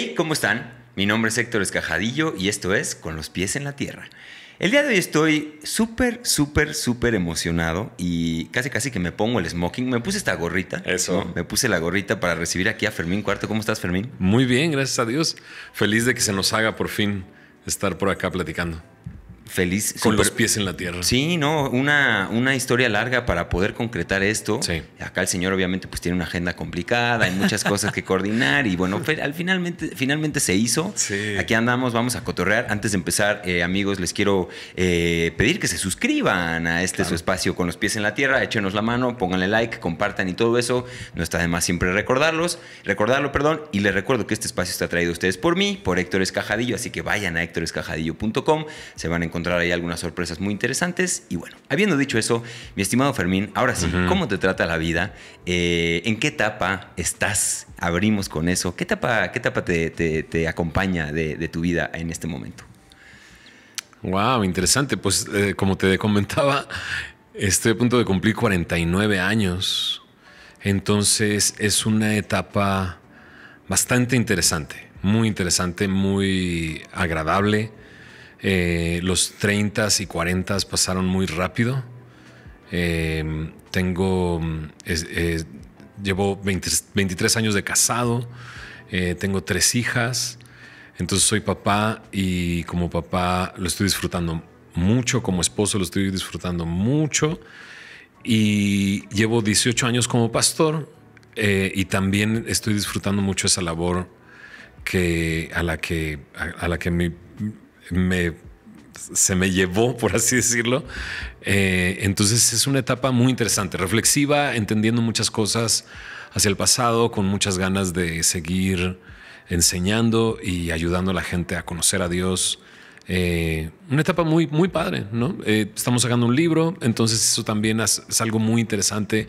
Hey, ¿cómo están? Mi nombre es Héctor Escajadillo y esto es Con los pies en la tierra. El día de hoy estoy súper, súper, súper emocionado y casi, casi que me pongo el smoking. Me puse esta gorrita. Eso. Me puse la gorrita para recibir aquí a Fermín Cuarto. ¿Cómo estás, Fermín? Muy bien, gracias a Dios. Feliz de que se nos haga por fin estar por acá platicando feliz. Con los pies en la tierra. Sí, no, una, una historia larga para poder concretar esto. Acá el señor obviamente pues tiene una agenda complicada, hay muchas cosas que coordinar y bueno, al finalmente, finalmente se hizo. Aquí andamos, vamos a cotorrear. Antes de empezar, eh, amigos, les quiero eh, pedir que se suscriban a este su espacio con los pies en la tierra, échenos la mano, pónganle like, compartan y todo eso. No está de más siempre recordarlos, recordarlo, perdón, y les recuerdo que este espacio está traído a ustedes por mí, por Héctor Escajadillo, así que vayan a héctorescajadillo.com, se van a encontrar encontrar ahí algunas sorpresas muy interesantes. Y bueno, habiendo dicho eso, mi estimado Fermín, ahora sí, ¿cómo te trata la vida? Eh, ¿En qué etapa estás? Abrimos con eso. ¿Qué etapa, qué etapa te, acompaña de, tu vida en este momento? Wow, interesante. Pues eh, como te comentaba, estoy a punto de cumplir 49 años. Entonces es una etapa bastante interesante, muy interesante, muy agradable. Eh, los 30 y 40 pasaron muy rápido. Eh, tengo, llevo 23 años de casado, eh, tengo tres hijas, entonces soy papá y como papá lo estoy disfrutando mucho, como esposo lo estoy disfrutando mucho y llevo 18 años como pastor y también estoy disfrutando mucho esa labor que, a, la que, a, a la que mi me, se me llevó, por así decirlo. Eh, entonces es una etapa muy interesante, reflexiva, entendiendo muchas cosas hacia el pasado, con muchas ganas de seguir enseñando y ayudando a la gente a conocer a Dios. Eh, una etapa muy, muy padre, ¿no? Eh, estamos sacando un libro, entonces eso también es, algo muy interesante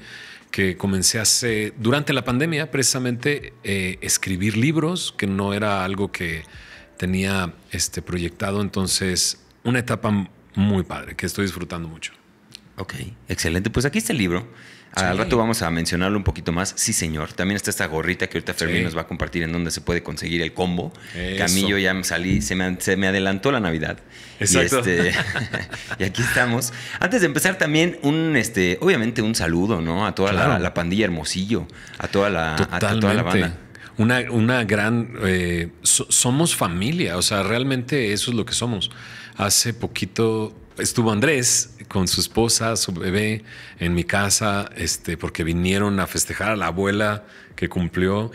que comencé hace, durante la pandemia, precisamente, escribir libros, que no era algo que tenía este, proyectado. Entonces, una etapa muy padre que estoy disfrutando mucho. Ok, excelente. Pues aquí está el libro. Al rato vamos a mencionarlo un poquito más. Sí, señor. También está esta gorrita que ahorita Fermín nos va a compartir en dónde se puede conseguir el combo. Camillo, Que ya salí, se me, adelantó la Navidad. Exacto. Este, y, aquí estamos. Antes de empezar también un, este, obviamente un saludo, ¿no? A toda la, pandilla Hermosillo, a toda la, a toda la banda una, gran... Eh, somos familia, o sea, realmente eso es lo que somos. Hace poquito estuvo Andrés con su esposa, su bebé, en mi casa, este, porque vinieron a festejar a la abuela que cumplió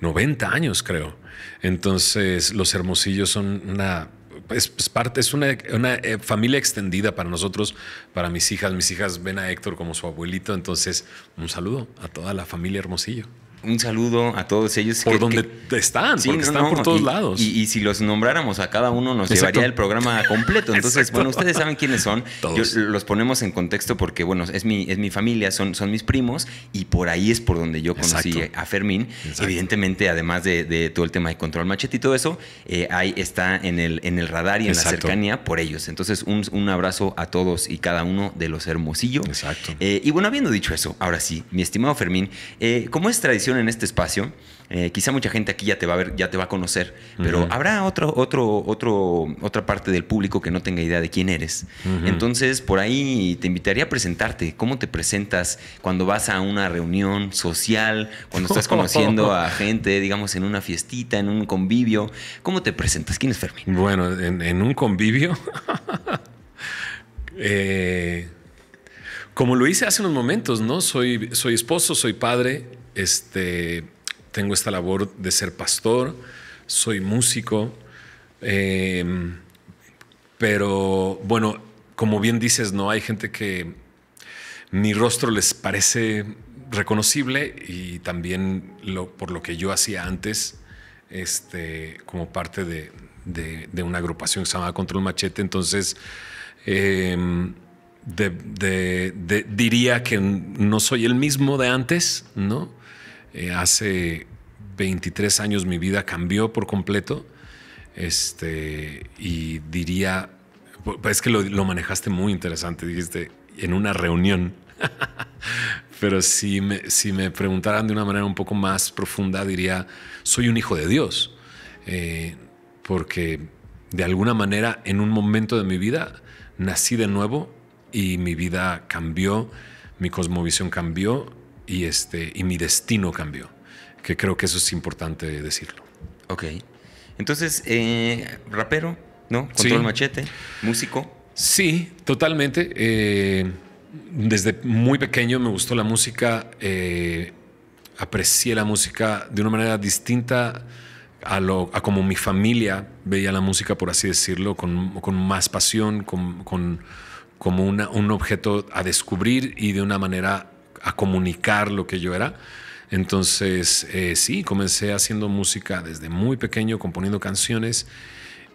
90 años, creo. Entonces, los hermosillos son una es, parte, es una, una, eh, familia extendida para nosotros, para mis hijas. Mis hijas ven a Héctor como su abuelito, entonces un saludo a toda la familia Hermosillo un saludo a todos ellos. Por donde están, porque están por todos lados. Y, si los nombráramos a cada uno, nos llevaría el programa completo. Entonces, bueno, ustedes saben quiénes son. los ponemos en contexto porque, bueno, es mi, es mi familia, son, son mis primos y por ahí es por donde yo conocí a Fermín. Evidentemente, además de, todo el tema de control machete y todo eso, eh, ahí está en el, en el radar y en la cercanía por ellos. Entonces, un, abrazo a todos y cada uno de los hermosillos Exacto. Eh, y bueno, habiendo dicho eso, ahora sí, mi estimado Fermín, cómo eh, como es tradición, en este espacio. Eh, quizá mucha gente aquí ya te va a ver, ya te va a conocer, pero habrá otro, otro, otro, otra parte del público que no tenga idea de quién eres. Entonces, por ahí te invitaría a presentarte. ¿Cómo te presentas cuando vas a una reunión social, cuando estás conociendo a gente, digamos, en una fiestita, en un convivio? ¿Cómo te presentas? ¿Quién es Fermín? Bueno, en, un convivio. Eh, como lo hice hace unos momentos, ¿no? Soy, soy esposo, soy padre, este, tengo esta labor de ser pastor, soy músico, em, pero bueno, como bien dices, no hay gente que mi rostro les parece reconocible y también lo, por lo que yo hacía antes, este, como parte de, una agrupación que se llamaba Control Machete. Entonces, em, diría que no soy el mismo de antes, ¿no? Eh, hace 23 años mi vida cambió por completo. Este, y diría, pues es que lo, manejaste muy interesante, dijiste, en una reunión. Pero si me, si me preguntaran de una manera un poco más profunda, diría, soy un hijo de Dios. Eh, porque de alguna manera en un momento de mi vida nací de nuevo y mi vida cambió, mi cosmovisión cambió y, este, y mi destino cambió, que creo que eso es importante decirlo. Ok. Entonces, eh, rapero, ¿no? Control machete, músico. Sí, totalmente. Eh, desde muy pequeño me gustó la música, eh, aprecié la música de una manera distinta a, lo, a como mi familia veía la música, por así decirlo, con, más pasión, con, como una, un objeto a descubrir y de una manera a comunicar lo que yo era. Entonces, eh, sí, comencé haciendo música desde muy pequeño, componiendo canciones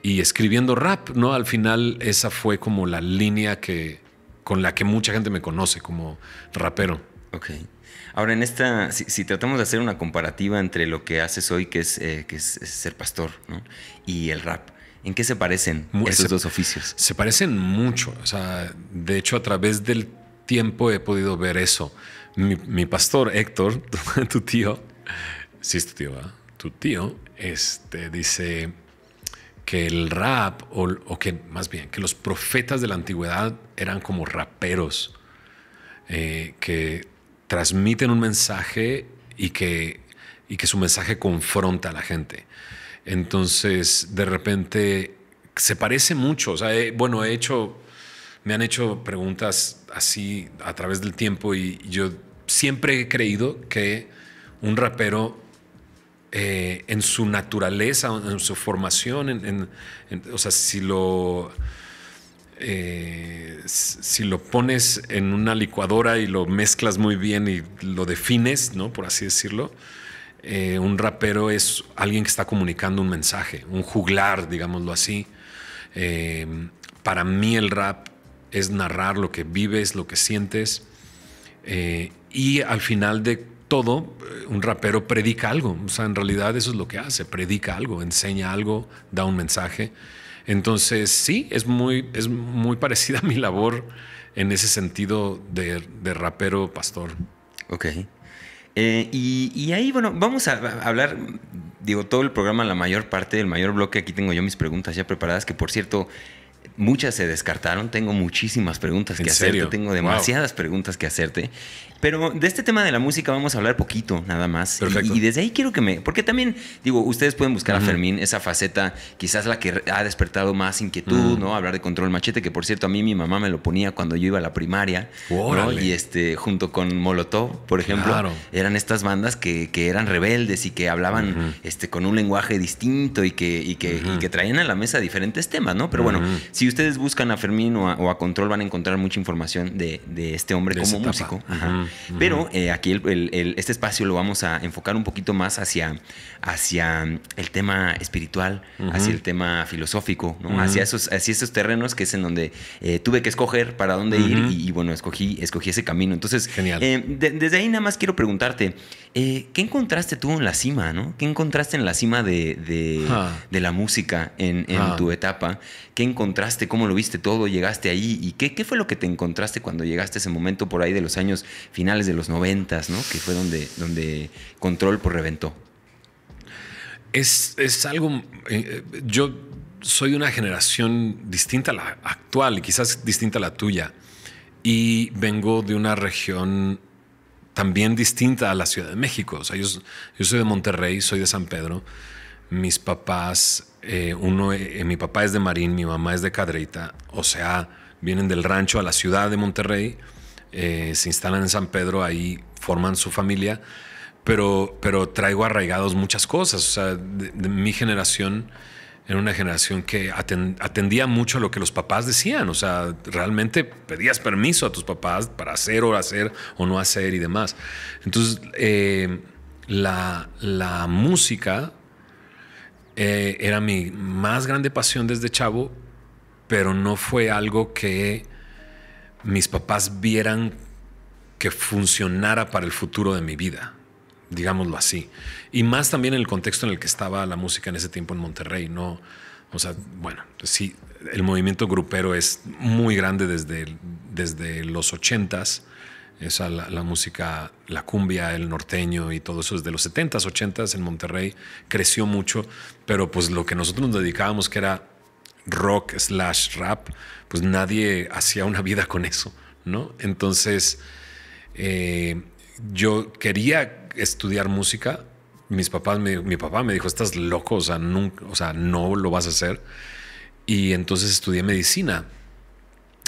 y escribiendo rap, ¿no? Al final esa fue como la línea que, con la que mucha gente me conoce como rapero. Ok. Ahora, en esta, si, tratamos de hacer una comparativa entre lo que haces hoy, que es, eh, que es, ser pastor, ¿no? y el rap, ¿en qué se parecen eh, esos dos oficios? Se parecen mucho. O sea, de hecho, a través del tiempo he podido ver eso mi, pastor Héctor, tu, tío, sí es tu tío, Tu tío, este, dice que el rap, o, que más bien, que los profetas de la antigüedad eran como raperos, eh, que transmiten un mensaje y que, y que su mensaje confronta a la gente. Entonces, de repente, se parece mucho. bueno, he hecho me han hecho preguntas así a través del tiempo y yo siempre he creído que un rapero eh, en su naturaleza, en su formación, en, o sea, si lo, eh, si lo pones en una licuadora y lo mezclas muy bien y lo defines, ¿no? por así decirlo, eh, un rapero es alguien que está comunicando un mensaje, un juglar, digámoslo así. para mí el rap es narrar lo que vives, lo que sientes. Eh, y al final de todo, eh, un rapero predica algo. O sea, en realidad eso es lo que hace, predica algo, enseña algo, da un mensaje. Entonces, sí, es muy, es muy parecida a mi labor en ese sentido de, rapero pastor. Ok. Eh, y, y, ahí, bueno, vamos a hablar, digo, todo el programa, la mayor parte, el mayor bloque, aquí tengo yo mis preguntas ya preparadas, que por cierto, Muchas se descartaron. Tengo muchísimas preguntas que hacerte. Tengo demasiadas preguntas que hacerte. Pero de este tema de la música vamos a hablar poquito, nada más. Y, desde ahí quiero que me. Porque también, digo, ustedes pueden buscar a Fermín esa faceta, quizás la que ha despertado más inquietud, ¿no? Hablar de control machete, que por cierto, a mí mi mamá me lo ponía cuando yo iba a la primaria. Y este, junto con Molotov, por ejemplo, claro. eran estas bandas que, que, eran rebeldes y que hablaban este, con un lenguaje distinto y que, y que, traían a la mesa diferentes temas, ¿no? Pero bueno, si ustedes buscan a Fermín o a, Control, van a encontrar mucha información de, este hombre como músico. Ajá. Pero eh, aquí este espacio lo vamos a enfocar un poquito más hacia, hacia el tema espiritual, hacia el tema filosófico, hacia, esos, hacia terrenos que es en donde eh, tuve que escoger para dónde ir y, bueno, escogí, escogí ese camino. Entonces, eh, desde ahí nada más quiero preguntarte, ¿qué encontraste tú en la cima? ¿no? ¿Qué encontraste en la cima de, la música en, tu etapa? ¿Qué encontraste? ¿Cómo lo viste todo? ¿Llegaste ahí? ¿Y qué, fue lo que te encontraste cuando llegaste a ese momento por ahí de los años finales de los noventas, Que fue donde, donde Control por pues, reventó. Es, algo. Eh, yo soy una generación distinta a la actual y quizás distinta a la tuya. Y vengo de una región también distinta a la Ciudad de México. O sea, yo soy de Monterrey, soy de San Pedro. Mis papás eh, uno, eh, eh, mi papá es de Marín, mi mamá es de Cadreita, o sea, vienen del rancho a la ciudad de Monterrey, se instalan en San Pedro, ahí forman su familia, pero, pero traigo arraigados muchas cosas, o sea, de, mi generación era una generación que atendía mucho a lo que los papás decían. O sea, realmente pedías permiso a tus papás para hacer o hacer o no hacer y demás. Entonces, la, la, música eh, era mi más grande pasión desde chavo, pero no fue algo que mis papás vieran que funcionara para el futuro de mi vida, digámoslo así. Y más también en el contexto en el que estaba la música en ese tiempo en Monterrey, ¿no? O sea, bueno, pues sí, el movimiento grupero es muy grande desde, desde los ochentas esa, la, música, la cumbia, el norteño y todo eso, de los 70s, 80s en Monterrey creció mucho, pero pues lo que nosotros nos dedicábamos, que era rock slash rap, pues nadie hacía una vida con eso, ¿no? Entonces, eh, yo quería estudiar música, mis papás, mi, papá me dijo, estás loco, o nunca, o sea, no lo vas a hacer. Y entonces estudié medicina.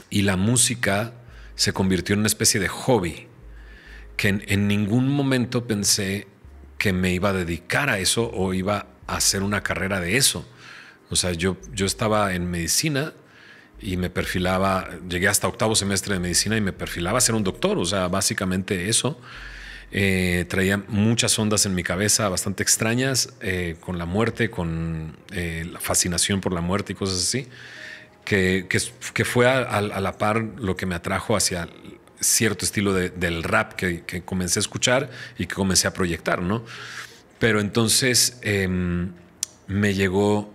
Y la música se convirtió en una especie de hobby, que en, ningún momento pensé que me iba a dedicar a eso o iba a hacer una carrera de eso. O sea, yo, yo estaba en medicina y me perfilaba, llegué hasta octavo semestre de medicina y me perfilaba a ser un doctor, o sea, básicamente eso. Eh, traía muchas ondas en mi cabeza, bastante extrañas, eh, con la muerte, con eh, la fascinación por la muerte y cosas así que, fue a, la par lo que me atrajo hacia cierto estilo del rap que, comencé a escuchar y que comencé a proyectar, ¿no? Pero entonces em, me llegó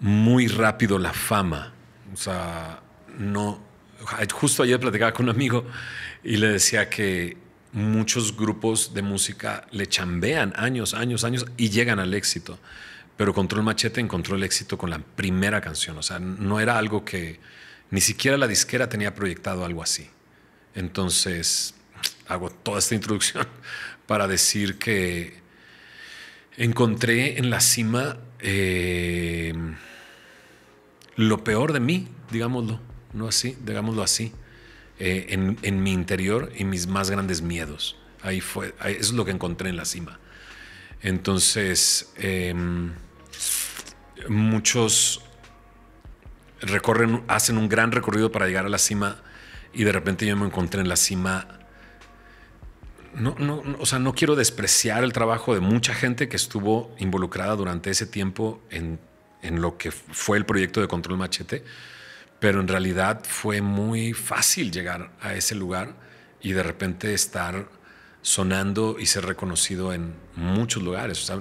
muy rápido la fama. O sea, no. Justo ayer platicaba con un amigo y le decía que muchos grupos de música le chambean años, años, años y llegan al éxito pero Control Machete encontró el éxito con la primera canción. O sea, no era algo que ni siquiera la disquera tenía proyectado algo así. Entonces, hago toda esta introducción para decir que encontré en la cima eh, lo peor de mí, digámoslo, no así, digámoslo así, eh, en, mi interior y mis más grandes miedos. Ahí fue, eso es lo que encontré en la cima. Entonces, em, muchos recorren, hacen un gran recorrido para llegar a la cima y de repente yo me encontré en la cima. No, no, o sea, no quiero despreciar el trabajo de mucha gente que estuvo involucrada durante ese tiempo en, en lo que fue el proyecto de Control Machete, pero en realidad fue muy fácil llegar a ese lugar y de repente estar sonando y ser reconocido en muchos lugares.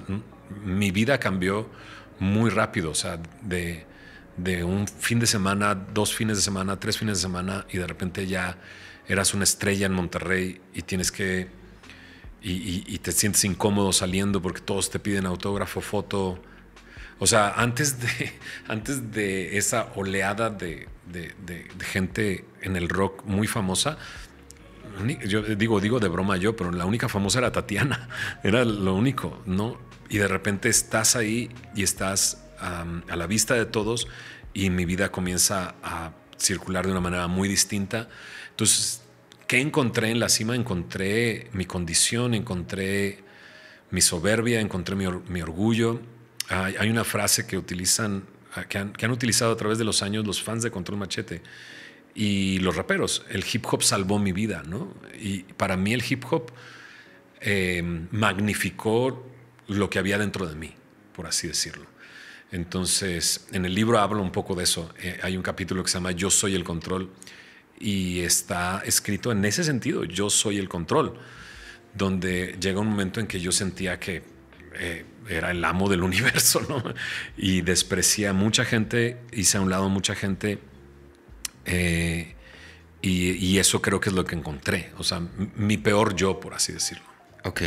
mi vida cambió muy rápido, o sea, de, de un fin de semana, dos fines de semana, tres fines de semana y de repente ya eras una estrella en Monterrey y tienes que y, te sientes incómodo saliendo porque todos te piden autógrafo, foto. O sea, antes de, antes de esa oleada de, de gente en el rock muy famosa, yo digo, digo de broma yo, pero la única famosa era Tatiana, era lo único, ¿no? y de repente estás ahí y estás a la vista de todos y mi vida comienza a circular de una manera muy distinta. Entonces, ¿qué encontré en la cima? Encontré mi condición, encontré mi soberbia, encontré mi, orgullo. hay una frase que utilizan, ah, que han, utilizado a través de los años los fans de Control Machete y los raperos. El hip hop salvó mi vida, ¿no? Y para mí el hip hop eh, magnificó lo que había dentro de mí, por así decirlo. Entonces, en el libro hablo un poco de eso. Eh, hay un capítulo que se llama Yo soy el control y está escrito en ese sentido, Yo soy el control, donde llega un momento en que yo sentía que eh, era el amo del universo, ¿no? Y desprecié a mucha gente, hice a un lado a mucha gente. Eh, y, y, eso creo que es lo que encontré, o sea, mi peor yo, por así decirlo. Ok.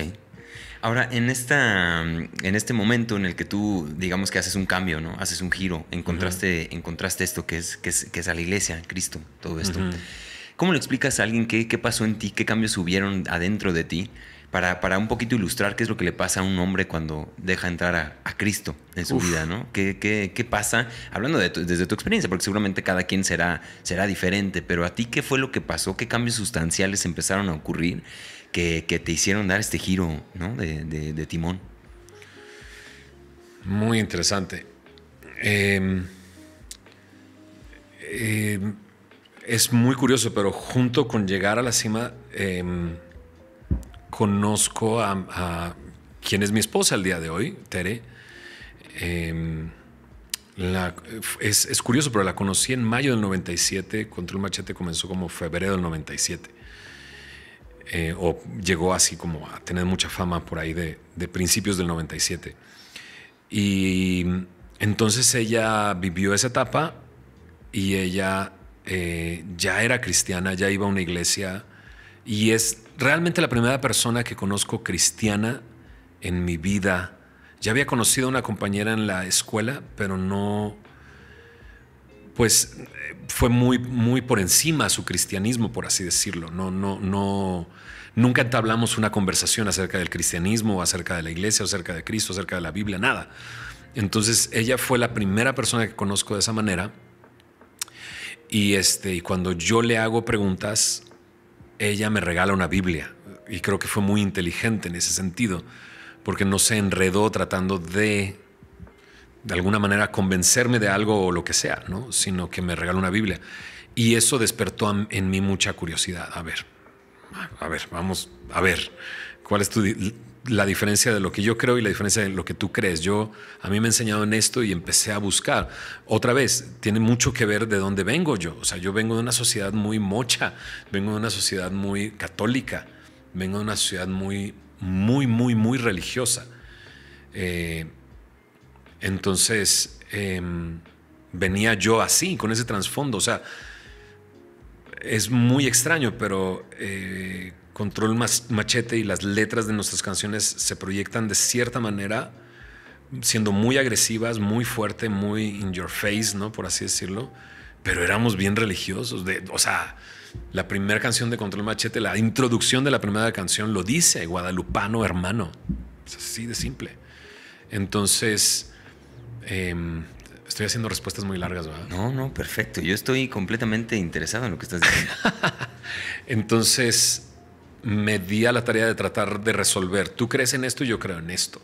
Ahora, en, esta, en este momento en el que tú, digamos que haces un cambio, ¿no? Haces un giro, encontraste, encontraste esto que es, que, es, que es a la iglesia, Cristo, todo esto. ¿Cómo le explicas a alguien qué, qué pasó en ti, qué cambios hubieron adentro de ti? Para, para, un poquito ilustrar qué es lo que le pasa a un hombre cuando deja entrar a, a Cristo en su vida, ¿no? ¿Qué, qué, qué pasa? Hablando desde tu experiencia, porque seguramente cada quien será, será diferente, pero a ti, ¿qué fue lo que pasó? ¿Qué cambios sustanciales empezaron a ocurrir? que, te hicieron dar este giro ¿no? de, timón. Muy interesante. Em, em, es muy curioso, pero junto con llegar a la cima, em, conozco a, quien es mi esposa el día de hoy, Tere. es, es, curioso, pero la conocí en mayo del 97. Control Machete comenzó como febrero del 97. Eh, o llegó así como a tener mucha fama por ahí de, principios del 97. Y entonces ella vivió esa etapa y ella eh, ya era cristiana, ya iba a una iglesia y es realmente la primera persona que conozco cristiana en mi vida. Ya había conocido a una compañera en la escuela, pero no, pues fue muy, muy por encima su cristianismo, por así decirlo. No, no, no, nunca entablamos una conversación acerca del cristianismo, acerca de la iglesia, acerca de Cristo, acerca de la Biblia, nada. Entonces ella fue la primera persona que conozco de esa manera. Y, este, y cuando yo le hago preguntas, ella me regala una Biblia. Y creo que fue muy inteligente en ese sentido, porque no se enredó tratando de de alguna manera convencerme de algo o lo que sea, ¿no? sino que me regaló una Biblia. Y eso despertó en mí mucha curiosidad. A ver, a ver, vamos, a ver, ¿cuál es la diferencia de lo que yo creo y la diferencia de lo que tú crees? Yo, a mí me he enseñado en esto y empecé a buscar. Otra vez, tiene mucho que ver de dónde vengo yo. O sea, yo vengo de una sociedad muy mocha, vengo de una sociedad muy católica, vengo de una sociedad muy, muy, muy, muy religiosa. Eh, entonces, em, venía yo así, con ese trasfondo. O sea, es muy extraño, pero eh, Control Machete y las letras de nuestras canciones se proyectan de cierta manera, siendo muy agresivas, muy fuerte, muy in your face, ¿no? Por así decirlo. Pero éramos bien religiosos. De, o sea, la primera canción de Control Machete, la introducción de la primera canción lo dice, guadalupano hermano. Es así de simple. Entonces, Em, estoy haciendo respuestas muy largas, ¿verdad? No, no, perfecto. Yo estoy completamente interesado en lo que estás diciendo. Entonces, me di a la tarea de tratar de resolver. Tú crees en esto y yo creo en esto.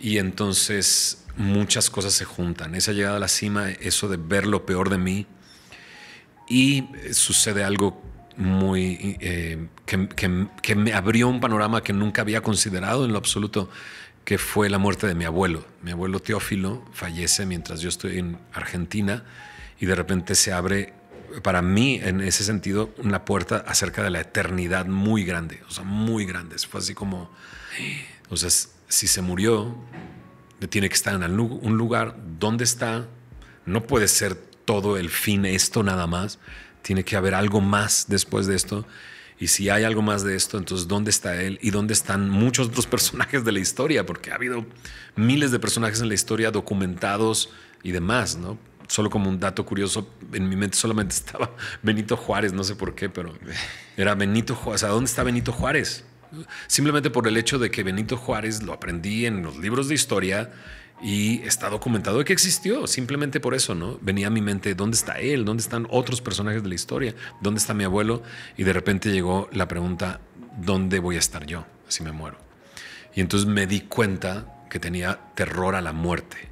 Y entonces muchas cosas se juntan. Esa llegada a la cima, eso de ver lo peor de mí. Y sucede algo muy eh, que me abrió un panorama que nunca había considerado en lo absoluto que fue la muerte de mi abuelo. Mi abuelo Teófilo fallece mientras yo estoy en Argentina y de repente se abre para mí, en ese sentido, una puerta acerca de la eternidad muy grande, o sea, muy grande. fue así como, o sea, si se murió, tiene que estar en un lugar donde está, no puede ser todo el fin esto nada más, tiene que haber algo más después de esto y si hay algo más de esto, entonces ¿dónde está él? ¿Y dónde están muchos otros personajes de la historia? Porque ha habido miles de personajes en la historia documentados y demás, ¿no? Solo como un dato curioso, en mi mente solamente estaba Benito Juárez, no sé por qué, pero era Benito Juárez. O sea, ¿dónde está Benito Juárez? Simplemente por el hecho de que Benito Juárez lo aprendí en los libros de historia y está documentado que existió, simplemente por eso, ¿no? Venía a mi mente, ¿dónde está él? ¿Dónde están otros personajes de la historia? ¿Dónde está mi abuelo? Y de repente llegó la pregunta, ¿dónde voy a estar yo si me muero? Y entonces me di cuenta que tenía terror a la muerte.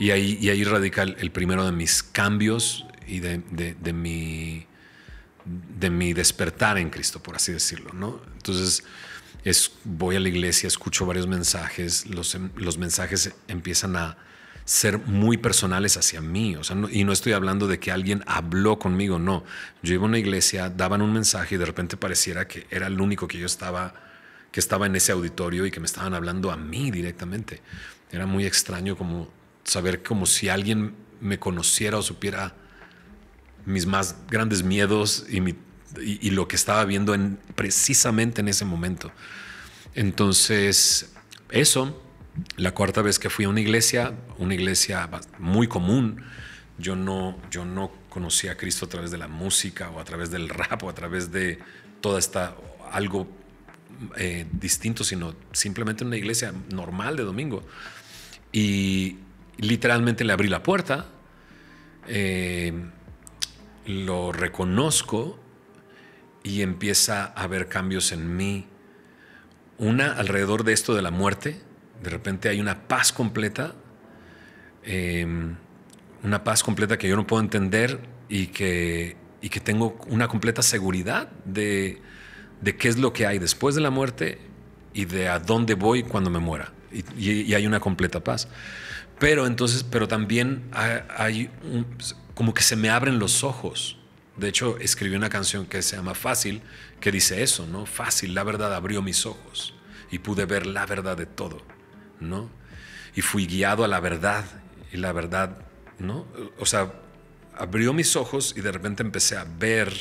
Y ahí, ahí radica el, primero de mis cambios y de, de, mi, de mi despertar en Cristo, por así decirlo, ¿no? Entonces voy a la iglesia, escucho varios mensajes, los, em, los mensajes empiezan a ser muy personales hacia mí. O sea, y no estoy hablando de que alguien habló conmigo, no. Yo iba a una iglesia, daban un mensaje y de repente pareciera que era el único que yo estaba, que estaba en ese auditorio y que me estaban hablando a mí directamente. Era muy extraño como saber como si alguien me conociera o supiera mis más grandes miedos y mi y, lo que estaba viendo en, precisamente en ese momento. Entonces, eso, la cuarta vez que fui a una iglesia, una iglesia muy común, yo no, yo no conocí a Cristo a través de la música o a través del rap o a través de toda esta algo eh, distinto, sino simplemente una iglesia normal de domingo. Y literalmente le abrí la puerta, eh, lo reconozco y empieza a haber cambios en mí. Una, alrededor de esto de la muerte, de repente hay una paz completa, em, una paz completa que yo no puedo entender y que, y que tengo una completa seguridad de, de, qué es lo que hay después de la muerte y de a dónde voy cuando me muera. Y, hay una completa paz. Pero entonces, pero también hay, como que se me abren los ojos de hecho, escribí una canción que se llama Fácil, que dice eso, ¿no? Fácil, la verdad abrió mis ojos y pude ver la verdad de todo, ¿no? Y fui guiado a la verdad y la verdad, ¿no? O sea, abrió mis ojos y de repente empecé a ver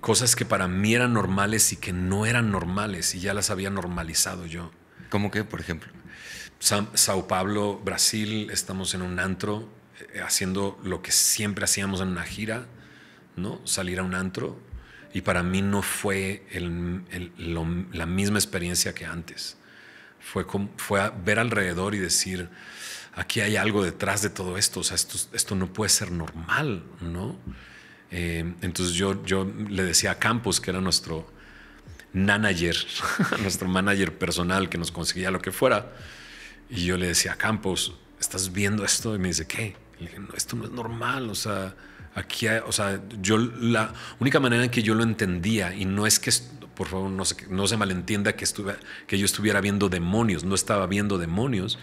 cosas que para mí eran normales y que no eran normales y ya las había normalizado yo. ¿Cómo que, por ejemplo? Sao Paulo, Brasil, estamos en un antro eh, haciendo lo que siempre hacíamos en una gira, ¿no? Salir a un antro. Y para mí no fue la misma experiencia que antes. Fue, ver alrededor y decir, aquí hay algo detrás de todo esto. O sea, esto, no puede ser normal, ¿no? Eh, entonces yo, yo le decía a Campos, que era nuestro manager, nuestro manager personal que nos conseguía lo que fuera, y yo le decía a Campos, ¿estás viendo esto? Y me dice, ¿qué? dije, no, esto no es normal, o sea, aquí, o sea, yo la única manera en que yo lo entendía, y no es que, por favor, no se, no malentienda que, estuve, que yo estuviera viendo demonios, no estaba viendo demonios,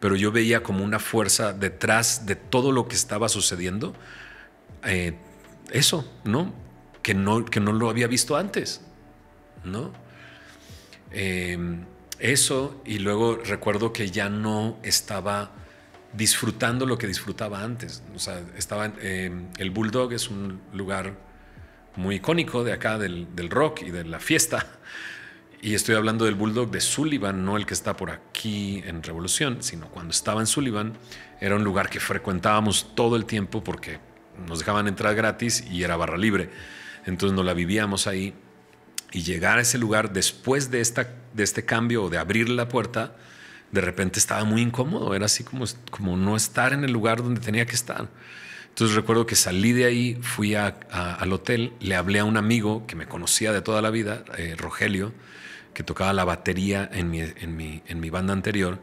pero yo veía como una fuerza detrás de todo lo que estaba sucediendo, eh, eso, ¿no? Que, ¿no? que no lo había visto antes, ¿no? Em, eso, y luego recuerdo que ya no estaba disfrutando lo que disfrutaba antes. O sea, estaba, em, el Bulldog es un lugar muy icónico de acá, del, del, rock y de la fiesta. Y estoy hablando del Bulldog de Sullivan, no el que está por aquí en Revolución, sino cuando estaba en Sullivan, era un lugar que frecuentábamos todo el tiempo porque nos dejaban entrar gratis y era barra libre. Entonces nos la vivíamos ahí. Y llegar a ese lugar después de, esta, de este cambio o de abrir la puerta, de repente estaba muy incómodo, era así como, como no estar en el lugar donde tenía que estar. Entonces recuerdo que salí de ahí, fui al hotel, le hablé a un amigo que me conocía de toda la vida, eh, Rogelio, que tocaba la batería en mi, en, mi, en mi banda anterior,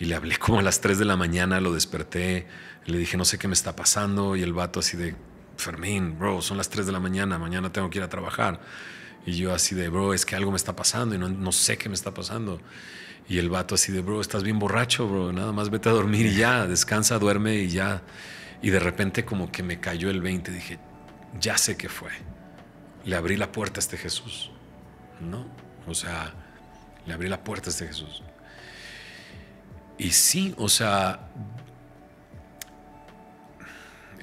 y le hablé como a las 3 de la mañana, lo desperté, le dije no sé qué me está pasando, y el vato así de, Fermín, bro, son las 3 de la mañana, mañana tengo que ir a trabajar. Y yo así de, bro, es que algo me está pasando y no, no sé qué me está pasando. Y el vato así de, bro, estás bien borracho, bro, nada más vete a dormir y ya, descansa, duerme y ya. Y de repente como que me cayó el 20, dije, ya sé qué fue. Le abrí la puerta a este Jesús, ¿no? O sea, le abrí la puerta a este Jesús. Y sí, o sea,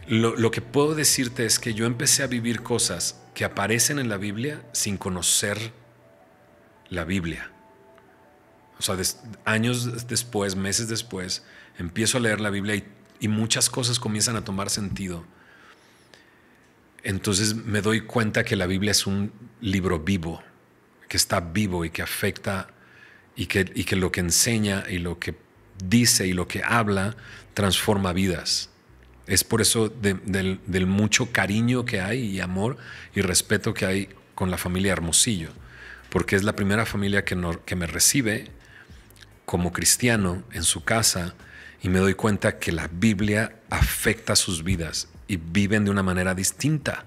lo, lo, que puedo decirte es que yo empecé a vivir cosas que aparecen en la Biblia sin conocer la Biblia o sea, años después, meses después, empiezo a leer la Biblia y, muchas cosas comienzan a tomar sentido. Entonces me doy cuenta que la Biblia es un libro vivo, que está vivo y que afecta y que, y que lo que enseña y lo que dice y lo que habla transforma vidas. Es por eso del, mucho cariño que hay y amor y respeto que hay con la familia Hermosillo, porque es la primera familia que, que me recibe como cristiano en su casa y me doy cuenta que la Biblia afecta sus vidas y viven de una manera distinta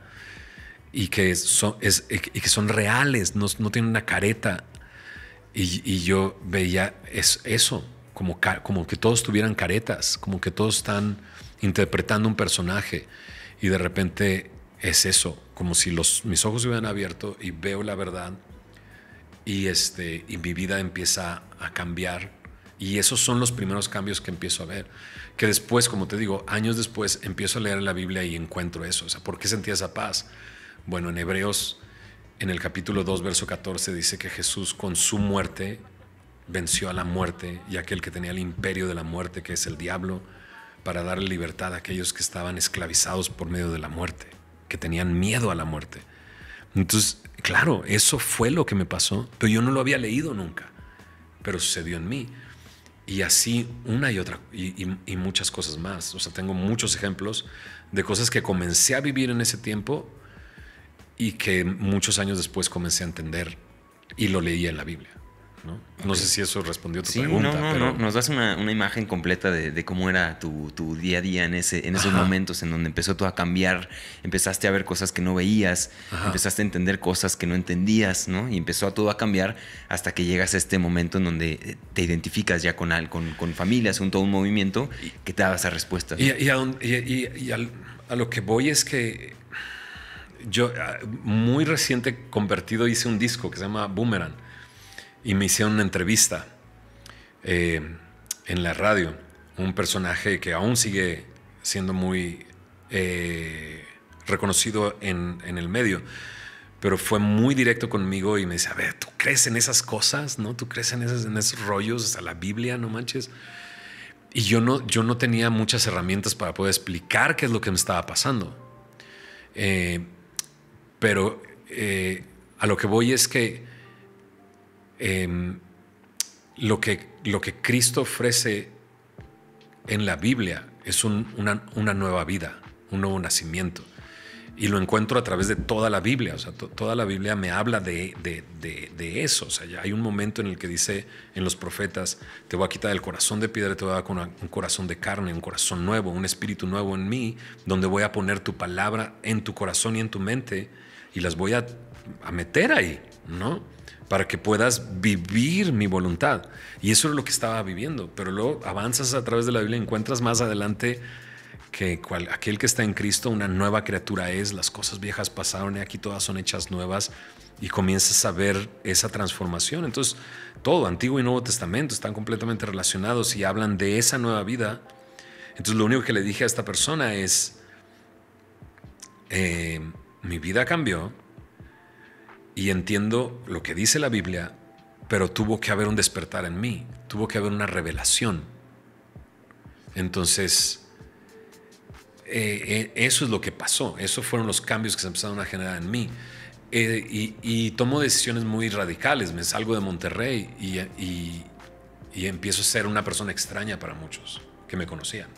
y que son, que son reales, no, tienen una careta. Y, yo veía es, eso, como, como que todos tuvieran caretas, como que todos están interpretando un personaje y de repente es eso, como si los, mis ojos se hubieran abierto y veo la verdad y, este, y mi vida empieza a cambiar. Y esos son los primeros cambios que empiezo a ver. Que después, como te digo, años después empiezo a leer la Biblia y encuentro eso. O sea, ¿por qué sentía esa paz? Bueno, en Hebreos, en el capítulo 2, verso 14, dice que Jesús con su muerte venció a la muerte y aquel que tenía el imperio de la muerte, que es el diablo, para darle libertad a aquellos que estaban esclavizados por medio de la muerte, que tenían miedo a la muerte. Entonces, claro, eso fue lo que me pasó, pero yo no lo había leído nunca pero sucedió en mí. Y así una y otra, y, muchas cosas más. O sea, tengo muchos ejemplos de cosas que comencé a vivir en ese tiempo y que muchos años después comencé a entender y lo leía en la Biblia. ¿no? sé si eso respondió a tu pregunta. Nos das una, imagen completa de, cómo era tu, día a día en, ese, en esos momentos en donde empezó todo a cambiar, empezaste a ver cosas que no veías, empezaste a entender cosas que no entendías, ¿no? Y empezó a todo a cambiar hasta que llegas a este momento en donde eh, te identificas ya con, con, con familias, todo un movimiento que te da esa respuesta. Y, a, a lo que voy es que yo ah, muy reciente convertido hice un disco que se llama Boomerang y me hicieron una entrevista eh, en la radio. Un personaje que aún sigue siendo muy eh, reconocido en, el medio, pero fue muy directo conmigo y me dice, a ver, ¿tú crees en esas cosas? ¿No? ¿Tú crees en, en esos rollos? Hasta la Biblia, no manches. Y yo no, yo no tenía muchas herramientas para poder explicar qué es lo que me estaba pasando. Eh, pero a lo que voy es que Em, lo, que, lo que Cristo ofrece en la Biblia es una, nueva vida, un nuevo nacimiento. Y lo encuentro a través de toda la Biblia. O sea, toda la Biblia me habla de, eso. O sea, hay un momento en el que dice en los profetas, te voy a quitar el corazón de piedra, te voy a dar un corazón de carne, un corazón nuevo, un espíritu nuevo en mí, donde voy a poner tu palabra en tu corazón y en tu mente y las voy a, a meter ahí, ¿no? para que puedas vivir mi voluntad. Y eso es lo que estaba viviendo, pero luego avanzas a través de la Biblia y encuentras más adelante que aquel que está en Cristo, una nueva criatura es, las cosas viejas pasaron y aquí todas son hechas nuevas y comienzas a ver esa transformación. Entonces, todo, Antiguo y Nuevo Testamento, están completamente relacionados y hablan de esa nueva vida. Entonces, lo único que le dije a esta persona es, eh, mi vida cambió, y entiendo lo que dice la Biblia, pero tuvo que haber un despertar en mí, tuvo que haber una revelación. Entonces, eh, eh, eso es lo que pasó, esos fueron los cambios que se empezaron a generar en mí. Eh, y, tomo decisiones muy radicales, me salgo de Monterrey y, empiezo a ser una persona extraña para muchos que me conocían.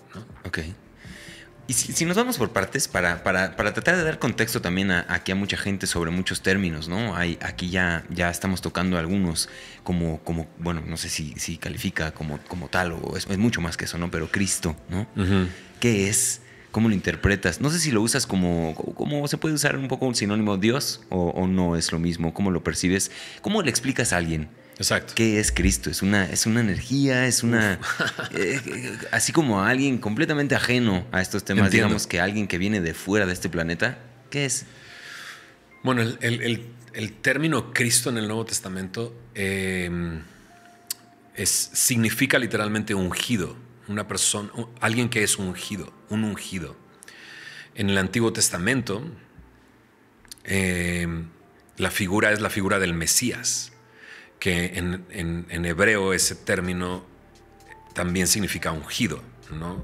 Y si, nos vamos por partes, para, para, tratar de dar contexto también aquí a mucha gente sobre muchos términos, ¿no? Hay, aquí ya, ya estamos tocando algunos como, como bueno, no sé si, si califica como, como tal o es, mucho más que eso, ¿no? Pero Cristo, ¿no? ¿Qué es? ¿Cómo lo interpretas? No sé si lo usas como, como se puede usar un poco un sinónimo Dios o no es lo mismo, ¿cómo lo percibes? ¿Cómo le explicas a alguien? Exacto. ¿Qué es Cristo? Es una, es una energía, es una... Eh, eh, así como alguien completamente ajeno a estos temas, digamos que alguien que viene de fuera de este planeta, ¿qué es? Bueno, el, el, el, término Cristo en el Nuevo Testamento em, es, significa literalmente ungido, una persona, alguien que es ungido, un ungido. En el Antiguo Testamento, em, la figura es la figura del Mesías que en, hebreo ese término también significa ungido.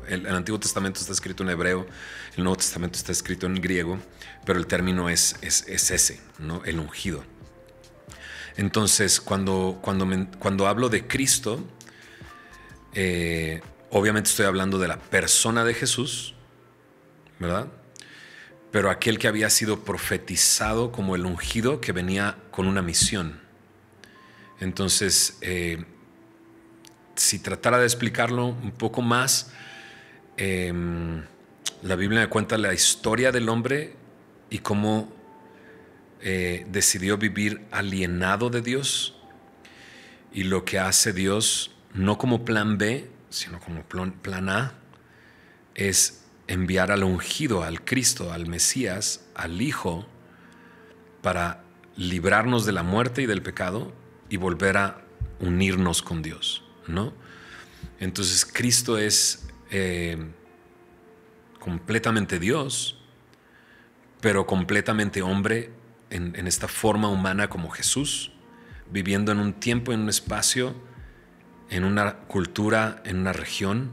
El, Antiguo Testamento está escrito en hebreo, el Nuevo Testamento está escrito en griego, pero el término es, es, ese, ¿no? el ungido. Entonces, cuando, cuando, cuando hablo de Cristo, eh, obviamente estoy hablando de la persona de Jesús, ¿verdad? Pero aquel que había sido profetizado como el ungido que venía con una misión. Entonces, eh, si tratara de explicarlo un poco más, em, la Biblia me cuenta la historia del hombre y cómo eh, decidió vivir alienado de Dios y lo que hace Dios, no como plan B, sino como plan A, es enviar al ungido, al Cristo, al Mesías, al Hijo, para librarnos de la muerte y del pecado y volver a unirnos con Dios, ¿no? Entonces Cristo es eh, completamente Dios, pero completamente hombre en, esta forma humana como Jesús, viviendo en un tiempo, en un espacio, en una cultura, en una región,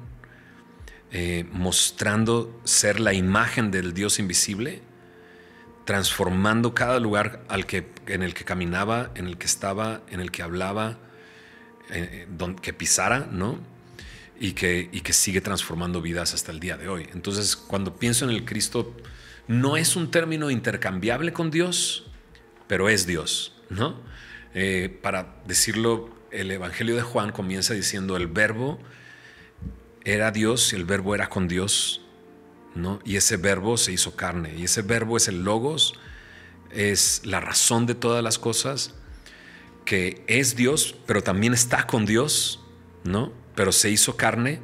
eh, mostrando ser la imagen del Dios invisible transformando cada lugar al que, en el que caminaba, en el que estaba, en el que hablaba, eh, eh, que pisara, ¿no? Y que, que sigue transformando vidas hasta el día de hoy. Entonces, cuando pienso en el Cristo, no es un término intercambiable con Dios, pero es Dios, ¿no? Eh, para decirlo, el Evangelio de Juan comienza diciendo, el verbo era Dios y el verbo era con Dios y ese verbo se hizo carne, y ese verbo es el logos, es la razón de todas las cosas, que es Dios, pero también está con Dios, ¿no? Pero se hizo carne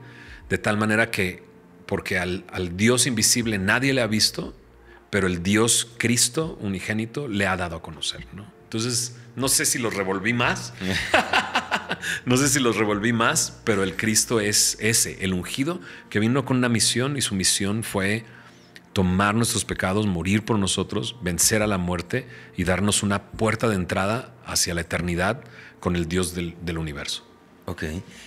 de tal manera que, porque al, Dios invisible nadie le ha visto, pero el Dios Cristo unigénito le ha dado a conocer, Entonces, no sé si lo revolví más, no sé si los revolví más, pero el Cristo es ese, el ungido, que vino con una misión y su misión fue tomar nuestros pecados, morir por nosotros, vencer a la muerte y darnos una puerta de entrada hacia la eternidad con el Dios del, universo. Ok.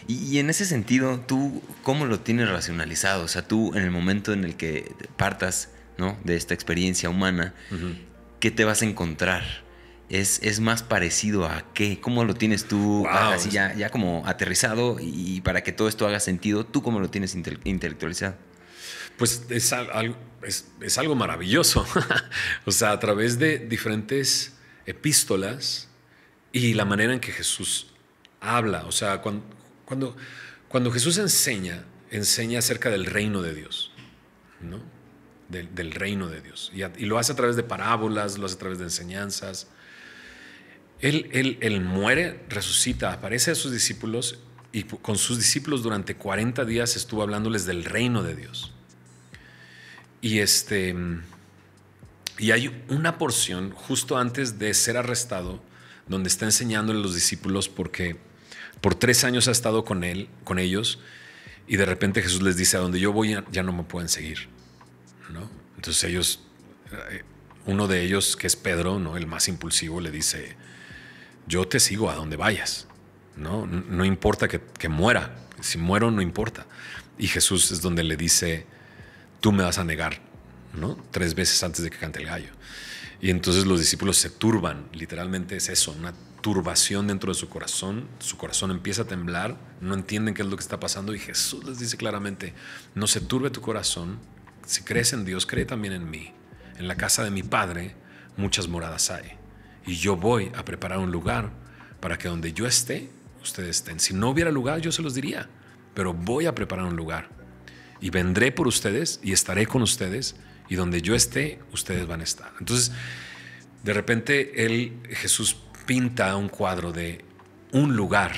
Y, en ese sentido, ¿tú cómo lo tienes racionalizado? O sea, tú en el momento en el que partas de esta experiencia humana, ¿qué te vas a encontrar? es, más parecido a qué? ¿Cómo lo tienes tú ya, como aterrizado y, para que todo esto haga sentido? ¿Tú cómo lo tienes intelectualizado? Pues es, algo, es, algo maravilloso. o sea, a través de diferentes epístolas y la manera en que Jesús habla. O sea, cuando, cuando, Jesús enseña, enseña acerca del reino de Dios, ¿no? Del, reino de Dios. Y, y lo hace a través de parábolas, lo hace a través de enseñanzas él, muere, resucita, aparece a sus discípulos y con sus discípulos durante 40 días estuvo hablándoles del reino de Dios. Y este y hay una porción justo antes de ser arrestado donde está enseñándole a los discípulos porque por tres años ha estado con él, con ellos, y de repente Jesús les dice a donde yo voy ya no me pueden seguir, Entonces ellos, eh, uno de ellos que es Pedro, no, el más impulsivo, le dice yo te sigo a donde vayas, ¿no? No, importa que, que, muera, si muero no importa. Y Jesús es donde le dice, tú me vas a negar, ¿no? Tres veces antes de que cante el gallo. Y entonces los discípulos se turban, literalmente es eso, una turbación dentro de su corazón, su corazón empieza a temblar, no entienden qué es lo que está pasando y Jesús les dice claramente, no se turbe tu corazón, si crees en Dios, cree también en mí. En la casa de mi Padre muchas moradas hay y yo voy a preparar un lugar para que donde yo esté, ustedes estén. Si no hubiera lugar, yo se los diría, pero voy a preparar un lugar. Y vendré por ustedes y estaré con ustedes. Y donde yo esté, ustedes van a estar. Entonces, de repente, el Jesús pinta un cuadro de un lugar,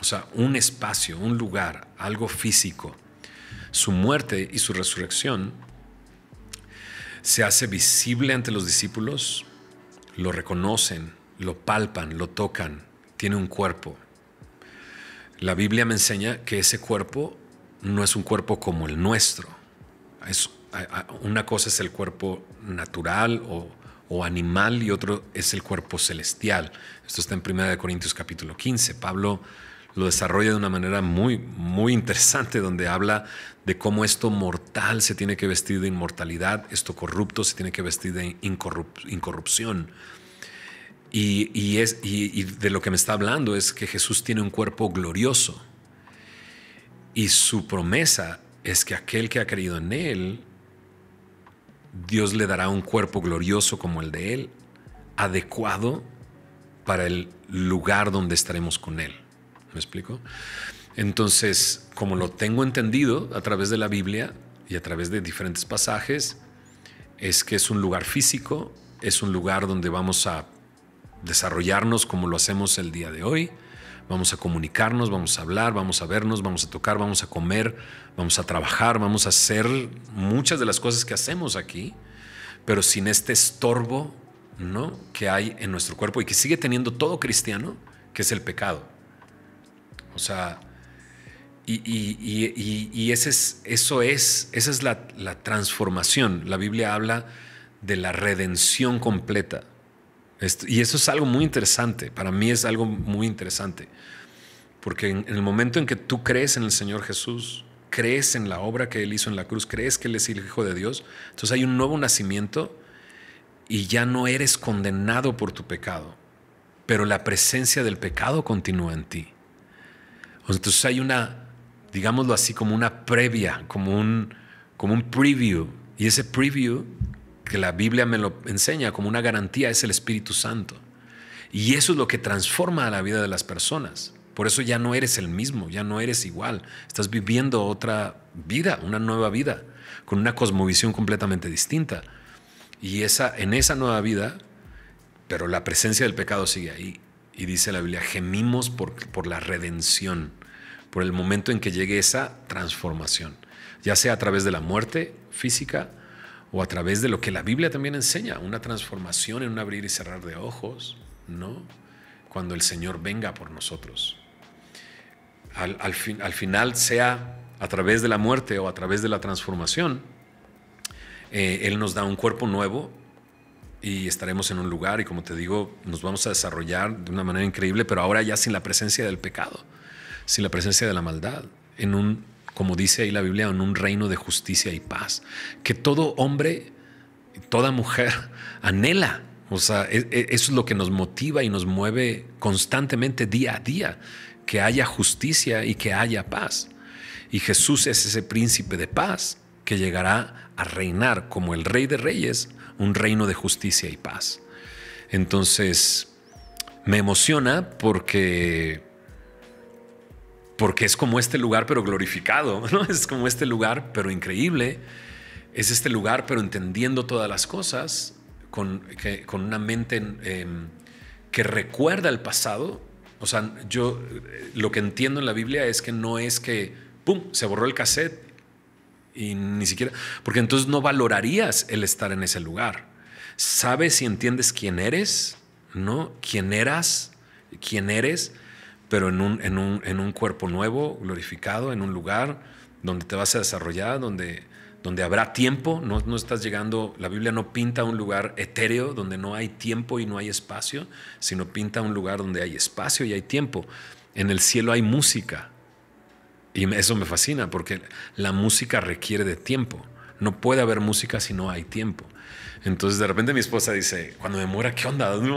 o sea, un espacio, un lugar, algo físico. Su muerte y su resurrección se hace visible ante los discípulos lo reconocen, lo palpan, lo tocan, tiene un cuerpo. La Biblia me enseña que ese cuerpo no es un cuerpo como el nuestro. Es, una cosa es el cuerpo natural o, animal y otro es el cuerpo celestial. Esto está en 1 Corintios capítulo 15. Pablo lo desarrolla de una manera muy, muy interesante, donde habla de cómo esto mortal se tiene que vestir de inmortalidad, esto corrupto se tiene que vestir de incorrupción. Y, es, y de lo que me está hablando es que Jesús tiene un cuerpo glorioso. Y su promesa es que aquel que ha creído en Él, Dios le dará un cuerpo glorioso como el de Él, adecuado para el lugar donde estaremos con Él. ¿Me explico? Entonces, como lo tengo entendido a través de la Biblia y a través de diferentes pasajes, es que es un lugar físico, es un lugar donde vamos a desarrollarnos como lo hacemos el día de hoy, vamos a comunicarnos, vamos a hablar, vamos a vernos, vamos a tocar, vamos a comer, vamos a trabajar, vamos a hacer muchas de las cosas que hacemos aquí, pero sin este estorbo ¿no? que hay en nuestro cuerpo y que sigue teniendo todo cristiano, que es el pecado. O sea, y, eso es, esa es la, transformación. La Biblia habla de la redención completa. y eso es algo muy interesante. Para mí es algo muy interesante. Porque en el momento en que tú crees en el Señor Jesús, crees en la obra que Él hizo en la cruz, crees que Él es el Hijo de Dios, entonces hay un nuevo nacimiento y ya no eres condenado por tu pecado, pero la presencia del pecado continúa en ti. Entonces hay una, digámoslo así, como una previa, como un, como un preview. Y ese preview, que la Biblia me lo enseña como una garantía, es el Espíritu Santo. Y eso es lo que transforma la vida de las personas. Por eso ya no eres el mismo, ya no eres igual. Estás viviendo otra vida, una nueva vida, con una cosmovisión completamente distinta. Y esa, en esa nueva vida, pero la presencia del pecado sigue ahí. Y dice la Biblia, gemimos por, por la redención, por el momento en que llegue esa transformación, ya sea a través de la muerte física o a través de lo que la Biblia también enseña, una transformación en un abrir y cerrar de ojos, ¿no? Cuando el Señor venga por nosotros. Al, fin, al final, sea a través de la muerte o a través de la transformación, eh, Él nos da un cuerpo nuevo y estaremos en un lugar y como te digo, nos vamos a desarrollar de una manera increíble, pero ahora ya sin la presencia del pecado, sin la presencia de la maldad, en un, como dice ahí la Biblia, en un reino de justicia y paz, que todo hombre, toda mujer anhela. O sea, e, e, eso es lo que nos motiva y nos mueve constantemente día a día, que haya justicia y que haya paz. Y Jesús es ese príncipe de paz que llegará a reinar como el rey de reyes un reino de justicia y paz. Entonces, me emociona porque porque es como este lugar pero glorificado, ¿no? Es como este lugar pero increíble, es este lugar pero entendiendo todas las cosas con, con una mente em, que recuerda el pasado. O sea, yo eh, lo que entiendo en la Biblia es que no es que, ¡pum!, se borró el cassette ni siquiera, porque entonces no valorarías el estar en ese lugar. Sabes y entiendes quién eres, ¿no? Quién eras, quién eres, pero en un, en un, cuerpo nuevo, glorificado, en un lugar donde te vas a desarrollar, donde, donde habrá tiempo, no, no estás llegando, la Biblia no pinta un lugar etéreo donde no hay tiempo y no hay espacio, sino pinta un lugar donde hay espacio y hay tiempo. En el cielo hay música, y eso me fascina porque la música requiere de tiempo. No puede haber música si no hay tiempo. Entonces de repente mi esposa dice, cuando me muera, ¿qué onda? No,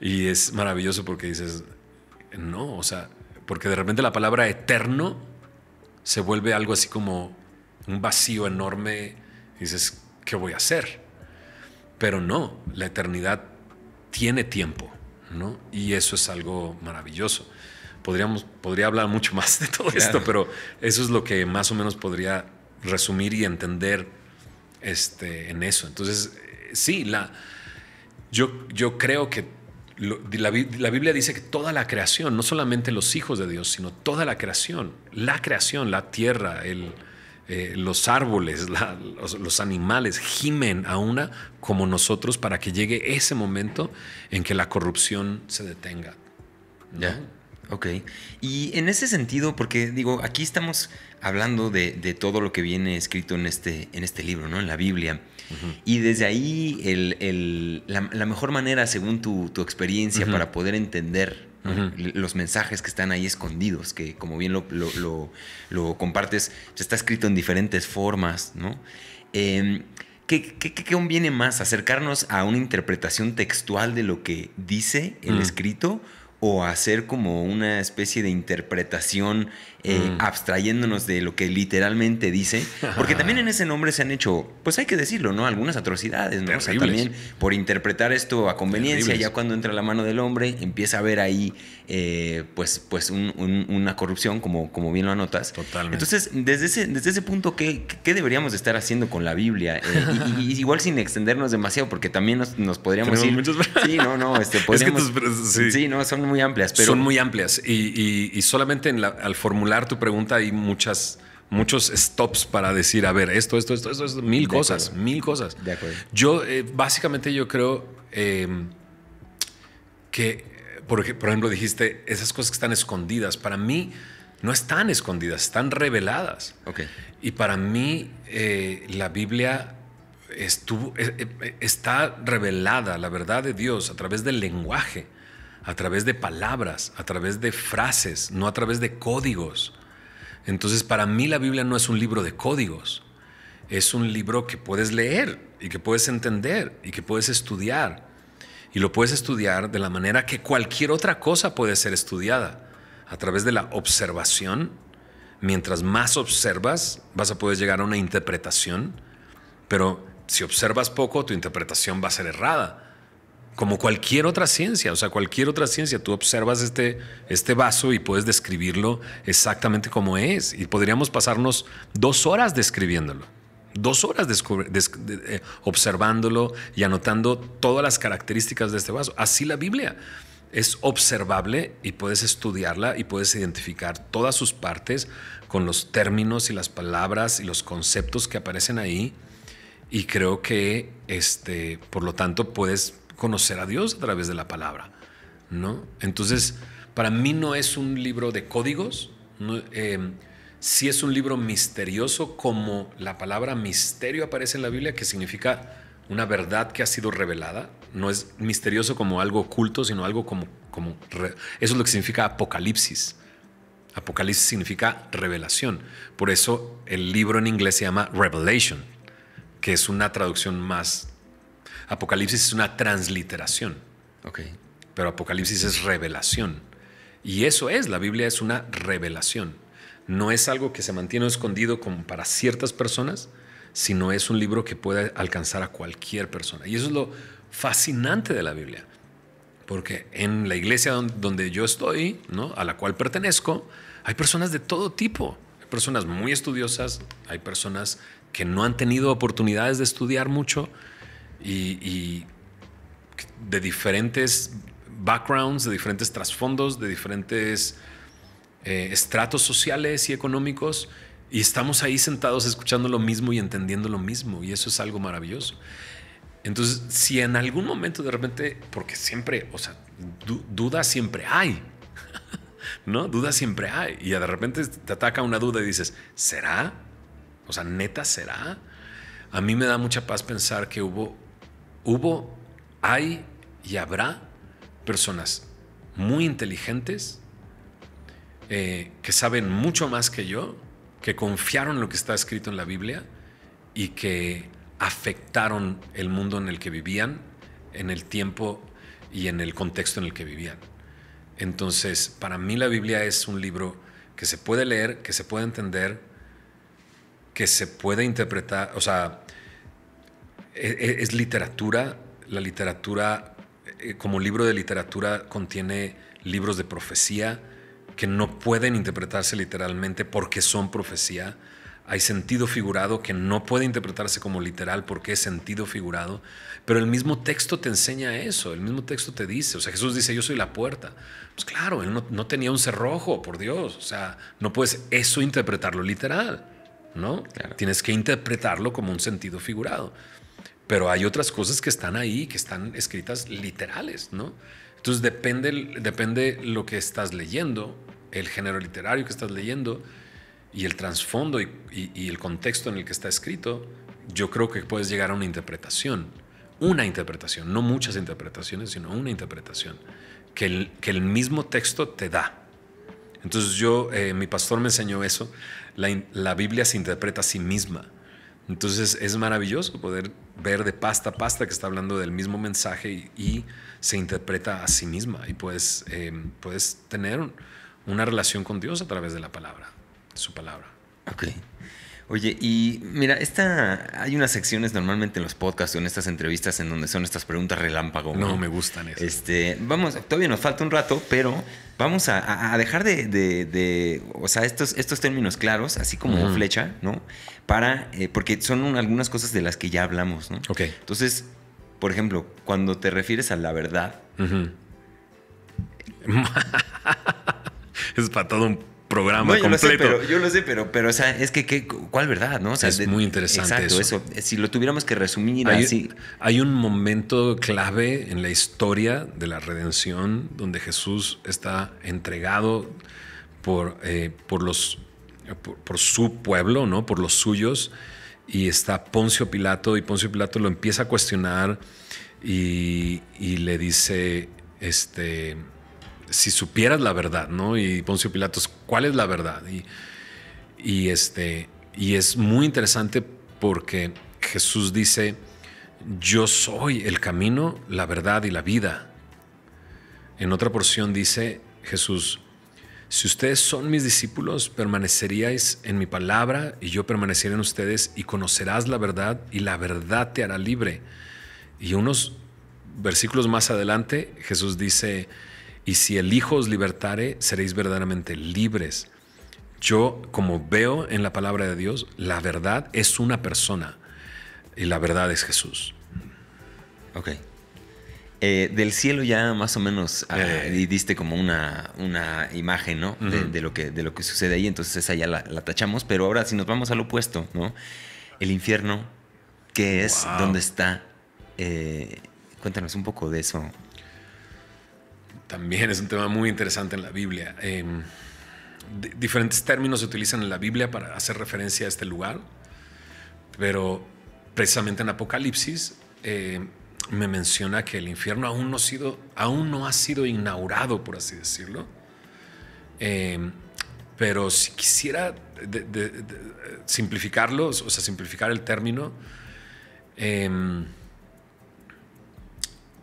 Y es maravilloso porque dices, no, o sea, porque de repente la palabra eterno se vuelve algo así como un vacío enorme. dices, ¿qué voy a hacer? Pero no, la eternidad tiene tiempo, ¿no? Y eso es algo maravilloso podríamos, podría hablar mucho más de todo esto, pero eso es lo que más o menos podría resumir y entender este, en eso. Entonces, eh, sí, la, yo, yo creo que la, Biblia dice que toda la creación, no solamente los hijos de Dios, sino toda la creación, la creación, la tierra, el, eh, los árboles, los, animales gimen a una como nosotros para que llegue ese momento en que la corrupción se detenga. ¿Ya? Ok, y en ese sentido, porque digo, aquí estamos hablando de, todo lo que viene escrito en este, en este libro, ¿no? En la Biblia. Y desde ahí, el, la, mejor manera, según tu, tu experiencia, para poder entender los mensajes que están ahí escondidos, que como bien lo, lo, lo, compartes, está escrito en diferentes formas, ¿no? Em, ¿Qué, qué, qué, conviene más? ¿Acercarnos a una interpretación textual de lo que dice el mm. escrito? o hacer como una especie de interpretación eh, mm. abstrayéndonos de lo que literalmente dice, porque también en ese nombre se han hecho, pues hay que decirlo, ¿no? Algunas atrocidades, ¿no? también por interpretar esto a conveniencia, ya cuando entra la mano del hombre, empieza a ver ahí eh, pues, pues una corrupción, como, como bien lo anotas. Totalmente. Entonces, desde ese, desde ese punto, ¿qué, deberíamos estar haciendo con la Biblia? Eh, igual sin extendernos demasiado, porque también nos, podríamos ir... Sí, no, no, este, sí. no, son muy amplias. Son muy amplias y, solamente al formular tu pregunta hay muchas muchos stops para decir, a ver, esto, esto, esto, esto, esto mil cosas, mil cosas. De acuerdo. Yo, eh, básicamente, yo creo que por, por ejemplo, dijiste, esas cosas que están escondidas, para mí no están escondidas, están reveladas. Okay. Y para mí eh, la Biblia estuvo, eh, eh, está revelada, la verdad de Dios, a través del lenguaje, a través de palabras, a través de frases, no a través de códigos. Entonces para mí la Biblia no es un libro de códigos, es un libro que puedes leer y que puedes entender y que puedes estudiar y lo puedes estudiar de la manera que cualquier otra cosa puede ser estudiada, a través de la observación. Mientras más observas, vas a poder llegar a una interpretación, pero si observas poco, tu interpretación va a ser errada. Como cualquier otra ciencia, o sea, cualquier otra ciencia, tú observas este, este vaso y puedes describirlo exactamente como es. Y podríamos pasarnos dos horas describiéndolo dos horas eh, observándolo y anotando todas las características de este vaso. Así la Biblia es observable y puedes estudiarla y puedes identificar todas sus partes con los términos y las palabras y los conceptos que aparecen ahí. Y creo que, este, por lo tanto, puedes conocer a Dios a través de la palabra. ¿no? Entonces, para mí no es un libro de códigos. Em, si es un libro misterioso como la palabra misterio aparece en la Biblia, que significa una verdad que ha sido revelada. No es misterioso como algo oculto, sino algo como... como eso es lo que significa apocalipsis. Apocalipsis significa revelación. Por eso el libro en inglés se llama Revelation, que es una traducción más... Apocalipsis es una transliteración. Pero Apocalipsis es revelación. Y eso es, la Biblia es una revelación no es algo que se mantiene escondido como para ciertas personas, sino es un libro que puede alcanzar a cualquier persona. Y eso es lo fascinante de la Biblia. Porque en la iglesia donde yo estoy, a la cual pertenezco, hay personas de todo tipo. Hay personas muy estudiosas, hay personas que no han tenido oportunidades de estudiar mucho y de diferentes backgrounds, de diferentes trasfondos, de diferentes eh, estratos sociales y económicos y estamos ahí sentados escuchando lo mismo y entendiendo lo mismo y eso es algo maravilloso. Entonces, si en algún momento de repente, porque siempre, o sea, duda siempre hay, ¿no? Duda siempre hay. Y de repente te ataca una duda y dices, ¿será? O sea, neta, ¿será? A mí me da mucha paz pensar que hubo, hubo, hay y habrá personas muy inteligentes eh, que saben mucho más que yo, que confiaron en lo que está escrito en la Biblia y que afectaron el mundo en el que vivían, en el tiempo y en el contexto en el que vivían. Entonces, para mí la Biblia es un libro que se puede leer, que se puede entender, que se puede interpretar, o sea, e, e, es literatura, la literatura eh, como libro de literatura contiene libros de profecía, que no pueden interpretarse literalmente porque son profecía. Hay sentido figurado que no puede interpretarse como literal porque es sentido figurado, pero el mismo texto te enseña eso, el mismo texto te dice, o sea, Jesús dice, yo soy la puerta. Pues claro, él no, tenía un cerrojo, por Dios, o sea, no puedes eso interpretarlo literal, ¿no? Tienes que interpretarlo como un sentido figurado, pero hay otras cosas que están ahí, que están escritas literales, ¿no? Entonces depende, depende lo que estás leyendo, el género literario que estás leyendo y el trasfondo y, el contexto en el que está escrito, yo creo que puedes llegar a una interpretación, una interpretación, no muchas interpretaciones, sino una interpretación que el, que el mismo texto te da. Entonces yo, eh, mi pastor me enseñó eso, la, Biblia se interpreta a sí misma. Entonces es maravilloso poder ver de pasta a pasta que está hablando del mismo mensaje y, se interpreta a sí misma y puedes, eh, puedes tener una relación con Dios a través de la palabra, su palabra. Ok. Oye, y mira, esta, hay unas secciones normalmente en los podcasts o en estas entrevistas en donde son estas preguntas relámpago. No, me gustan eso. Este, vamos, todavía nos falta un rato, pero vamos a, dejar de, o sea, estos, estos términos claros, así como flecha, ¿no? Para, eh, porque son algunas cosas de las que ya hablamos, ¿no? Ok. Entonces, por ejemplo, cuando te refieres a la verdad. es para todo un programa completo. yo lo sé, pero, pero es que, ¿cuál verdad? No? es muy interesante exacto, eso. Si lo tuviéramos que resumir hay, así. Hay un momento clave en la historia de la redención donde Jesús está entregado por, eh, por los su pueblo, ¿no? Por los suyos. Y está Poncio Pilato, y Poncio Pilato lo empieza a cuestionar y, y le dice, este, si supieras la verdad, ¿no? Y Poncio Pilatos, ¿cuál es la verdad? Y, este, y es muy interesante porque Jesús dice, yo soy el camino, la verdad y la vida. En otra porción dice Jesús, si ustedes son mis discípulos, permaneceríais en mi palabra y yo permaneceré en ustedes y conocerás la verdad y la verdad te hará libre. Y unos versículos más adelante Jesús dice, y si el Hijo os libertare, seréis verdaderamente libres. Yo, como veo en la palabra de Dios, la verdad es una persona y la verdad es Jesús. Ok. Eh, del cielo ya más o menos ah, eh. diste como una, una imagen, ¿no? de, lo que, de lo que sucede ahí, entonces esa ya la, tachamos, pero ahora si nos vamos al opuesto, ¿no? El infierno, ¿qué es? ¿Dónde está? Eh, cuéntanos un poco de eso. También es un tema muy interesante en la Biblia. Em, diferentes términos se utilizan en la Biblia para hacer referencia a este lugar, pero precisamente en Apocalipsis eh, me menciona que el infierno aún no, ha sido, aún no ha sido inaugurado, por así decirlo. Em, pero si quisiera de, simplificarlo, o sea, simplificar el término, em,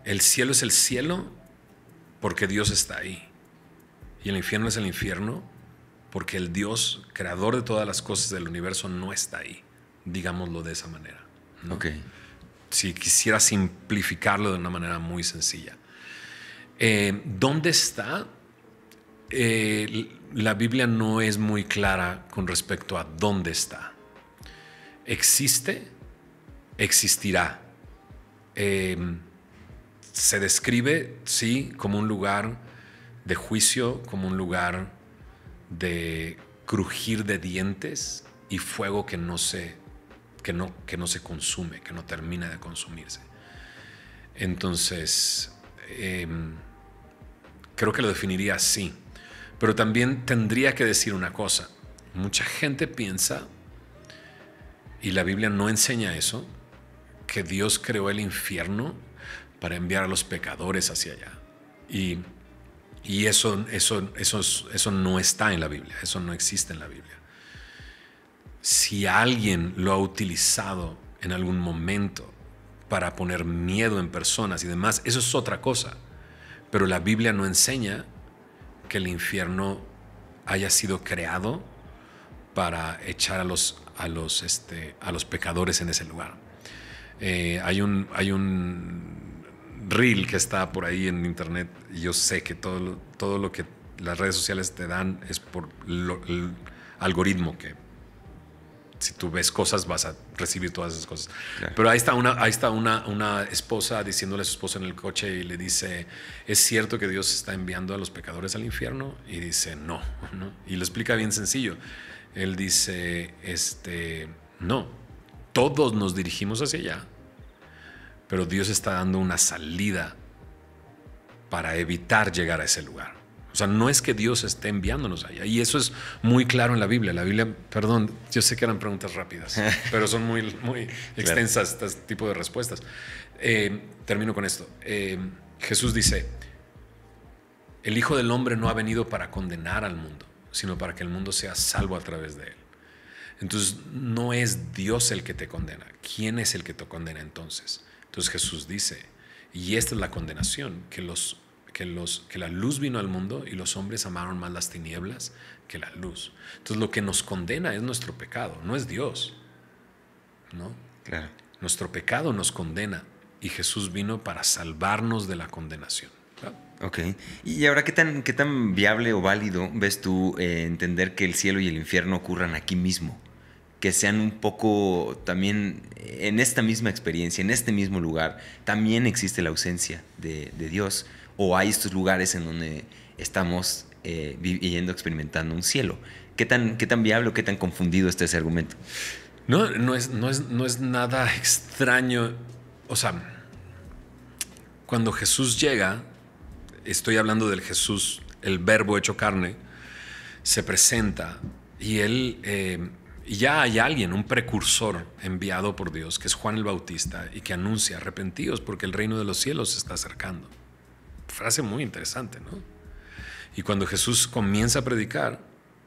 el cielo es el cielo porque Dios está ahí. Y el infierno es el infierno porque el Dios, creador de todas las cosas del universo, no está ahí, digámoslo de esa manera. Ok, Si quisiera simplificarlo de una manera muy sencilla. Eh, ¿Dónde está? Eh, la Biblia no es muy clara con respecto a dónde está. ¿Existe? Existirá. Eh, se describe, sí, como un lugar de juicio, como un lugar de crujir de dientes y fuego que no se, que no, que no se consume, que no termina de consumirse. Entonces, em, creo que lo definiría así. Pero también tendría que decir una cosa. Mucha gente piensa, y la Biblia no enseña eso, que Dios creó el infierno para enviar a los pecadores hacia allá. Y, eso, eso, eso no está en la Biblia, eso no existe en la Biblia. Si alguien lo ha utilizado en algún momento para poner miedo en personas y demás, eso es otra cosa. Pero la Biblia no enseña que el infierno haya sido creado para echar a los, a los, este, a los pecadores en ese lugar. Eh, hay, un, hay un Real que está por ahí en internet, yo sé que todo, todo lo que las redes sociales te dan es por el algoritmo que si tú ves cosas vas a recibir todas esas cosas. Pero ahí está, una, ahí está una, una esposa diciéndole a su esposo en el coche y le dice, ¿es cierto que Dios está enviando a los pecadores al infierno? Y dice, no. ¿no? Y lo explica bien sencillo. Él dice, este, no, todos nos dirigimos hacia allá pero Dios está dando una salida para evitar llegar a ese lugar. O sea, no es que Dios esté enviándonos allá. Y eso es muy claro en la Biblia. La Biblia, perdón, yo sé que eran preguntas rápidas, pero son muy, muy extensas este tipo de respuestas. Eh, termino con esto. Eh, Jesús dice, el Hijo del Hombre no ha venido para condenar al mundo, sino para que el mundo sea salvo a través de él. Entonces, no es Dios el que te condena. ¿Quién es el que te condena entonces? Entonces Jesús dice, y esta es la condenación, que, los, que, los, que la luz vino al mundo y los hombres amaron más las tinieblas que la luz. Entonces lo que nos condena es nuestro pecado, no es Dios. ¿No? Claro. Nuestro pecado nos condena y Jesús vino para salvarnos de la condenación. Ok. ¿Y ahora qué tan, qué tan viable o válido ves tú eh, entender que el cielo y el infierno ocurran aquí mismo? que sean un poco también en esta misma experiencia, en este mismo lugar, también existe la ausencia de, Dios. O hay estos lugares en donde estamos eh, viviendo, experimentando un cielo. ¿Qué tan, ¿Qué tan viable o qué tan confundido está ese argumento? No, no es, no es, no es nada extraño. O sea, cuando Jesús llega, estoy hablando del Jesús, el verbo hecho carne, se presenta y él... Eh, y ya hay alguien, un precursor enviado por Dios, que es Juan el Bautista, y que anuncia, arrepentidos, porque el reino de los cielos se está acercando. Frase muy interesante, ¿no? Y cuando Jesús comienza a predicar,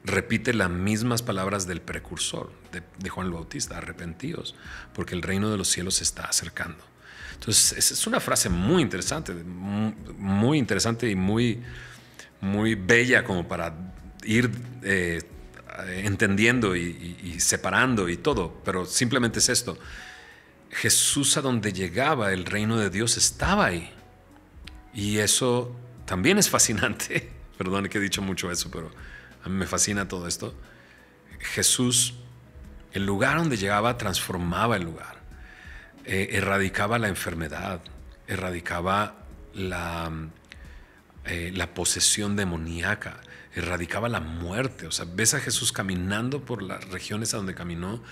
repite las mismas palabras del precursor, de, Juan el Bautista, arrepentidos, porque el reino de los cielos se está acercando. Entonces, es una frase muy interesante, muy interesante y muy, muy bella como para ir eh, eh, entendiendo y, separando y todo, pero simplemente es esto. Jesús a donde llegaba el reino de Dios estaba ahí. Y eso también es fascinante. Perdón que he dicho mucho eso, pero a mí me fascina todo esto. Jesús, el lugar donde llegaba transformaba el lugar, eh, erradicaba la enfermedad, erradicaba la, eh, la posesión demoníaca, erradicaba la muerte. O sea, ves a Jesús caminando por las regiones a donde caminó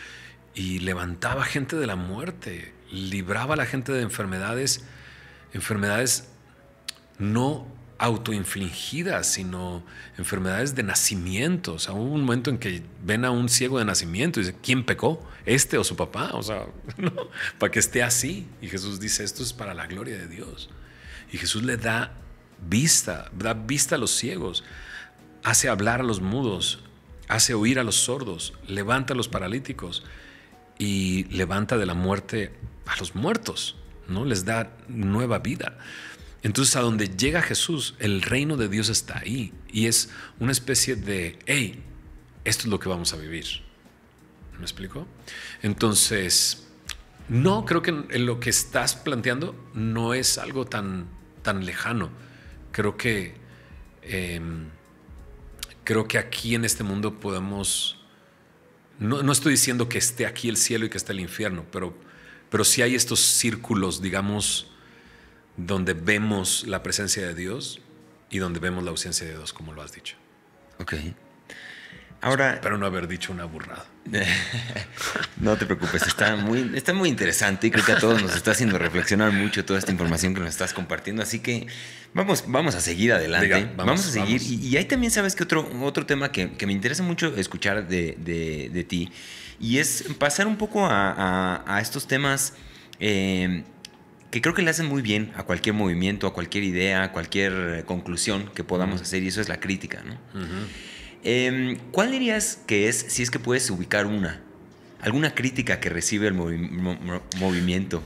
y levantaba gente de la muerte, libraba a la gente de enfermedades, enfermedades no autoinfligidas, sino enfermedades de nacimiento. O sea, hubo un momento en que ven a un ciego de nacimiento y dicen, ¿quién pecó? ¿Este o su papá? O sea, ¿no? para que esté así. Y Jesús dice, esto es para la gloria de Dios. Y Jesús le da vista, da vista a los ciegos, hace hablar a los mudos, hace oír a los sordos, levanta a los paralíticos y levanta de la muerte a los muertos, ¿no? Les da nueva vida. Entonces, a donde llega Jesús, el reino de Dios está ahí y es una especie de, hey, esto es lo que vamos a vivir. ¿Me explico? Entonces, no, creo que lo que estás planteando no es algo tan, tan lejano. Creo que em, creo que aquí en este mundo podemos, no, no, estoy diciendo que esté aquí el cielo y que esté el infierno, pero, pero sí hay estos círculos, digamos, donde vemos la presencia de Dios y donde vemos la ausencia de Dios, como lo has dicho. Ok. Espero no haber dicho una burrada. no te preocupes, está muy, está muy interesante y creo que a todos nos está haciendo reflexionar mucho toda esta información que nos estás compartiendo. Así que vamos, vamos a seguir adelante. vamos, a seguir. Y, ahí también sabes que otro, otro tema que, me interesa mucho escuchar de, ti y es pasar un poco a, estos temas. Eh, que creo que le hacen muy bien a cualquier movimiento, a cualquier idea, a cualquier conclusión que podamos hacer, y eso es la crítica, ¿no? Em, ¿Cuál dirías que es, si es que puedes ubicar una? ¿Alguna crítica que recibe el movimiento?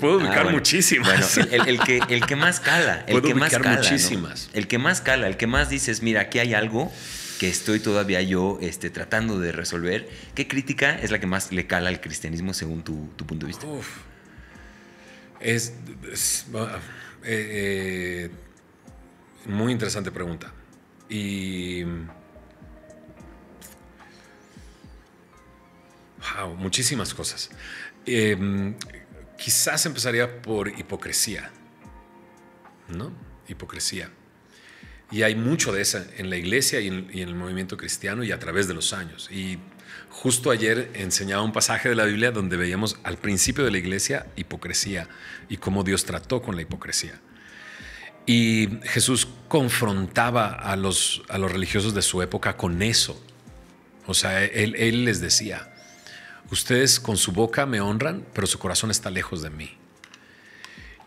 puedo ah, ubicar muchísimas. el, que, el que más cala. El que más cala. Muchísimas. El que más cala, el que más dices, mira, aquí hay algo que estoy todavía yo este, tratando de resolver. ¿Qué crítica es la que más le cala al cristianismo según tu, punto de vista? Uf. Es, eh, eh, muy interesante pregunta. Y Wow, muchísimas cosas. Em, quizás empezaría por hipocresía, ¿no? Hipocresía. Y hay mucho de esa en la iglesia y en, el movimiento cristiano y a través de los años. Y justo ayer enseñaba un pasaje de la Biblia donde veíamos al principio de la iglesia hipocresía y cómo Dios trató con la hipocresía. Y Jesús confrontaba a los, a los religiosos de su época con eso. O sea, él, él les decía, Ustedes con su boca me honran, pero su corazón está lejos de mí.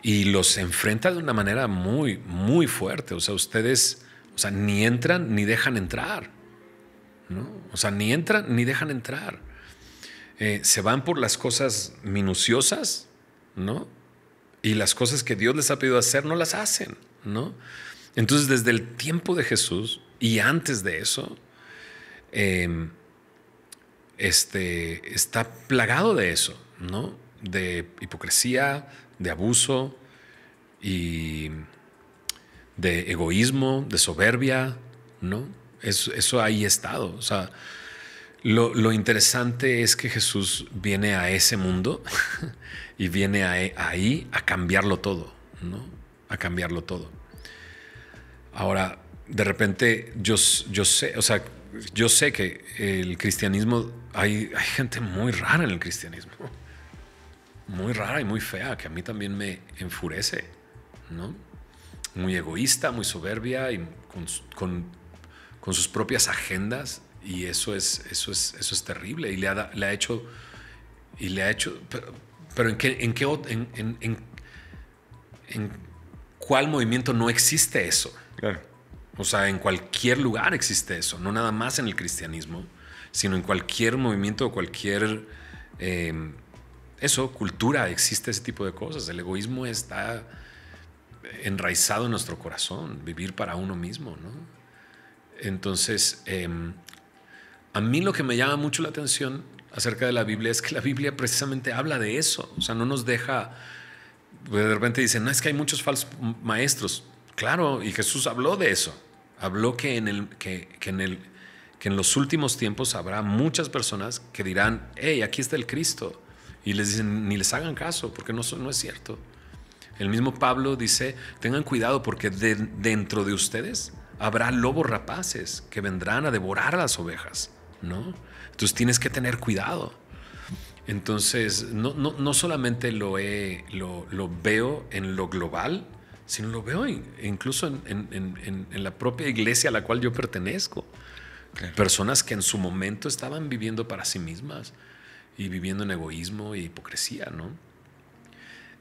Y los enfrenta de una manera muy, muy fuerte. O sea, ustedes, o sea, ni entran ni dejan entrar. ¿no? O sea, ni entran ni dejan entrar. Eh, se van por las cosas minuciosas, ¿no? Y las cosas que Dios les ha pedido hacer no las hacen, ¿no? Entonces, desde el tiempo de Jesús y antes de eso, eh, este, está plagado de eso, ¿no? De hipocresía, de abuso y de egoísmo, de soberbia, ¿no? Eso, eso ahí ha estado. O sea, lo, interesante es que Jesús viene a ese mundo y viene ahí a cambiarlo todo, ¿no? A cambiarlo todo. Ahora, de repente, yo, yo sé, o sea, yo sé que el cristianismo, hay, gente muy rara en el cristianismo, muy rara y muy fea, que a mí también me enfurece, ¿no? Muy egoísta, muy soberbia y con, con, sus propias agendas y eso es, eso es, eso es terrible y le ha, le ha hecho, y le ha hecho, pero, ¿en qué, en qué, en, en, en, cuál movimiento no existe eso? Claro o sea, en cualquier lugar existe eso, no nada más en el cristianismo, sino en cualquier movimiento o cualquier... Em, eso, cultura, existe ese tipo de cosas. El egoísmo está enraizado en nuestro corazón, vivir para uno mismo, Entonces, em, a mí lo que me llama mucho la atención acerca de la Biblia es que la Biblia precisamente habla de eso, o sea, no nos deja, de repente dicen, no, es que hay muchos falsos maestros, claro, y Jesús habló de eso, Habló que en, el, que, en, el, que en los últimos tiempos habrá muchas personas que dirán, hey, aquí está el Cristo. Y les dicen, ni les hagan caso, porque no, es cierto. El mismo Pablo dice, tengan cuidado porque dentro de ustedes habrá lobos rapaces que vendrán a devorar a las ovejas, ¿no? Entonces tienes que tener cuidado. Entonces, no, no, solamente lo, veo en lo global, sino lo veo incluso en, la propia iglesia a la cual yo pertenezco. Personas que en su momento estaban viviendo para sí mismas y viviendo en egoísmo y hipocresía, ¿no?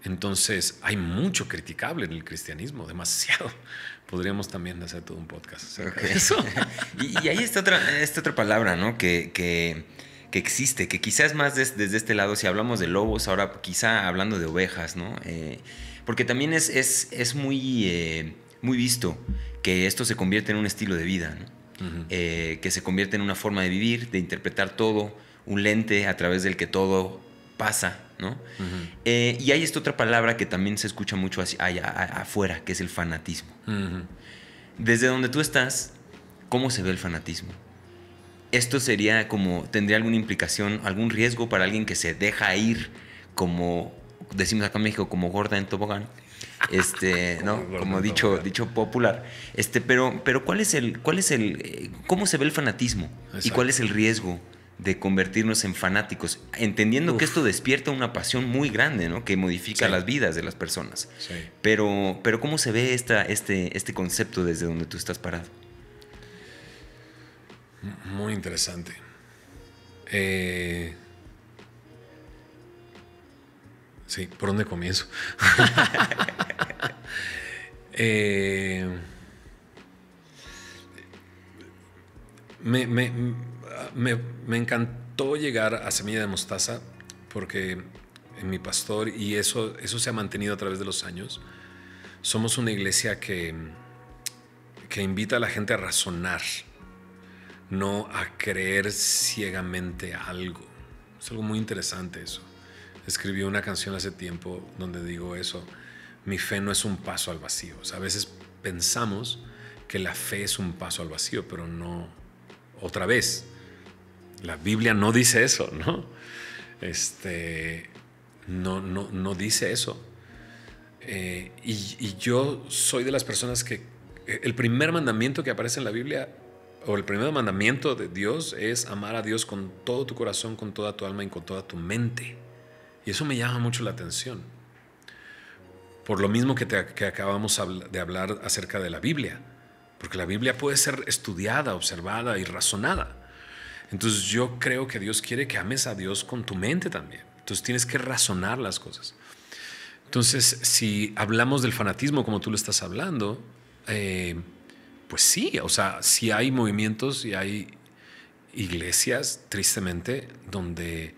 Entonces, hay mucho criticable en el cristianismo, demasiado. Podríamos también hacer todo un podcast. Eso. y, y, ahí está otra, esta otra palabra, ¿no? Que, existe, que quizás más desde este lado, si hablamos de lobos, ahora quizá hablando de ovejas, ¿no? Eh, porque también es, es, muy, eh, muy visto que esto se convierte en un estilo de vida, eh, que se convierte en una forma de vivir, de interpretar todo, un lente a través del que todo pasa, eh, y hay esta otra palabra que también se escucha mucho afuera, que es el fanatismo. Desde donde tú estás, ¿cómo se ve el fanatismo? Esto sería como, tendría alguna implicación, algún riesgo para alguien que se deja ir como decimos acá en México como gorda en tobogán, este, ¿no? Como, dicho, dicho popular. Este, pero, pero ¿cuál es el, cuál es el, cómo se ve el fanatismo y cuál es el riesgo? de convertirnos en fanáticos, entendiendo que esto despierta una pasión muy grande, ¿no? Que modifica las vidas de las personas. Pero, pero ¿cómo se ve esta, este, este concepto desde donde tú estás parado? Muy interesante. Eh, Sí, ¿por dónde comienzo? Eh, me, encantó llegar a Semilla de Mostaza porque en mi pastor, y eso, eso se ha mantenido a través de los años, somos una iglesia que, que invita a la gente a razonar, no a creer ciegamente algo. Es algo muy interesante eso. Escribió una canción hace tiempo donde digo eso, mi fe no es un paso al vacío. a veces pensamos que la fe es un paso al vacío, pero no, otra vez, la Biblia no dice eso, ¿no? Este, no, no, no dice eso. Eh, y, y yo soy de las personas que el primer mandamiento que aparece en la Biblia o el primer mandamiento de Dios es amar a Dios con todo tu corazón, con toda tu alma y con toda tu mente. Y eso me llama mucho la atención. Por lo mismo que, acabamos de hablar acerca de la Biblia, porque la Biblia puede ser estudiada, observada y razonada. Entonces yo creo que Dios quiere que ames a Dios con tu mente también. Entonces tienes que razonar las cosas. Entonces, si hablamos del fanatismo como tú lo estás hablando, eh, pues sí, o sea, si hay movimientos y hay iglesias, tristemente, donde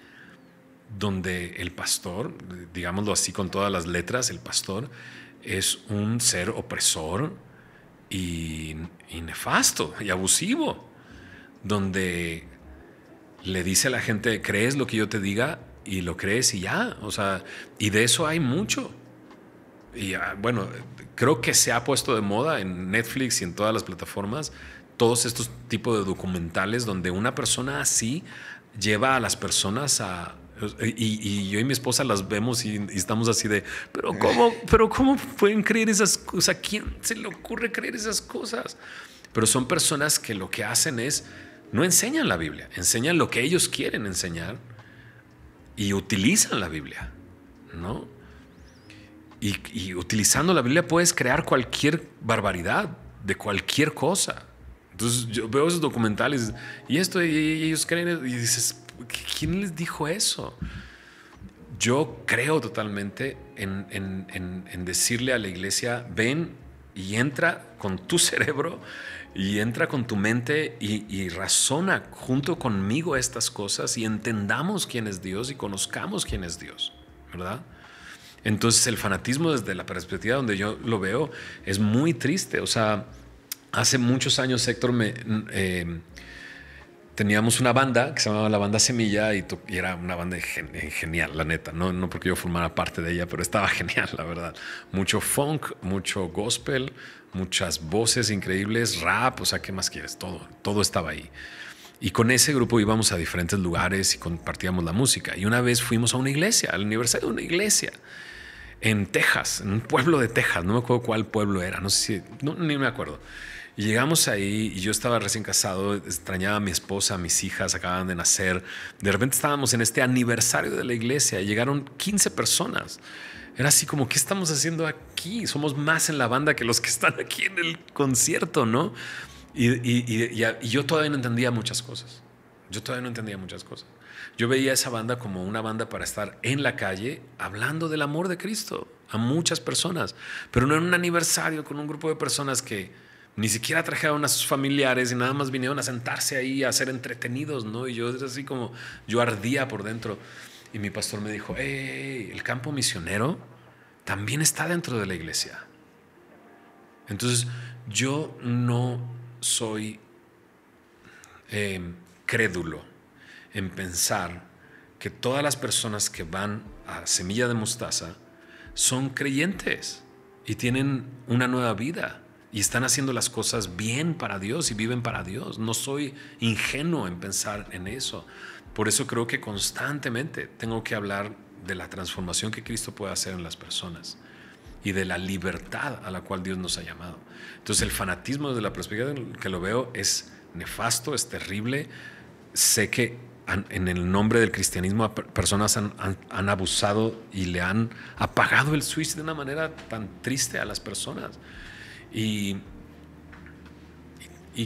donde el pastor, digámoslo así con todas las letras, el pastor es un ser opresor y, nefasto y abusivo, donde le dice a la gente, crees lo que yo te diga y lo crees y ya, o sea, y de eso hay mucho. Y bueno, creo que se ha puesto de moda en Netflix y en todas las plataformas todos estos tipos de documentales donde una persona así lleva a las personas a, eh, y, yo y mi esposa las vemos y, estamos así de, pero ¿cómo, pero ¿cómo pueden creer esas cosas? ¿A quién se le ocurre creer esas cosas? Pero son personas que lo que hacen es, no enseñan la Biblia, enseñan lo que ellos quieren enseñar y utilizan la Biblia, ¿no? Y, y utilizando la Biblia puedes crear cualquier barbaridad de cualquier cosa. Entonces yo veo esos documentales y esto y, ellos creen y dices, ¿Quién les dijo eso? Yo creo totalmente en, decirle a la iglesia, ven y entra con tu cerebro y entra con tu mente y, razona junto conmigo estas cosas y entendamos quién es Dios y conozcamos quién es Dios, ¿verdad? Entonces el fanatismo desde la perspectiva donde yo lo veo es muy triste. O sea, hace muchos años Héctor me... Eh, teníamos una banda que se llamaba la banda Semilla y, era una banda eh, genial, la neta. No, no porque yo formara parte de ella, pero estaba genial, la verdad. Mucho funk, mucho gospel, muchas voces increíbles, rap, o sea, ¿qué más quieres? Todo, todo estaba ahí. Y con ese grupo íbamos a diferentes lugares y compartíamos la música. Y una vez fuimos a una iglesia, al aniversario de una iglesia en Texas, en un pueblo de Texas, no me acuerdo cuál pueblo era, no sé si, ni me acuerdo llegamos ahí y yo estaba recién casado, extrañaba a mi esposa, a mis hijas acababan de nacer. De repente estábamos en este aniversario de la iglesia y llegaron 15 personas. Era así como, ¿qué estamos haciendo aquí? Somos más en la banda que los que están aquí en el concierto, ¿no? Y, yo todavía no entendía muchas cosas. Yo todavía no entendía muchas cosas. Yo veía esa banda como una banda para estar en la calle hablando del amor de Cristo a muchas personas, pero no en un aniversario con un grupo de personas que, ni siquiera trajeron a sus familiares y nada más vinieron a sentarse ahí, a ser entretenidos, ¿no? Y yo era así como, yo ardía por dentro. Y mi pastor me dijo, el campo misionero también está dentro de la iglesia. Entonces, yo no soy em, crédulo en pensar que todas las personas que van a Semilla de Mostaza son creyentes y tienen una nueva vida y están haciendo las cosas bien para Dios y viven para Dios. No soy ingenuo en pensar en eso. Por eso creo que constantemente tengo que hablar de la transformación que Cristo puede hacer en las personas y de la libertad a la cual Dios nos ha llamado. Entonces el fanatismo desde la perspectiva que lo veo es nefasto, es terrible. Sé que en el nombre del cristianismo personas han, abusado y le han apagado el switch de una manera tan triste a las personas. Y,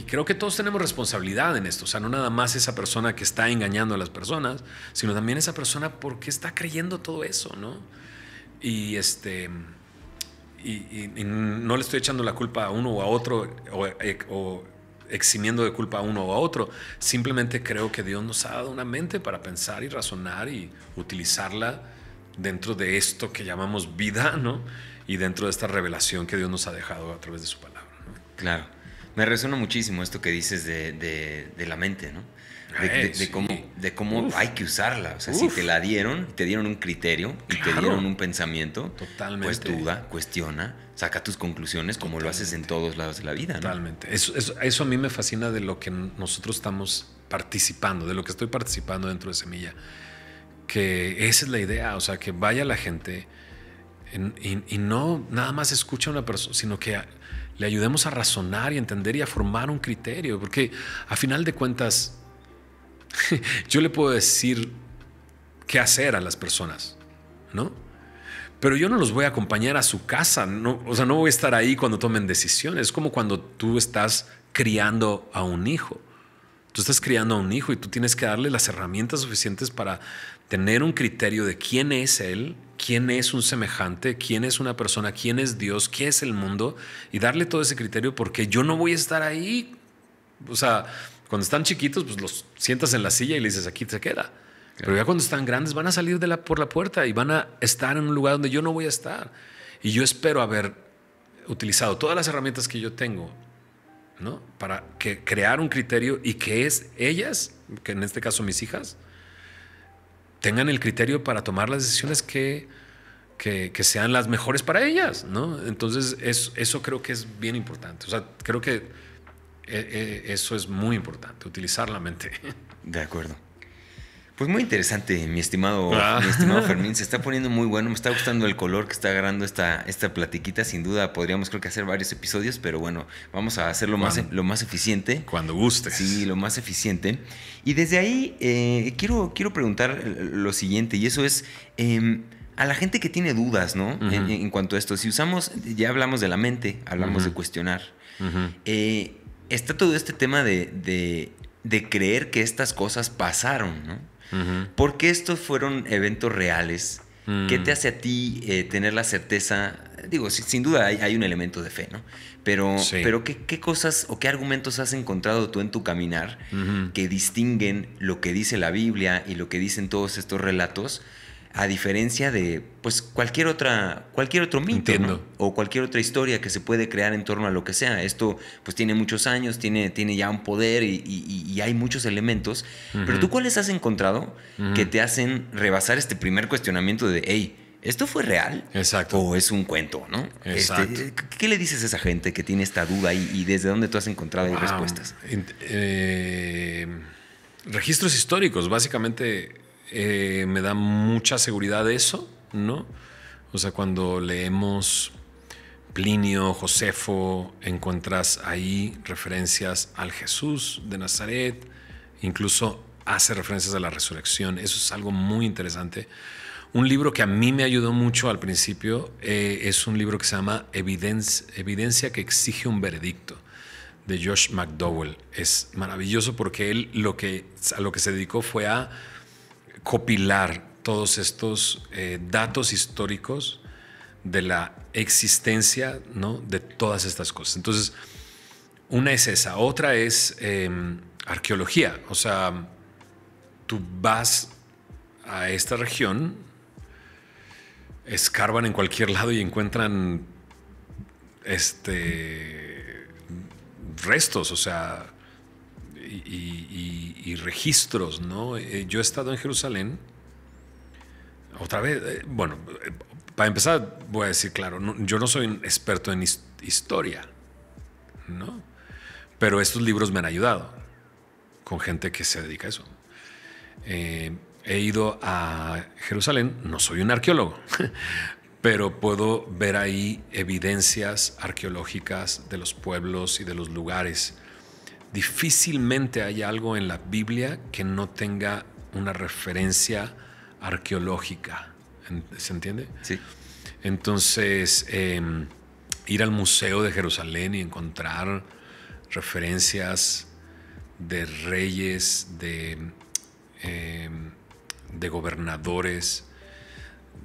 creo que todos tenemos responsabilidad en esto. O sea, no nada más esa persona que está engañando a las personas, sino también esa persona porque está creyendo todo eso, ¿no? Y este. no le estoy echando la culpa a uno o a otro o, o eximiendo de culpa a uno o a otro. Simplemente creo que Dios nos ha dado una mente para pensar y razonar y utilizarla dentro de esto que llamamos vida, ¿no? y dentro de esta revelación que Dios nos ha dejado a través de su palabra. Claro, me resuena muchísimo esto que dices de, la mente, ¿no? De, cómo, de cómo hay que usarla. O sea, si te la dieron, te dieron un criterio y te dieron un pensamiento, Totalmente. pues duda, cuestiona, saca tus conclusiones como lo haces en todos lados de la vida. Totalmente. Eso, eso, eso, a mí me fascina de lo que nosotros estamos participando, de lo que estoy participando dentro de Semilla. Que esa es la idea, o sea, que vaya la gente y, no nada más escucha a una persona, sino que le ayudemos a razonar y entender y a formar un criterio, porque a final de cuentas, yo le puedo decir qué hacer a las personas, ¿no? Pero yo no los voy a acompañar a su casa, o sea, no voy a estar ahí cuando tomen decisiones, es como cuando tú estás criando a un hijo. Tú estás criando a un hijo y tú tienes que darle las herramientas suficientes para tener un criterio de quién es él, quién es un semejante, quién es una persona, quién es Dios, qué es el mundo y darle todo ese criterio porque yo no voy a estar ahí. O sea, cuando están chiquitos, pues los sientas en la silla y le dices, aquí te queda. Pero ya cuando están grandes van a salir de la, por la puerta y van a estar en un lugar donde yo no voy a estar. Y yo espero haber utilizado todas las herramientas que yo tengo ¿no? para que crear un criterio y que es ellas, que en este caso mis hijas, tengan el criterio para tomar las decisiones que, sean las mejores para ellas, ¿no? Entonces, eso creo que es bien importante. O sea, creo que eh, eh, eso es muy importante, utilizar la mente. De acuerdo. Pues muy interesante, mi estimado, ah. mi estimado Fermín. Se está poniendo muy bueno. Me está gustando el color que está agarrando esta, esta platiquita. Sin duda podríamos creo que hacer varios episodios, pero bueno, vamos a hacerlo más, lo más eficiente. Cuando gustes. Sí, lo más eficiente. Y desde ahí eh, quiero, quiero preguntar lo siguiente, y eso es... Em, a la gente que tiene dudas, ¿no? en, cuanto a esto, si usamos, ya hablamos de la mente, hablamos de cuestionar. Eh, está todo este tema de, de creer que estas cosas pasaron, ¿no? Porque estos fueron eventos reales. ¿Qué mm. te hace a ti eh, tener la certeza? Digo, sin, duda hay, un elemento de fe, ¿no? Pero, pero ¿qué, cosas o qué argumentos has encontrado tú en tu caminar que distinguen lo que dice la Biblia y lo que dicen todos estos relatos a diferencia de pues cualquier otra cualquier otro mito o cualquier otra historia que se puede crear en torno a lo que sea esto pues tiene muchos años tiene, tiene ya un poder y, hay muchos elementos pero tú cuáles has encontrado que te hacen rebasar este primer cuestionamiento de hey ¿Esto fue real? Exacto. ¿O es un cuento, no? Este, ¿Qué le dices a esa gente que tiene esta duda y, desde dónde tú has encontrado respuestas? Eh, registros históricos, básicamente eh, me da mucha seguridad eso, ¿no? O sea, cuando leemos Plinio, Josefo, encuentras ahí referencias al Jesús de Nazaret, incluso hace referencias a la resurrección. Eso es algo muy interesante. Un libro que a mí me ayudó mucho al principio eh, es un libro que se llama Evidencia, Evidencia que exige un veredicto de Josh McDowell. Es maravilloso porque él lo que, a lo que se dedicó fue a copilar todos estos eh, datos históricos de la existencia ¿no? de todas estas cosas. Entonces, una es esa, otra es em, arqueología, o sea, tú vas a esta región, escarban en cualquier lado y encuentran este restos, o sea, y, registros, ¿no? Eh, yo he estado en Jerusalén, otra vez, eh, bueno, para empezar voy a decir, claro, yo no soy un experto en historia, ¿no? Pero estos libros me han ayudado con gente que se dedica a eso. Eh, he ido a Jerusalén, no soy un arqueólogo, pero puedo ver ahí evidencias arqueológicas de los pueblos y de los lugares. Difícilmente hay algo en la Biblia que no tenga una referencia arqueológica. ¿Se entiende? Sí. Entonces, em, ir al Museo de Jerusalén y encontrar referencias de reyes, de, em, de gobernadores,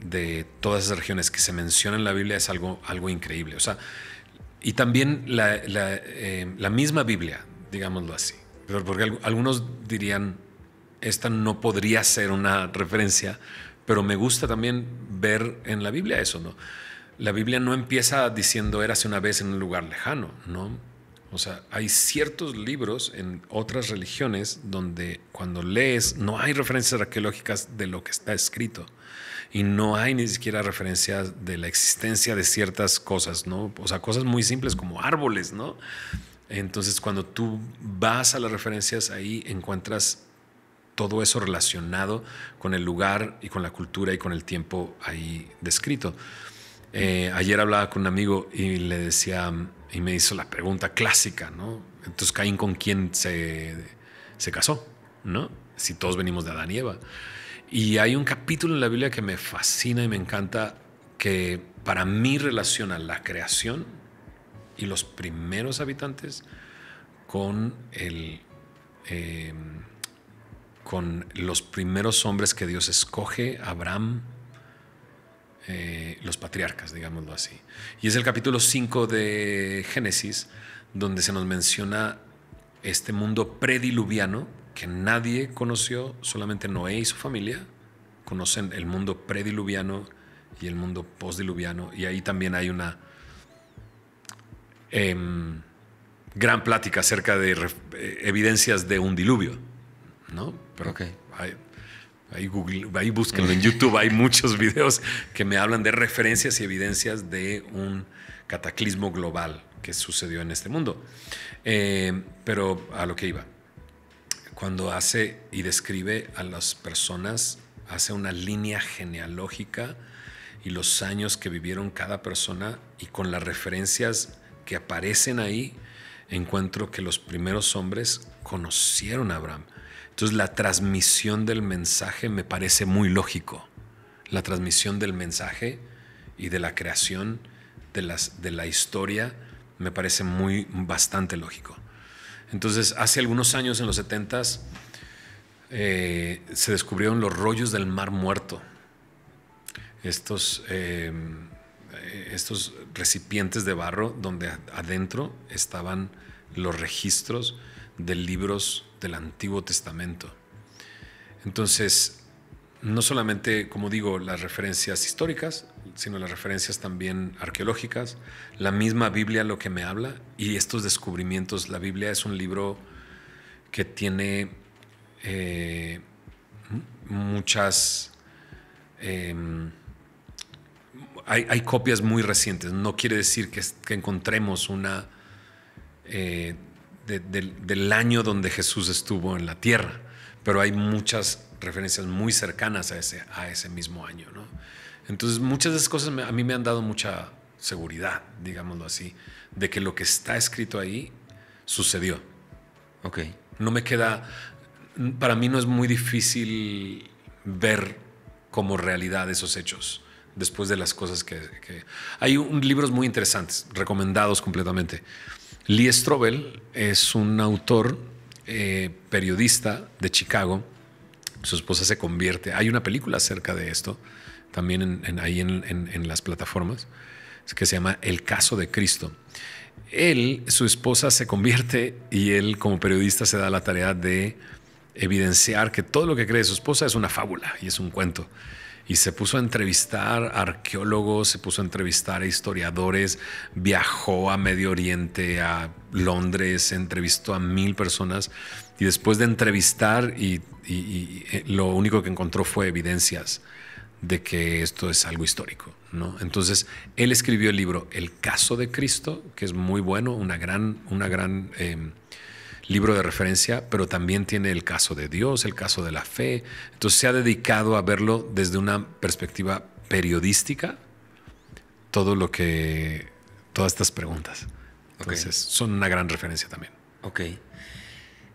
de todas esas regiones que se mencionan en la Biblia es algo, algo increíble. O sea, y también la em, misma Biblia digámoslo así. Porque algunos dirían, esta no podría ser una referencia, pero me gusta también ver en la Biblia eso, ¿no? La Biblia no empieza diciendo érase una vez en un lugar lejano, ¿no? O sea, hay ciertos libros en otras religiones donde cuando lees no hay referencias arqueológicas de lo que está escrito y no hay ni siquiera referencias de la existencia de ciertas cosas, ¿no? O sea, cosas muy simples como árboles, ¿no? Entonces, cuando tú vas a las referencias ahí, encuentras todo eso relacionado con el lugar y con la cultura y con el tiempo ahí descrito. Eh, ayer hablaba con un amigo y le decía, y me hizo la pregunta clásica, ¿no? Entonces, Caín con quién se, se casó, ¿no? Si todos venimos de Adán y Eva. Y hay un capítulo en la Biblia que me fascina y me encanta, que para mí relaciona la creación y los primeros habitantes con, el, em, con los primeros hombres que Dios escoge, Abraham, eh, los patriarcas, digámoslo así. Y es el capítulo 5 de Génesis donde se nos menciona este mundo prediluviano que nadie conoció, solamente Noé y su familia conocen el mundo prediluviano y el mundo postdiluviano y ahí también hay una Em, gran plática acerca de eh, evidencias de un diluvio, ¿no? Pero okay. hay, Ahí, Google, búsquenlo en YouTube, hay muchos videos que me hablan de referencias y evidencias de un cataclismo global que sucedió en este mundo. Em, pero a lo que iba, cuando hace y describe a las personas, hace una línea genealógica y los años que vivieron cada persona y con las referencias que aparecen ahí, encuentro que los primeros hombres conocieron a Abraham. Entonces la transmisión del mensaje me parece muy lógico. La transmisión del mensaje y de la creación de, las, de la historia me parece muy bastante lógico. Entonces, hace algunos años, en los 70 eh, se descubrieron los rollos del mar muerto. Estos, eh, estos recipientes de barro donde adentro estaban los registros de libros del Antiguo Testamento. Entonces, no solamente, como digo, las referencias históricas, sino las referencias también arqueológicas, la misma Biblia lo que me habla y estos descubrimientos. La Biblia es un libro que tiene eh, muchas... Em, hay, copias muy recientes. No quiere decir que, encontremos una eh, del año donde Jesús estuvo en la tierra, pero hay muchas referencias muy cercanas a ese, a ese mismo año. Entonces, muchas de esas cosas a mí me han dado mucha seguridad, digámoslo así, de que lo que está escrito ahí sucedió. Ok. No me queda. Para mí no es muy difícil ver como realidad esos hechos después de las cosas que... Hay libros muy interesantes, recomendados completamente. Lee Strobel es un autor eh, periodista de Chicago. Su esposa se convierte. Hay una película acerca de esto, también ahí en, las plataformas, que se llama El caso de Cristo. Él, su esposa se convierte y él como periodista se da la tarea de evidenciar que todo lo que cree su esposa es una fábula y es un cuento y se puso a entrevistar arqueólogos, se puso a entrevistar a historiadores, viajó a Medio Oriente, a Londres, entrevistó a mil personas y después de entrevistar y, eh, lo único que encontró fue evidencias de que esto es algo histórico. ¿no? Entonces, él escribió el libro El caso de Cristo, que es muy bueno, una gran, una gran em, libro de referencia, pero también tiene el caso de Dios, el caso de la fe. Entonces se ha dedicado a verlo desde una perspectiva periodística, todo lo que, todas estas preguntas. Entonces son una gran referencia también. Ok.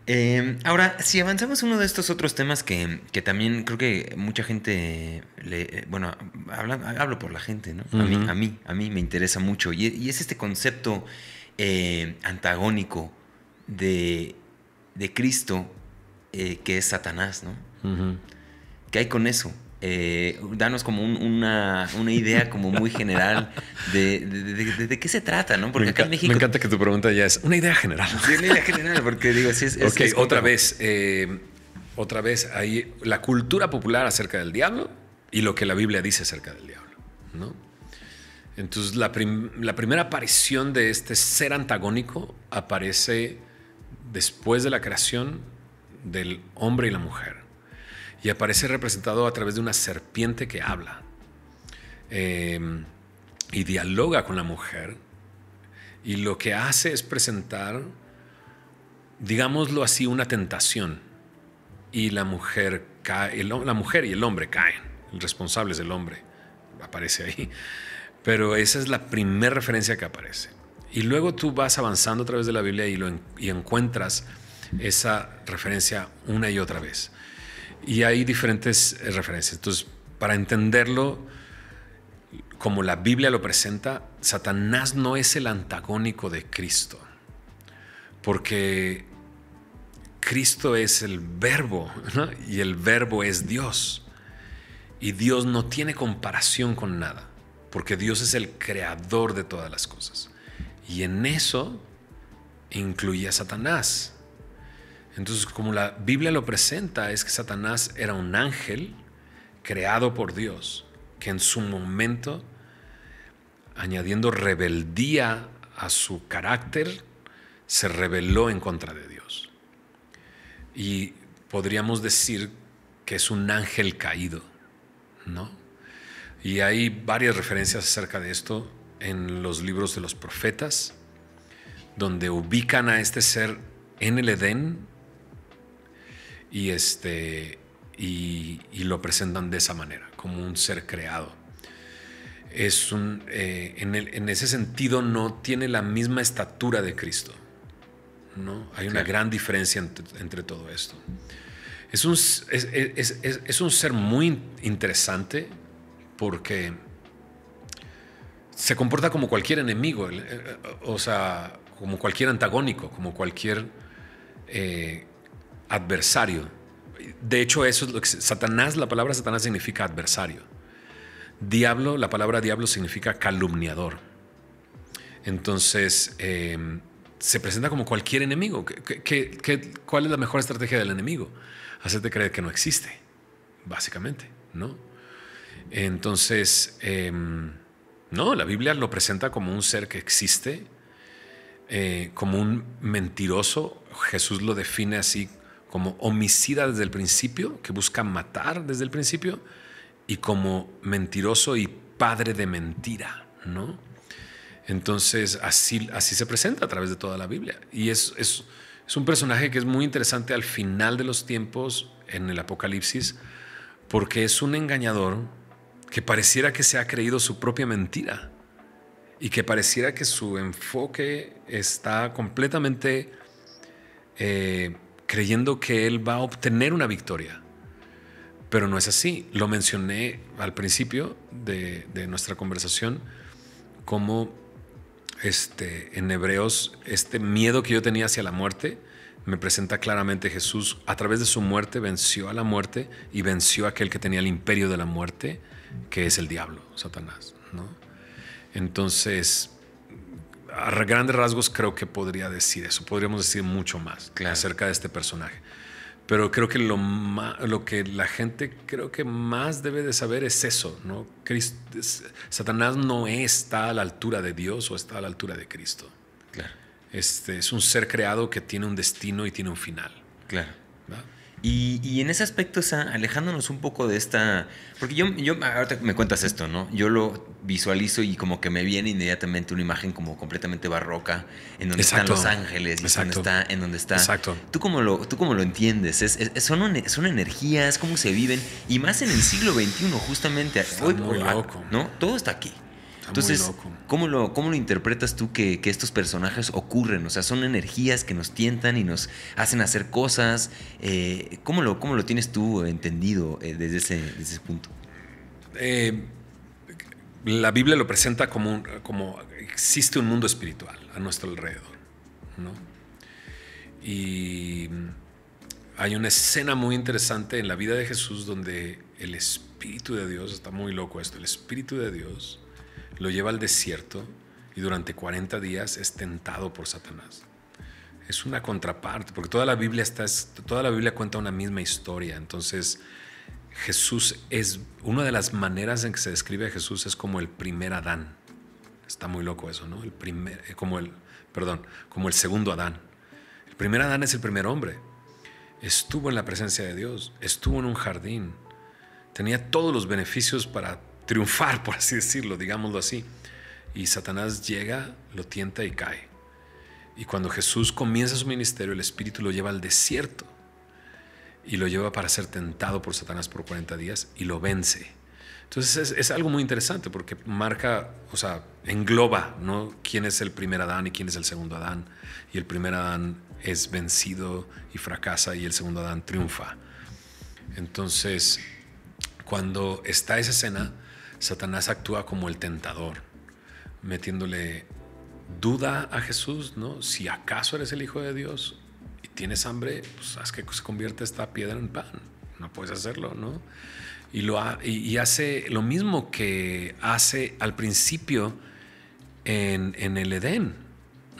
Em, ahora, si avanzamos uno de estos otros temas que, también creo que mucha gente, le, eh, bueno, hablo por la gente, ¿no? a, mí, a, mí, a mí me interesa mucho y, es este concepto eh, antagónico de, Cristo, eh, que es Satanás, ¿no? ¿Qué hay con eso? Eh, danos como una, idea como muy general de, de, qué se trata, ¿no? Porque me en México... Me encanta que tu pregunta ya es una idea general. una idea general, porque digo, sí es... ok, eh, otra vez, otra vez, hay la cultura popular acerca del diablo y lo que la Biblia dice acerca del diablo, ¿no? Entonces, la, la primera aparición de este ser antagónico aparece después de la creación del hombre y la mujer. Y aparece representado a través de una serpiente que habla em, y dialoga con la mujer. Y lo que hace es presentar, digámoslo así, una tentación. Y la mujer, cae, la mujer y el hombre caen. El responsable es el hombre. Aparece ahí. Pero esa es la primera referencia que aparece. Y luego tú vas avanzando a través de la Biblia y, lo, encuentras esa referencia una y otra vez. Y hay diferentes referencias. Entonces, para entenderlo, como la Biblia lo presenta, Satanás no es el antagónico de Cristo, porque Cristo es el verbo y el verbo es Dios. Y Dios no tiene comparación con nada, porque Dios es el creador de todas las cosas. Y en eso incluía a Satanás. Entonces, como la Biblia lo presenta, es que Satanás era un ángel creado por Dios, que en su momento, añadiendo rebeldía a su carácter, se rebeló en contra de Dios. Y podríamos decir que es un ángel caído, ¿no? Y hay varias referencias acerca de esto en los libros de los profetas, donde ubican a este ser en el Edén y, este, y, lo presentan de esa manera, como un ser creado. Es un, eh, en, ese sentido no tiene la misma estatura de Cristo. ¿no? Hay una gran diferencia entre, todo esto. Es es, es un ser muy interesante porque se comporta como cualquier enemigo, eh, eh, o sea, como cualquier antagónico, como cualquier eh, adversario. De hecho, eso es lo que Satanás, la palabra Satanás significa adversario. Diablo, la palabra diablo significa calumniador. Entonces, em, se presenta como cualquier enemigo. cuál es la mejor estrategia del enemigo? Hacerte creer que no existe, básicamente, ¿no? Entonces, em, no, la Biblia lo presenta como un ser que existe, eh, como un mentiroso. Jesús lo define así como homicida desde el principio, que busca matar desde el principio, y como mentiroso y padre de mentira, ¿no? Entonces, así, así se presenta a través de toda la Biblia. Y es un personaje que es muy interesante al final de los tiempos, en el Apocalipsis, porque es un engañador que pareciera que se ha creído su propia mentira y que pareciera que su enfoque está completamente eh, creyendo que él va a obtener una victoria. Pero no es así. Lo mencioné al principio de, de nuestra conversación, como este, en Hebreos este miedo que yo tenía hacia la muerte me presenta claramente Jesús a través de su muerte venció a la muerte y venció a aquel que tenía el imperio de la muerte que es el diablo, Satanás. ¿no? Entonces, a grandes rasgos creo que podría decir eso, podríamos decir mucho más acerca de este personaje. Pero creo que lo, lo que la gente creo que más debe de saber es eso, ¿no? Satanás no está a la altura de Dios o está a la altura de Cristo. Claro. Este, es un ser creado que tiene un destino y tiene un final. Claro. Y, y, en ese aspecto, esa, alejándonos un poco de esta. Porque yo, yo, ahorita me cuentas esto, ¿no? Yo lo visualizo y como que me viene inmediatamente una imagen como completamente barroca, en donde están los ángeles, en donde está. En donde está. Exacto. ¿Tú cómo lo, tú cómo lo entiendes? Es, son, son energías, cómo se viven, y más en el siglo XXI, justamente. hoy, ah, ¿no? Todo está aquí. Entonces, ¿cómo, lo, ¿cómo lo interpretas tú que, estos personajes ocurren? O sea, son energías que nos tientan y nos hacen hacer cosas. Eh, ¿cómo, lo, ¿Cómo lo tienes tú entendido eh, desde, ese, punto? Eh, la Biblia lo presenta como, como existe un mundo espiritual a nuestro alrededor, Y hay una escena muy interesante en la vida de Jesús donde el Espíritu de Dios, está muy loco esto, el Espíritu de Dios lo lleva al desierto y durante 40 días es tentado por Satanás. Es una contraparte, porque toda la Biblia, está, toda la Biblia cuenta una misma historia. Entonces, Jesús es, una de las maneras en que se describe a Jesús es como el primer Adán. Está muy loco eso, ¿no? El primer, eh, como el, perdón, como el segundo Adán. El primer Adán es el primer hombre. Estuvo en la presencia de Dios, estuvo en un jardín, tenía todos los beneficios para triunfar, por así decirlo, digámoslo así. Y Satanás llega, lo tienta y cae. Y cuando Jesús comienza su ministerio, el Espíritu lo lleva al desierto y lo lleva para ser tentado por Satanás por 40 días y lo vence. Entonces es, algo muy interesante porque marca, o sea, engloba, ¿no? Quién es el primer Adán y quién es el segundo Adán. Y el primer Adán es vencido y fracasa y el segundo Adán triunfa. Entonces, cuando está esa escena, Satanás actúa como el tentador, metiéndole duda a Jesús, ¿no? Si acaso eres el Hijo de Dios y tienes hambre, pues haz que se convierta esta piedra en pan. No puedes hacerlo, ¿no? Y, lo hace lo mismo que hace al principio en, el Edén,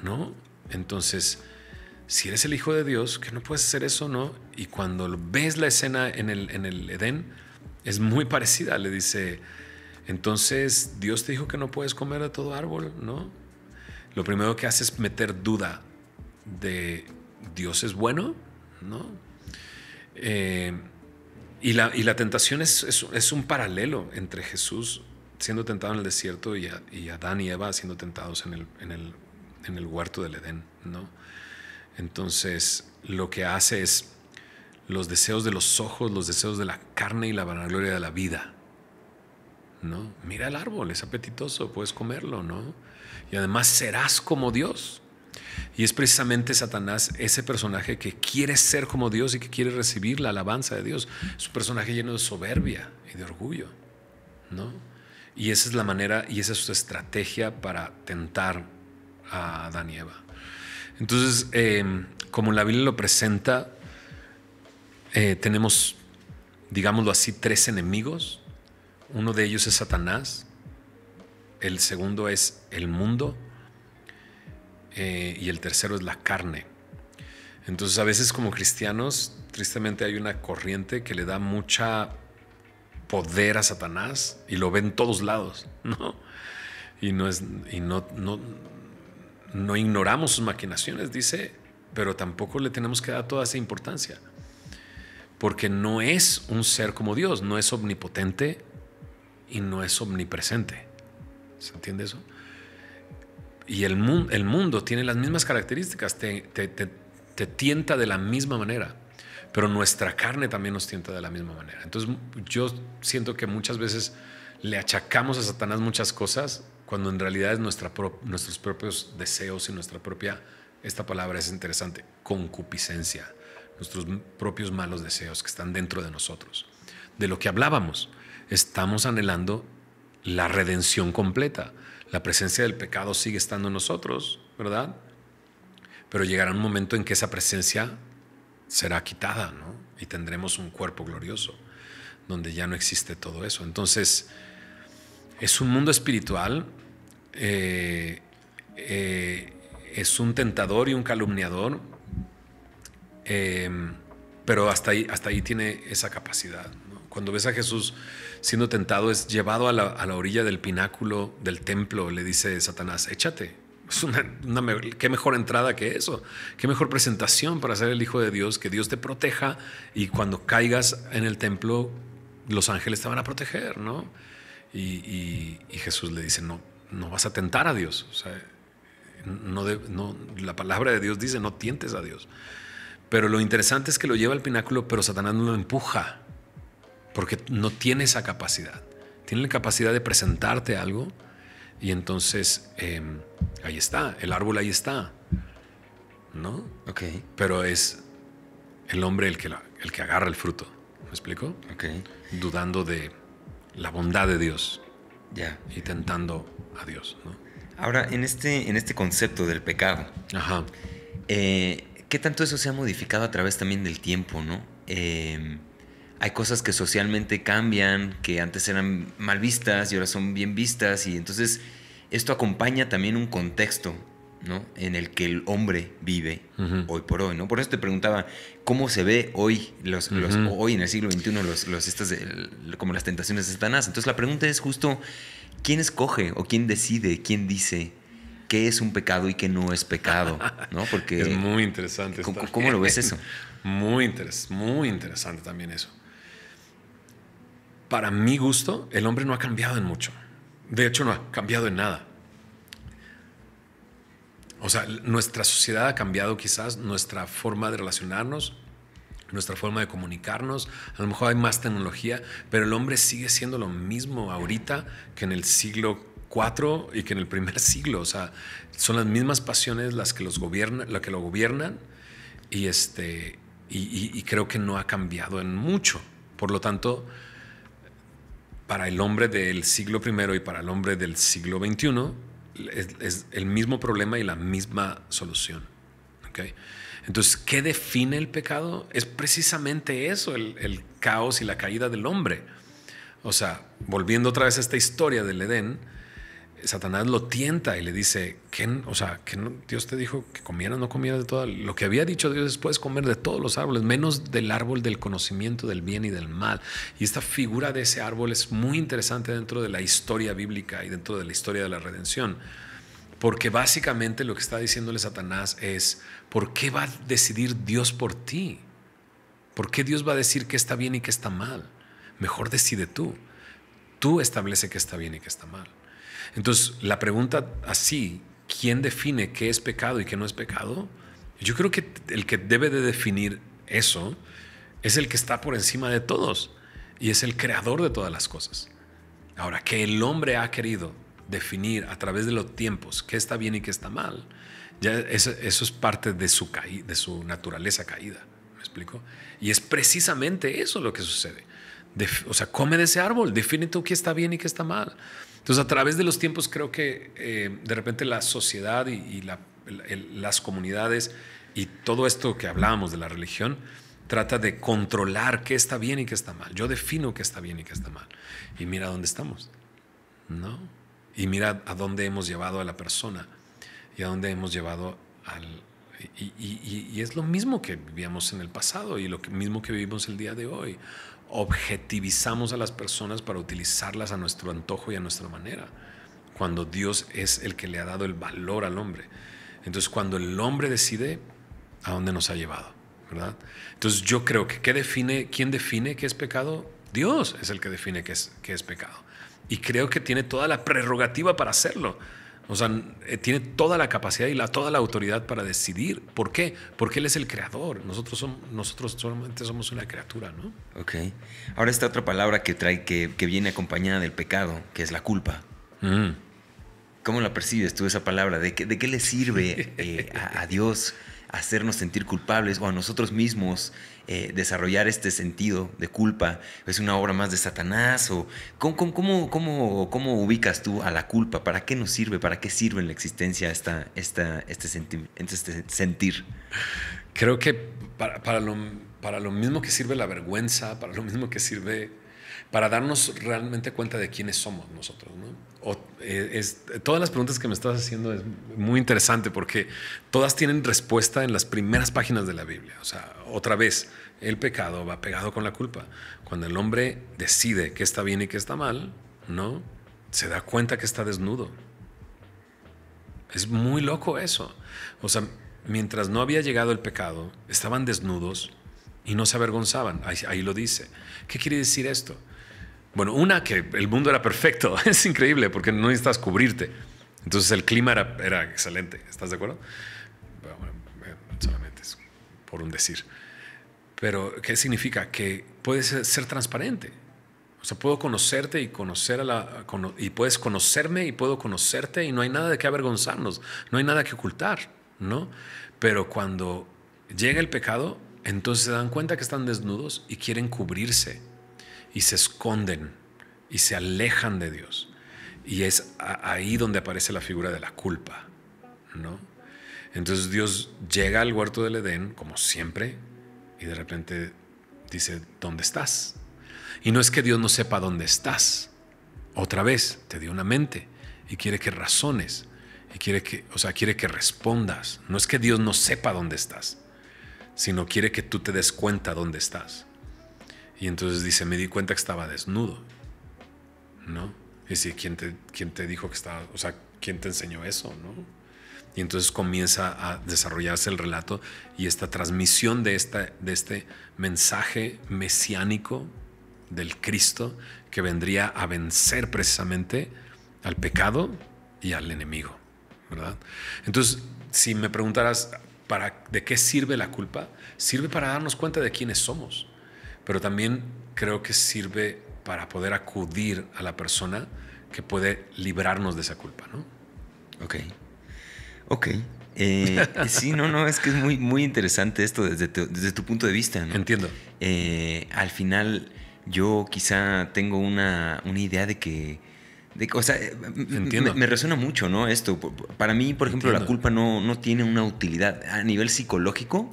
¿no? Entonces, si eres el Hijo de Dios, que no puedes hacer eso, ¿no? Y cuando ves la escena en el Edén, es muy parecida. Le dice, entonces Dios te dijo que no puedes comer de todo árbol, ¿no? Lo primero que hace es meter duda de Dios es bueno, ¿no? Eh, y, la, tentación es, un paralelo entre Jesús siendo tentado en el desierto y, y Adán y Eva siendo tentados en el, en el, en el huerto del Edén, ¿no? Entonces lo que hace es los deseos de los ojos, los deseos de la carne y la vanagloria de la vida, ¿no? Mira el árbol, es apetitoso, puedes comerlo, ¿no? Y además serás como Dios. Y es precisamente Satanás ese personaje que quiere ser como Dios y que quiere recibir la alabanza de Dios. Es un personaje lleno de soberbia y de orgullo, ¿no? Y esa es la manera y esa es su estrategia para tentar a Adán y Eva. Entonces, em, como la Biblia lo presenta, eh, tenemos, digámoslo así, tres enemigos uno de ellos es Satanás, el segundo es el mundo eh, y el tercero es la carne. Entonces a veces como cristianos, tristemente hay una corriente que le da mucha poder a Satanás y lo ven todos lados, ¿no? Y no es y no, no, no ignoramos sus maquinaciones, dice, pero tampoco le tenemos que dar toda esa importancia. Porque no es un ser como Dios, no es omnipotente, y no es omnipresente. ¿Se entiende eso? Y el, el mundo tiene las mismas características, te, tienta de la misma manera pero nuestra carne también nos tienta de la misma manera. Entonces yo siento que muchas veces le achacamos a Satanás muchas cosas cuando en realidad es nuestra nuestros propios deseos y nuestra propia, esta palabra es interesante, concupiscencia, nuestros propios malos deseos que están dentro de nosotros. De lo que hablábamos, estamos anhelando la redención completa. La presencia del pecado sigue estando en nosotros, ¿verdad? Pero llegará un momento en que esa presencia será quitada, ¿no? Y tendremos un cuerpo glorioso, donde ya no existe todo eso. Entonces, es un mundo espiritual, eh, eh, es un tentador y un calumniador, eh, pero hasta ahí, hasta ahí tiene esa capacidad. Cuando ves a Jesús siendo tentado, es llevado a la, orilla del pináculo del templo. Le dice Satanás, échate. Es una, qué mejor entrada que eso, qué mejor presentación para ser el Hijo de Dios, que Dios te proteja y cuando caigas en el templo, los ángeles te van a proteger, ¿no? Y, Jesús le dice, no, no vas a tentar a Dios. no, no, la palabra de Dios dice, no tientes a Dios. Pero lo interesante es que lo lleva al pináculo, pero Satanás no lo empuja porque no tiene esa capacidad. Tiene la capacidad de presentarte algo y entonces em, ahí está, el árbol ahí está, ¿no? Ok. Pero es el hombre el que, el que agarra el fruto, ¿me explico? Ok. Dudando de la bondad de Dios. Ya. Y tentando a Dios, Ahora, en este, en este concepto del pecado, Ajá. Eh, ¿qué tanto eso se ha modificado a través también del tiempo, no? Eh, hay cosas que socialmente cambian, que antes eran mal vistas y ahora son bien vistas, y entonces esto acompaña también un contexto, ¿no? En el que el hombre vive hoy por hoy, ¿no? Por eso te preguntaba, ¿cómo se ve hoy, los, hoy en el siglo XXI, los, como las tentaciones de Satanás? Entonces la pregunta es justo, ¿quién escoge o quién decide, quién dice qué es un pecado y qué no es pecado? ¿no? Porque, es muy interesante. ¿Cómo, lo ves eso? Muy, interesante, muy interesante también eso para mi gusto, el hombre no ha cambiado en mucho. De hecho, no ha cambiado en nada. O sea, nuestra sociedad ha cambiado quizás, nuestra forma de relacionarnos, nuestra forma de comunicarnos, a lo mejor hay más tecnología, pero el hombre sigue siendo lo mismo ahorita que en el siglo IV y que en el primer siglo. O sea, son las mismas pasiones las que, los gobiernan, la que lo gobiernan y, este, y creo que no ha cambiado en mucho. Por lo tanto, para el hombre del siglo I y para el hombre del siglo XXI es, el mismo problema y la misma solución. Entonces, ¿qué define el pecado? Es precisamente eso, el, el, caos y la caída del hombre. O sea, volviendo otra vez a esta historia del Edén, Satanás lo tienta y le dice, ¿quién, o sea, que Dios te dijo que comieras, no comieras de todo. Lo que había dicho Dios es, puedes comer de todos los árboles, menos del árbol del conocimiento del bien y del mal. Y esta figura de ese árbol es muy interesante dentro de la historia bíblica y dentro de la historia de la redención. Porque básicamente lo que está diciéndole Satanás es, ¿por qué va a decidir Dios por ti? ¿Por qué Dios va a decir qué está bien y qué está mal? Mejor decide tú. Tú establece qué está bien y qué está mal. Entonces, la pregunta así, ¿quién define qué es pecado y qué no es pecado? Yo creo que el que debe de definir eso es el que está por encima de todos y es el creador de todas las cosas. Ahora, que el hombre ha querido definir a través de los tiempos qué está bien y qué está mal, ya eso, es parte de su, de su naturaleza caída. ¿Me explico? Y es precisamente eso lo que sucede. o sea, come de ese árbol, define tú qué está bien y qué está mal. Entonces, a través de los tiempos, creo que eh, de repente la sociedad y, las comunidades y todo esto que hablábamos de la religión trata de controlar qué está bien y qué está mal. Yo defino qué está bien y qué está mal. Y mira dónde estamos, ¿no? Y mira a dónde hemos llevado a la persona y a dónde hemos llevado al... Y, y es lo mismo que vivíamos en el pasado y lo mismo que vivimos el día de hoy objetivizamos a las personas para utilizarlas a nuestro antojo y a nuestra manera, cuando Dios es el que le ha dado el valor al hombre. Entonces, cuando el hombre decide a dónde nos ha llevado, ¿verdad? Entonces, yo creo que ¿qué define, ¿quién define qué es pecado? Dios es el que define es, qué es pecado. Y creo que tiene toda la prerrogativa para hacerlo. O sea, eh, tiene toda la capacidad y la, toda la autoridad para decidir. ¿Por qué? Porque Él es el creador. Nosotros, nosotros solamente somos una criatura, ¿no? Ok. Ahora está otra palabra que, trae, que, viene acompañada del pecado, que es la culpa. Mm. ¿Cómo la percibes tú esa palabra? ¿De qué, le sirve eh, a, a Dios hacernos sentir culpables o a nosotros mismos eh, desarrollar este sentido de culpa? ¿Es una obra más de Satanás? ¿O cómo, ubicas tú a la culpa? ¿Para qué nos sirve? ¿Para qué sirve en la existencia esta, este, este, sentir? Creo que para, para, lo, para lo mismo que sirve la vergüenza, para lo mismo que sirve para darnos realmente cuenta de quiénes somos nosotros, ¿no? Eh, todas las preguntas que me estás haciendo es muy interesante porque todas tienen respuesta en las primeras páginas de la Biblia. O sea, otra vez, el pecado va pegado con la culpa. Cuando el hombre decide qué está bien y qué está mal, ¿no? Se da cuenta que está desnudo. Es muy loco eso. O sea, mientras no había llegado el pecado, estaban desnudos y no se avergonzaban. ahí lo dice. ¿Qué quiere decir esto? Bueno, una que el mundo era perfecto, es increíble porque no necesitas cubrirte. Entonces el clima era, excelente, ¿estás de acuerdo? Bueno, eh, solamente es por un decir. Pero, ¿qué significa? Que puedes ser transparente. O sea, puedo conocerte y conocer a la. y puedes conocerme y puedo conocerte y no hay nada de qué avergonzarnos, no hay nada que ocultar, ¿no? Pero cuando llega el pecado, entonces se dan cuenta que están desnudos y quieren cubrirse y se esconden y se alejan de Dios. Y es ahí donde aparece la figura de la culpa, ¿no? Entonces Dios llega al huerto del Edén, como siempre, y de repente dice, ¿dónde estás? Y no es que Dios no sepa dónde estás. Otra vez, te dio una mente y quiere que razones, y quiere que, o sea, quiere que respondas. No es que Dios no sepa dónde estás, sino quiere que tú te des cuenta dónde estás. Y entonces dice, me di cuenta que estaba desnudo, ¿no? Es decir, ¿quién te, quién te dijo que estaba, o sea, quién te enseñó eso, ¿no? Y entonces comienza a desarrollarse el relato y esta transmisión de, esta, de este mensaje mesiánico del Cristo que vendría a vencer precisamente al pecado y al enemigo, ¿verdad? Entonces, si me preguntaras, ¿para, ¿de qué sirve la culpa? Sirve para darnos cuenta de quiénes somos pero también creo que sirve para poder acudir a la persona que puede librarnos de esa culpa, ¿no? Ok. Ok. Eh, sí, no, no, es que es muy, muy interesante esto desde tu, punto de vista. ¿no? Entiendo. Eh, al final, yo quizá tengo una idea de que de, o sea, me, resuena mucho, ¿no? Esto. Para mí, por ejemplo, la culpa no, no, tiene una utilidad. A nivel psicológico,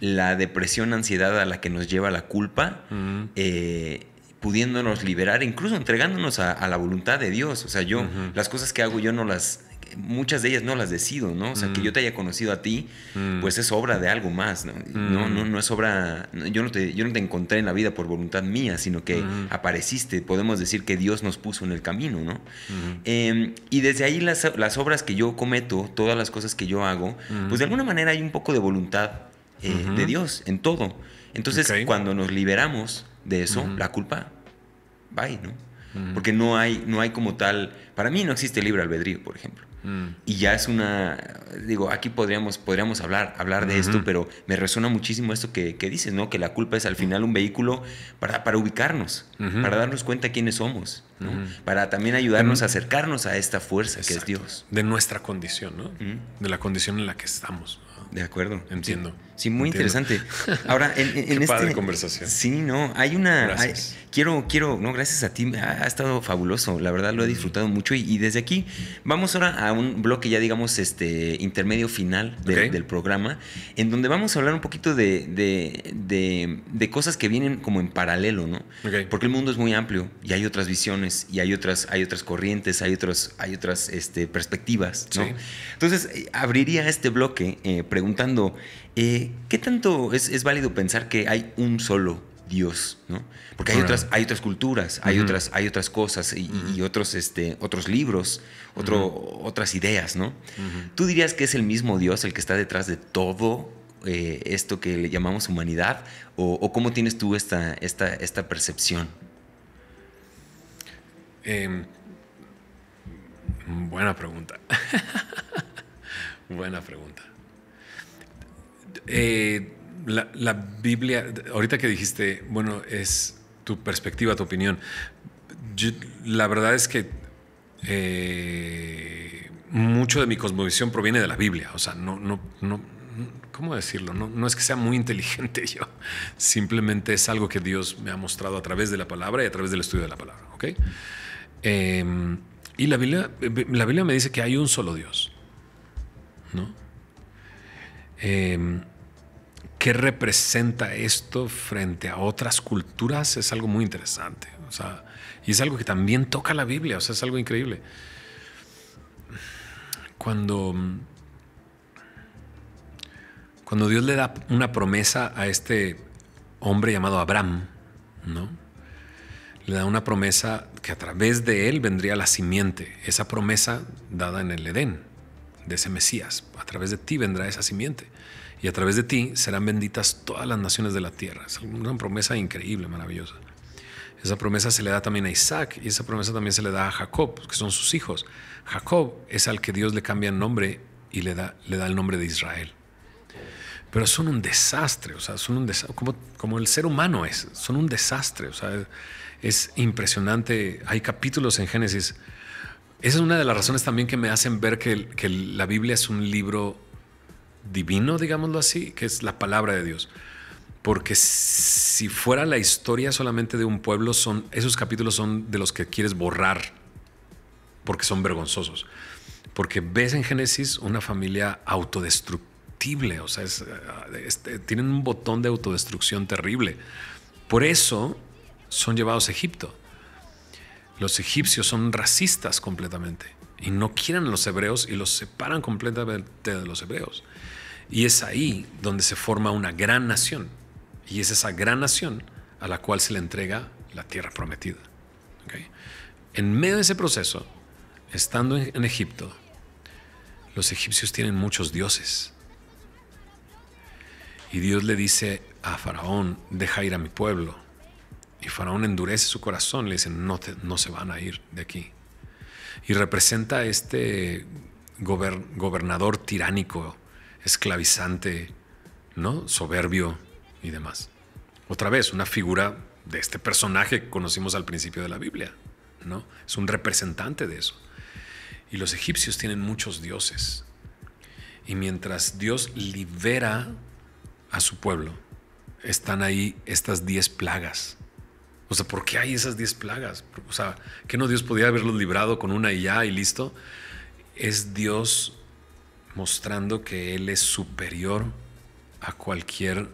la depresión, ansiedad a la que nos lleva la culpa, mm. eh, pudiéndonos liberar, incluso entregándonos a, la voluntad de Dios. O sea, yo, las cosas que hago, yo no las muchas de ellas no las decido, ¿no? O sea, que mm. yo te haya conocido a ti, mm. pues es obra de algo más, ¿no? No, mm. no, no es obra, yo no, te, yo no te encontré en la vida por voluntad mía, sino que apareciste, podemos decir que Dios nos puso en el camino, ¿no? Em, y desde ahí las, obras que yo cometo, todas las cosas que yo hago, pues de alguna manera hay un poco de voluntad eh, de Dios en todo. Entonces, cuando nos liberamos de eso, la culpa, bye, ¿no? porque no hay, no hay como tal, para mí no existe libre albedrío, por ejemplo. Mm. Y ya es una, digo, aquí podríamos, podríamos hablar, hablar de esto, pero me resuena muchísimo esto que, que, dices, ¿no? Que la culpa es al final un vehículo para, ubicarnos, para darnos cuenta quiénes somos, ¿no? Para también ayudarnos a acercarnos a esta fuerza que es Dios. De nuestra condición, ¿no? De la condición en la que estamos. De acuerdo. Entiendo. Sí, muy interesante. Ahora, en, en, Qué este conversación. Sí, no, hay una. quiero, quiero, no, gracias a ti, ha, estado fabuloso. La verdad lo he disfrutado mucho y, desde aquí vamos ahora a un bloque ya digamos este intermedio final del programa, en donde vamos a hablar un poquito de, de, de, cosas que vienen como en paralelo, ¿no? Porque el mundo es muy amplio y hay otras visiones y hay otras, hay otras corrientes, hay otras, hay otras este, perspectivas, ¿no? Entonces eh, abriría este bloque eh, preguntando eh, ¿Qué tanto es, válido pensar que hay un solo Dios? Porque hay, otras, culturas, hay, otras, cosas y, este, otros, libros, otras ideas, ¿no? ¿Tú dirías que es el mismo Dios el que está detrás de todo eh, esto que le llamamos humanidad? ¿O, cómo tienes tú esta, percepción? Em, buena pregunta. buena pregunta. Eh, la, Biblia, ahorita que dijiste, bueno, es tu perspectiva, tu opinión. la verdad es que eh, mucho de mi cosmovisión proviene de la Biblia. O sea, no, no, no, ¿cómo decirlo? No, no es que sea muy inteligente yo. Simplemente es algo que Dios me ha mostrado a través de la palabra y a través del estudio de la palabra. ¿Ok? Em, y la Biblia, la Biblia me dice que hay un solo Dios. ¿No? Em, ¿Qué representa esto frente a otras culturas? Es algo muy interesante. y es algo que también toca la Biblia, o sea, es algo increíble. Cuando, cuando Dios le da una promesa a este hombre llamado Abraham, ¿no? le da una promesa que a través de él vendría la simiente, esa promesa dada en el Edén, de ese Mesías, a través de ti vendrá esa simiente y a través de ti serán benditas todas las naciones de la tierra. Es una promesa increíble, maravillosa. Esa promesa se le da también a Isaac y esa promesa también se le da a Jacob, que son sus hijos. Jacob es al que Dios le cambia el nombre y le da, le da el nombre de Israel. Pero son un desastre, o sea, son un como, como el ser humano es, son un desastre, o sea, es, impresionante. Hay capítulos en Génesis. Esa es una de las razones también que me hacen ver que, que la Biblia es un libro divino, digámoslo así, que es la palabra de Dios. Porque si fuera la historia solamente de un pueblo, son, esos capítulos son de los que quieres borrar, porque son vergonzosos. Porque ves en Génesis una familia autodestructible, o sea, eh, este, tienen un botón de autodestrucción terrible. Por eso son llevados a Egipto. Los egipcios son racistas completamente y no quieren a los hebreos y los separan completamente de los hebreos. Y es ahí donde se forma una gran nación. Y es esa gran nación a la cual se le entrega la tierra prometida. En medio de ese proceso, estando en Egipto, los egipcios tienen muchos dioses. Y Dios le dice a Faraón, deja ir a mi pueblo. Y Faraón endurece su corazón, le dice, no, no se van a ir de aquí. Y representa a este gobernador tiránico esclavizante, ¿no? Soberbio y demás. Otra vez, una figura de este personaje que conocimos al principio de la Biblia, ¿no? Es un representante de eso. Y los egipcios tienen muchos dioses. Y mientras Dios libera a su pueblo, están ahí estas diez plagas. O sea, ¿por qué hay esas diez plagas? O sea, ¿qué no Dios podía haberlos librado con una y ya y listo? Es Dios mostrando que Él es superior a cualquier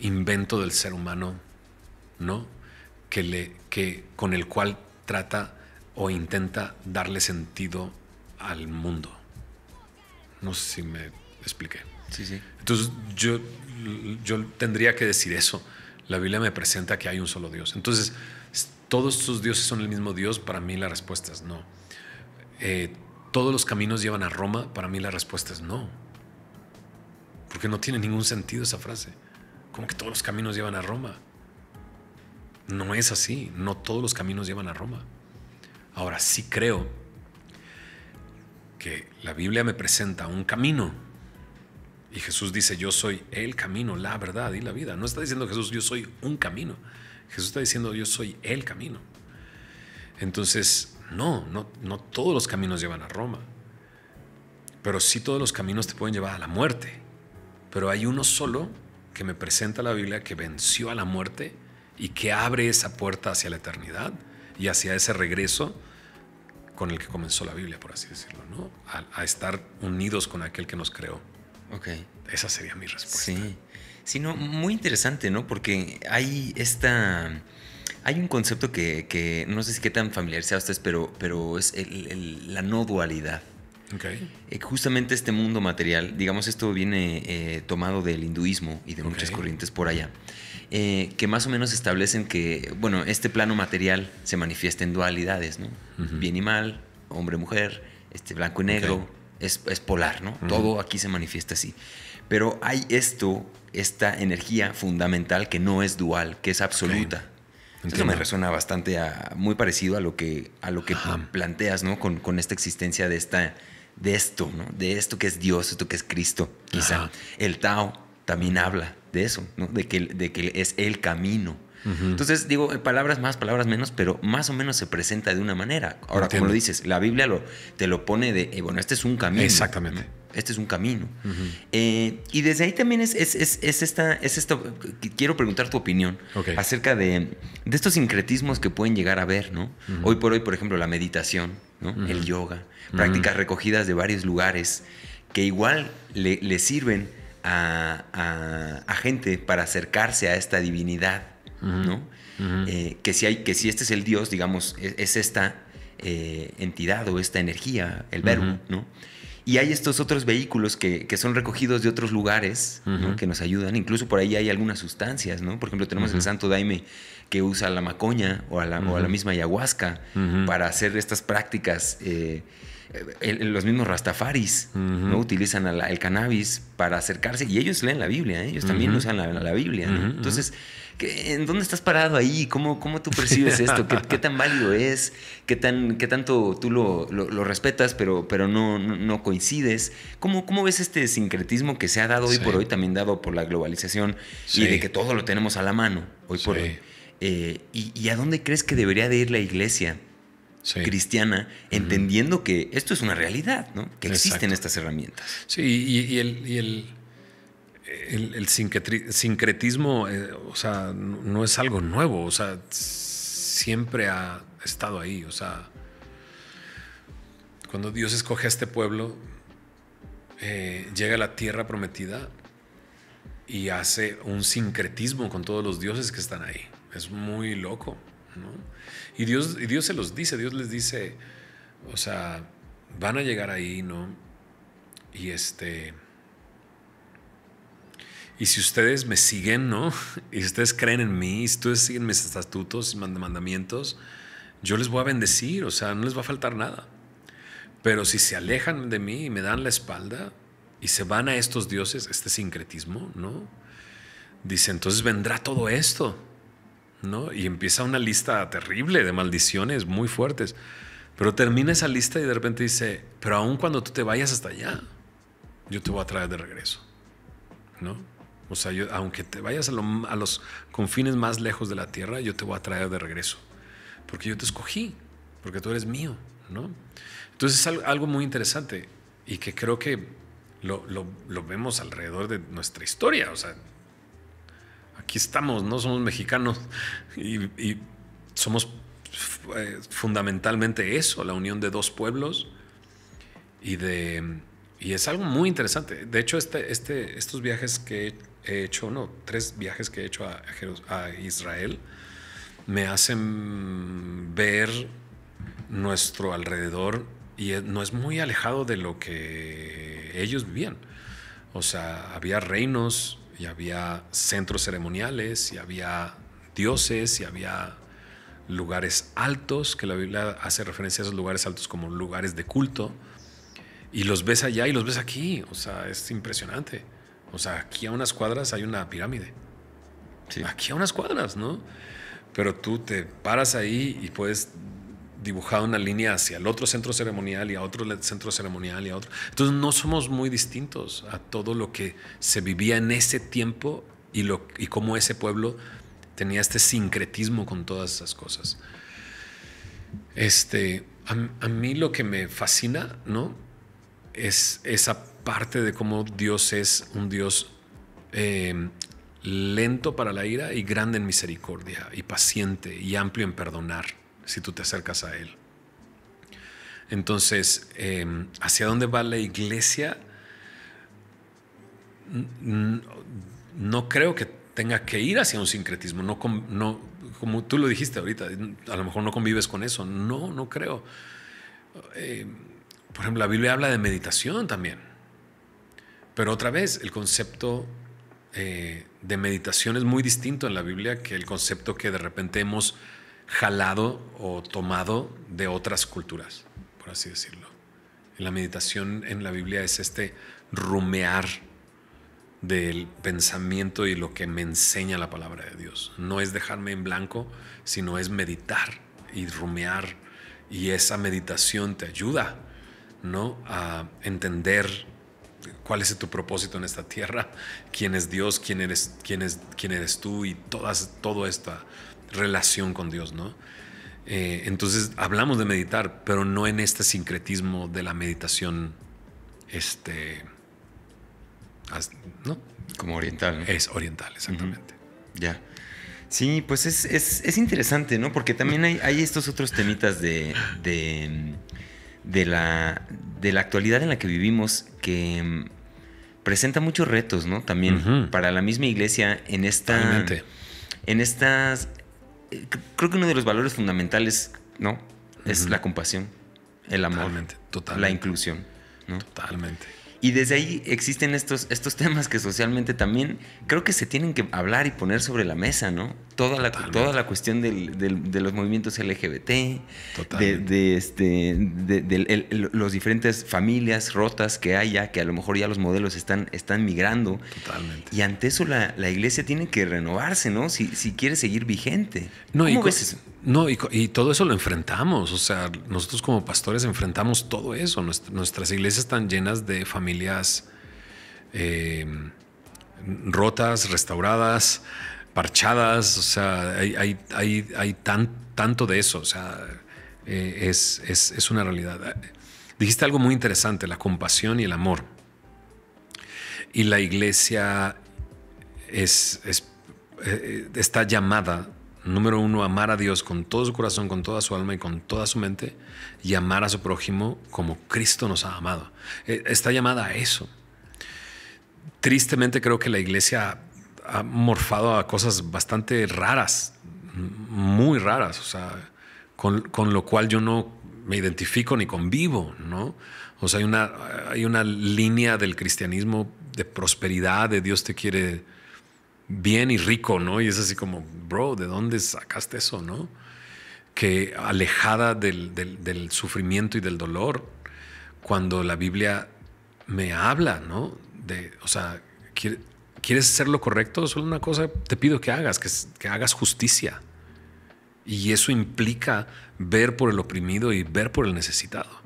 invento del ser humano, ¿no? Que, le, que con el cual trata o intenta darle sentido al mundo. No sé si me expliqué. Sí, sí. Entonces yo, yo tendría que decir eso. La Biblia me presenta que hay un solo Dios. Entonces, ¿todos sus dioses son el mismo Dios? Para mí la respuesta es no. Eh, todos los caminos llevan a Roma, para mí la respuesta es no. Porque no tiene ningún sentido esa frase. ¿Cómo que todos los caminos llevan a Roma? No es así, no todos los caminos llevan a Roma. Ahora sí creo que la Biblia me presenta un camino. Y Jesús dice, yo soy el camino, la verdad y la vida. No está diciendo Jesús, yo soy un camino. Jesús está diciendo, yo soy el camino. Entonces, no, no, no todos los caminos llevan a Roma. Pero sí todos los caminos te pueden llevar a la muerte. Pero hay uno solo que me presenta la Biblia que venció a la muerte y que abre esa puerta hacia la eternidad y hacia ese regreso con el que comenzó la Biblia, por así decirlo, ¿no? A, estar unidos con aquel que nos creó. Ok. Esa sería mi respuesta. Sí. Sí, muy interesante, ¿no? Porque hay esta hay un concepto que, no sé si qué tan familiar sea a ustedes, pero, pero es la no dualidad. Eh, justamente este mundo material, digamos, esto viene eh, tomado del hinduismo y de muchas corrientes por allá, eh, que más o menos establecen que, bueno, este plano material se manifiesta en dualidades, ¿no? Bien y mal, hombre-mujer, este blanco y negro, es, polar, ¿no? Todo aquí se manifiesta así. Pero hay esto, esta energía fundamental que no es dual, que es absoluta. Eso me resuena bastante muy parecido a lo que, a lo que planteas, ¿no? Con, esta existencia de esta, de esto, ¿no? De esto que es Dios, esto que es Cristo, quizá. El Tao también habla de eso, ¿no? De que, de que es el camino. Entonces, digo, eh, palabras más, palabras menos, pero más o menos se presenta de una manera. Ahora, como lo dices, la Biblia te lo pone de, eh, bueno, este es un camino. Exactamente este es un camino. Eh, y desde ahí también es, esta, es quiero preguntar tu opinión acerca de, estos sincretismos que pueden llegar a ver, ¿no? Hoy por hoy, por ejemplo, la meditación, ¿no? el yoga, prácticas recogidas de varios lugares que igual le, sirven a, gente para acercarse a esta divinidad, ¿no? Eh, que, si hay, que si este es el Dios, digamos, e, es, esta eh, entidad o esta energía, el verbo, ¿no? Y hay estos otros vehículos que, son recogidos de otros lugares que nos ayudan. Incluso por ahí hay algunas sustancias, ¿no? Por ejemplo, tenemos el Santo Daime que usa la macoña o a la, o la misma ayahuasca para hacer estas prácticas. Eh, los mismos rastafaris no utilizan el cannabis para acercarse y ellos leen la Biblia, ¿eh? ellos también usan la, Biblia. Entonces, ¿en dónde estás parado ahí? ¿Cómo, cómo tú percibes esto? ¿Qué, tan válido es? ¿Qué, tan, qué tanto tú lo, respetas, pero, pero no, no, coincides? ¿Cómo, ¿Cómo, ves este sincretismo que se ha dado hoy por hoy, también dado por la globalización y de que todo lo tenemos a la mano hoy por hoy? Eh, y, a dónde crees que debería de ir la iglesia? cristiana, entendiendo que esto es una realidad, ¿no? que existen estas herramientas. Sí, el, y el, el, sincretismo, eh, o sea, no es algo nuevo, o sea, siempre ha estado ahí, o sea, cuando Dios escoge a este pueblo, eh, llega a la tierra prometida y hace un sincretismo con todos los dioses que están ahí. Es muy loco, ¿no? Y Dios, y Dios se los dice, Dios les dice, o sea, van a llegar ahí, ¿no? Y este y si ustedes me siguen, ¿no? Y si ustedes creen en mí, si ustedes siguen mis estatutos y mandamientos, yo les voy a bendecir, o sea, no les va a faltar nada. Pero si se alejan de mí y me dan la espalda y se van a estos dioses, este sincretismo, ¿no? Dice, entonces vendrá todo esto, ¿no? Y empieza una lista terrible de maldiciones muy fuertes. Pero termina esa lista y de repente dice, pero aun cuando tú te vayas hasta allá, yo te voy a traer de regreso, ¿no? O sea, aunque te vayas a, los confines más lejos de la tierra, yo te voy a traer de regreso. Porque yo te escogí, porque tú eres mío, ¿no? Entonces es algo muy interesante y que creo que lo, vemos alrededor de nuestra historia. O sea, aquí estamos, ¿no? Somos mexicanos y, somos eh, fundamentalmente eso, la unión de dos pueblos y de... es algo muy interesante. De hecho, este, este, estos viajes que he hecho, no, tres viajes que he hecho a, a Israel, me hacen ver nuestro alrededor y no es muy alejado de lo que ellos vivían. O sea, había reinos y había centros ceremoniales y había dioses y había lugares altos, que la Biblia hace referencia a esos lugares altos como lugares de culto, y los ves allá y los ves aquí, o sea, es impresionante. O sea, aquí a unas cuadras hay una pirámide. Aquí a unas cuadras, ¿no? Pero tú te paras ahí y puedes dibujar una línea hacia el otro centro ceremonial y a otro centro ceremonial y a otro. Entonces no somos muy distintos a todo lo que se vivía en ese tiempo y, lo, y cómo ese pueblo tenía este sincretismo con todas esas cosas. Este, a, a mí lo que me fascina, ¿no? Es esa parte de cómo Dios es un Dios eh, lento para la ira y grande en misericordia y paciente y amplio en perdonar si tú te acercas a Él. Entonces, em, ¿hacia dónde va la iglesia? No, creo que tenga que ir hacia un sincretismo, no, no, como tú lo dijiste ahorita, a lo mejor no convives con eso, no, no creo. Em, por ejemplo, la Biblia habla de meditación también. Pero otra vez, el concepto eh, de meditación es muy distinto en la Biblia que el concepto que de repente hemos jalado o tomado de otras culturas, por así decirlo. La meditación en la Biblia es este rumear del pensamiento y lo que me enseña la palabra de Dios. No es dejarme en blanco, sino es meditar y rumear. Y esa meditación te ayuda ¿no? a entender cuál es tu propósito en esta tierra, quién es Dios, quién eres, quién quién eres tú y todas, toda esta relación con Dios, ¿no? Eh, entonces hablamos de meditar, pero no en este sincretismo de la meditación, este, ¿no? Como oriental. Es oriental, exactamente. Ya. Sí, pues es, interesante, ¿no? Porque también hay, estos otros temitas de, de, de, la, de la actualidad en la que vivimos que presenta muchos retos, ¿no? También para la misma iglesia en esta... En estas... Eh, creo que uno de los valores fundamentales, ¿no? Es la compasión, el amor, totalmente, la inclusión. ¿no? Totalmente. Y desde ahí existen estos, estos temas que socialmente también creo que se tienen que hablar y poner sobre la mesa, ¿no? Toda la, toda la cuestión del, de los movimientos LGBT, de, de, este, de, los diferentes familias rotas que haya, que a lo mejor ya los modelos están, están migrando. Totalmente. Y ante eso la, la iglesia tiene que renovarse, ¿no? Si, si quiere seguir vigente. No, y no, y, todo eso lo enfrentamos, o sea, nosotros como pastores enfrentamos todo eso, nuestras iglesias están llenas de familias em, rotas, restauradas, parchadas, o sea, hay, hay, hay, tan, tanto de eso, o sea, eh, es, es, es una realidad. Dijiste algo muy interesante, la compasión y el amor. Y la iglesia es, es, eh, está llamada número uno, amar a Dios con todo su corazón, con toda su alma y con toda su mente, y amar a su prójimo como Cristo nos ha amado. E, está llamada a eso. Tristemente creo que la iglesia ha morfado a cosas bastante raras, muy raras, o sea, con, lo cual yo no me identifico ni convivo, ¿no? O sea, hay una, hay una línea del cristianismo de prosperidad, de Dios te quiere bien y rico, ¿no? Y es así como, bro, ¿de dónde sacaste eso, no? Que alejada del, sufrimiento y del dolor, cuando la Biblia me habla, ¿no? De, o sea, ¿quieres hacer lo correcto? Solo una cosa te pido que hagas, que hagas justicia. Y eso implica ver por el oprimido y ver por el necesitado.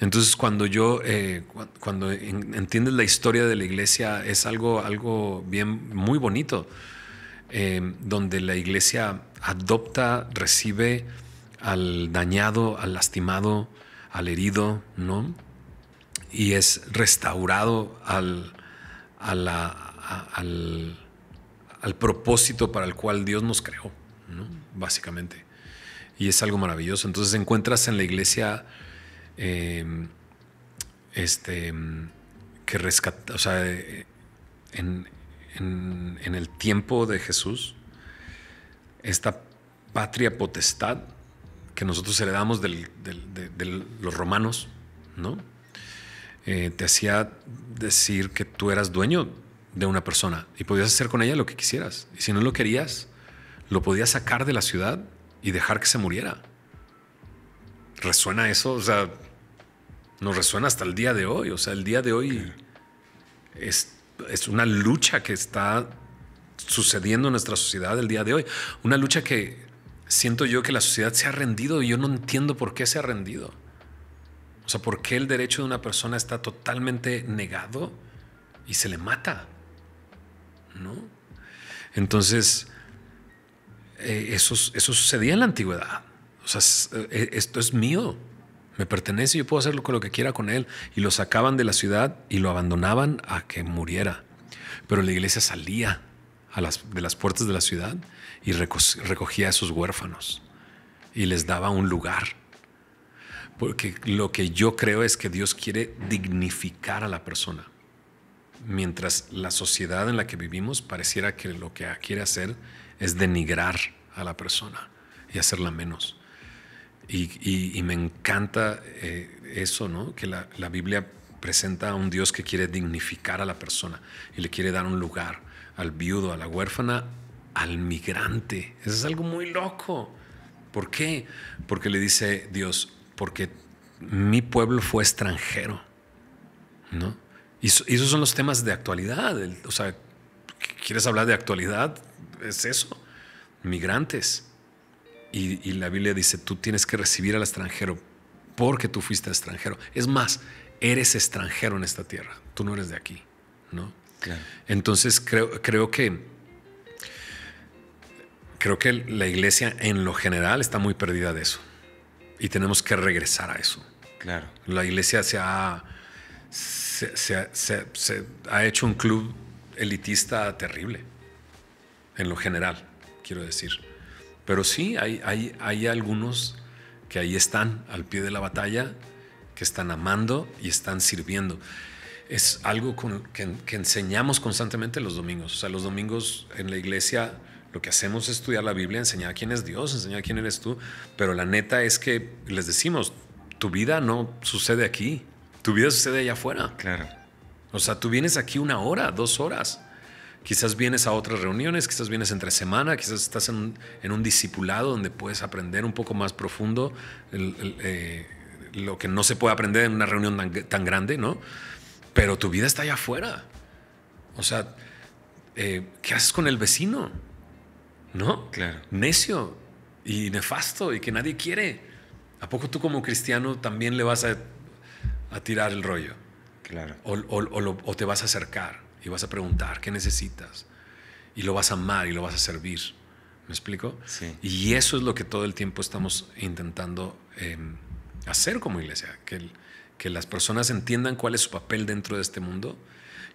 Entonces, cuando yo, eh, cuando entiendes la historia de la iglesia, es algo, algo bien, muy bonito, eh, donde la iglesia adopta, recibe al dañado, al lastimado, al herido, ¿no? Y es restaurado al, al, al, propósito para el cual Dios nos creó, ¿no? Básicamente. Y es algo maravilloso. Entonces, encuentras en la iglesia Em, este, em, que rescata, o sea, en, el tiempo de Jesús, esta patria potestad que nosotros heredamos de los romanos, ¿no? Eh, te hacía decir que tú eras dueño de una persona y podías hacer con ella lo que quisieras. Y si no lo querías, lo podías sacar de la ciudad y dejar que se muriera. ¿Resuena eso? O sea, nos resuena hasta el día de hoy. O sea, el día de hoy es, una lucha que está sucediendo en nuestra sociedad el día de hoy. Una lucha que siento yo que la sociedad se ha rendido y yo no entiendo por qué se ha rendido. O sea, ¿por qué el derecho de una persona está totalmente negado y se le mata? ¿No? Entonces, eh, eso, eso sucedía en la antigüedad. O sea, eh, esto es mío me pertenece, yo puedo hacer lo que quiera con él. Y lo sacaban de la ciudad y lo abandonaban a que muriera. Pero la iglesia salía de las puertas de la ciudad y recogía a esos huérfanos y les daba un lugar. Porque lo que yo creo es que Dios quiere dignificar a la persona. Mientras la sociedad en la que vivimos pareciera que lo que quiere hacer es denigrar a la persona y hacerla menos. Y, me encanta eh, eso, ¿no? Que la, Biblia presenta a un Dios que quiere dignificar a la persona y le quiere dar un lugar al viudo, a la huérfana, al migrante. Eso es algo muy loco. ¿Por qué? Porque le dice Dios, porque mi pueblo fue extranjero. ¿no? Y, esos son los temas de actualidad. o sea, ¿quieres hablar de actualidad? Es eso. Migrantes y, la Biblia dice, tú tienes que recibir al extranjero porque tú fuiste extranjero. Es más, eres extranjero en esta tierra, tú no eres de aquí, ¿no? Entonces creo, creo que creo que la iglesia en lo general está muy perdida de eso. Y tenemos que regresar a eso. Claro. La iglesia se ha, se, se ha hecho un club elitista terrible, en lo general, quiero decir. Pero sí, hay, hay, hay algunos que ahí están al pie de la batalla, que están amando y están sirviendo. Es algo que, enseñamos constantemente los domingos. O sea, los domingos en la iglesia lo que hacemos es estudiar la Biblia, enseñar quién es Dios, enseñar quién eres tú. Pero la neta es que les decimos, tu vida no sucede aquí, tu vida sucede allá afuera. Claro. O sea, tú vienes aquí una hora, dos horas. Quizás vienes a otras reuniones, quizás vienes entre semana, quizás estás en un, discipulado donde puedes aprender un poco más profundo eh, lo que no se puede aprender en una reunión tan, grande, ¿no? Pero tu vida está allá afuera. O sea, eh, ¿qué haces con el vecino? ¿No? Claro. Necio y nefasto y que nadie quiere. ¿A poco tú como cristiano también le vas a, tirar el rollo? Claro. o te vas a acercar y vas a preguntar qué necesitas y lo vas a amar y lo vas a servir. ¿Me explico? Sí. Y eso es lo que todo el tiempo estamos intentando em, hacer como iglesia, que, que las personas entiendan cuál es su papel dentro de este mundo,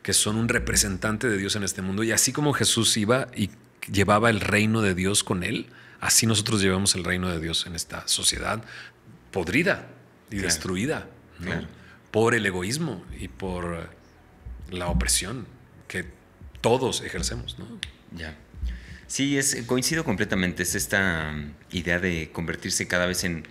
que son un representante de Dios en este mundo y así como Jesús iba y llevaba el reino de Dios con él, así nosotros llevamos el reino de Dios en esta sociedad podrida y destruida por el egoísmo y por la opresión que todos ejercemos, ¿no? Ya. Sí, es, coincido completamente. Es esta idea de convertirse cada vez en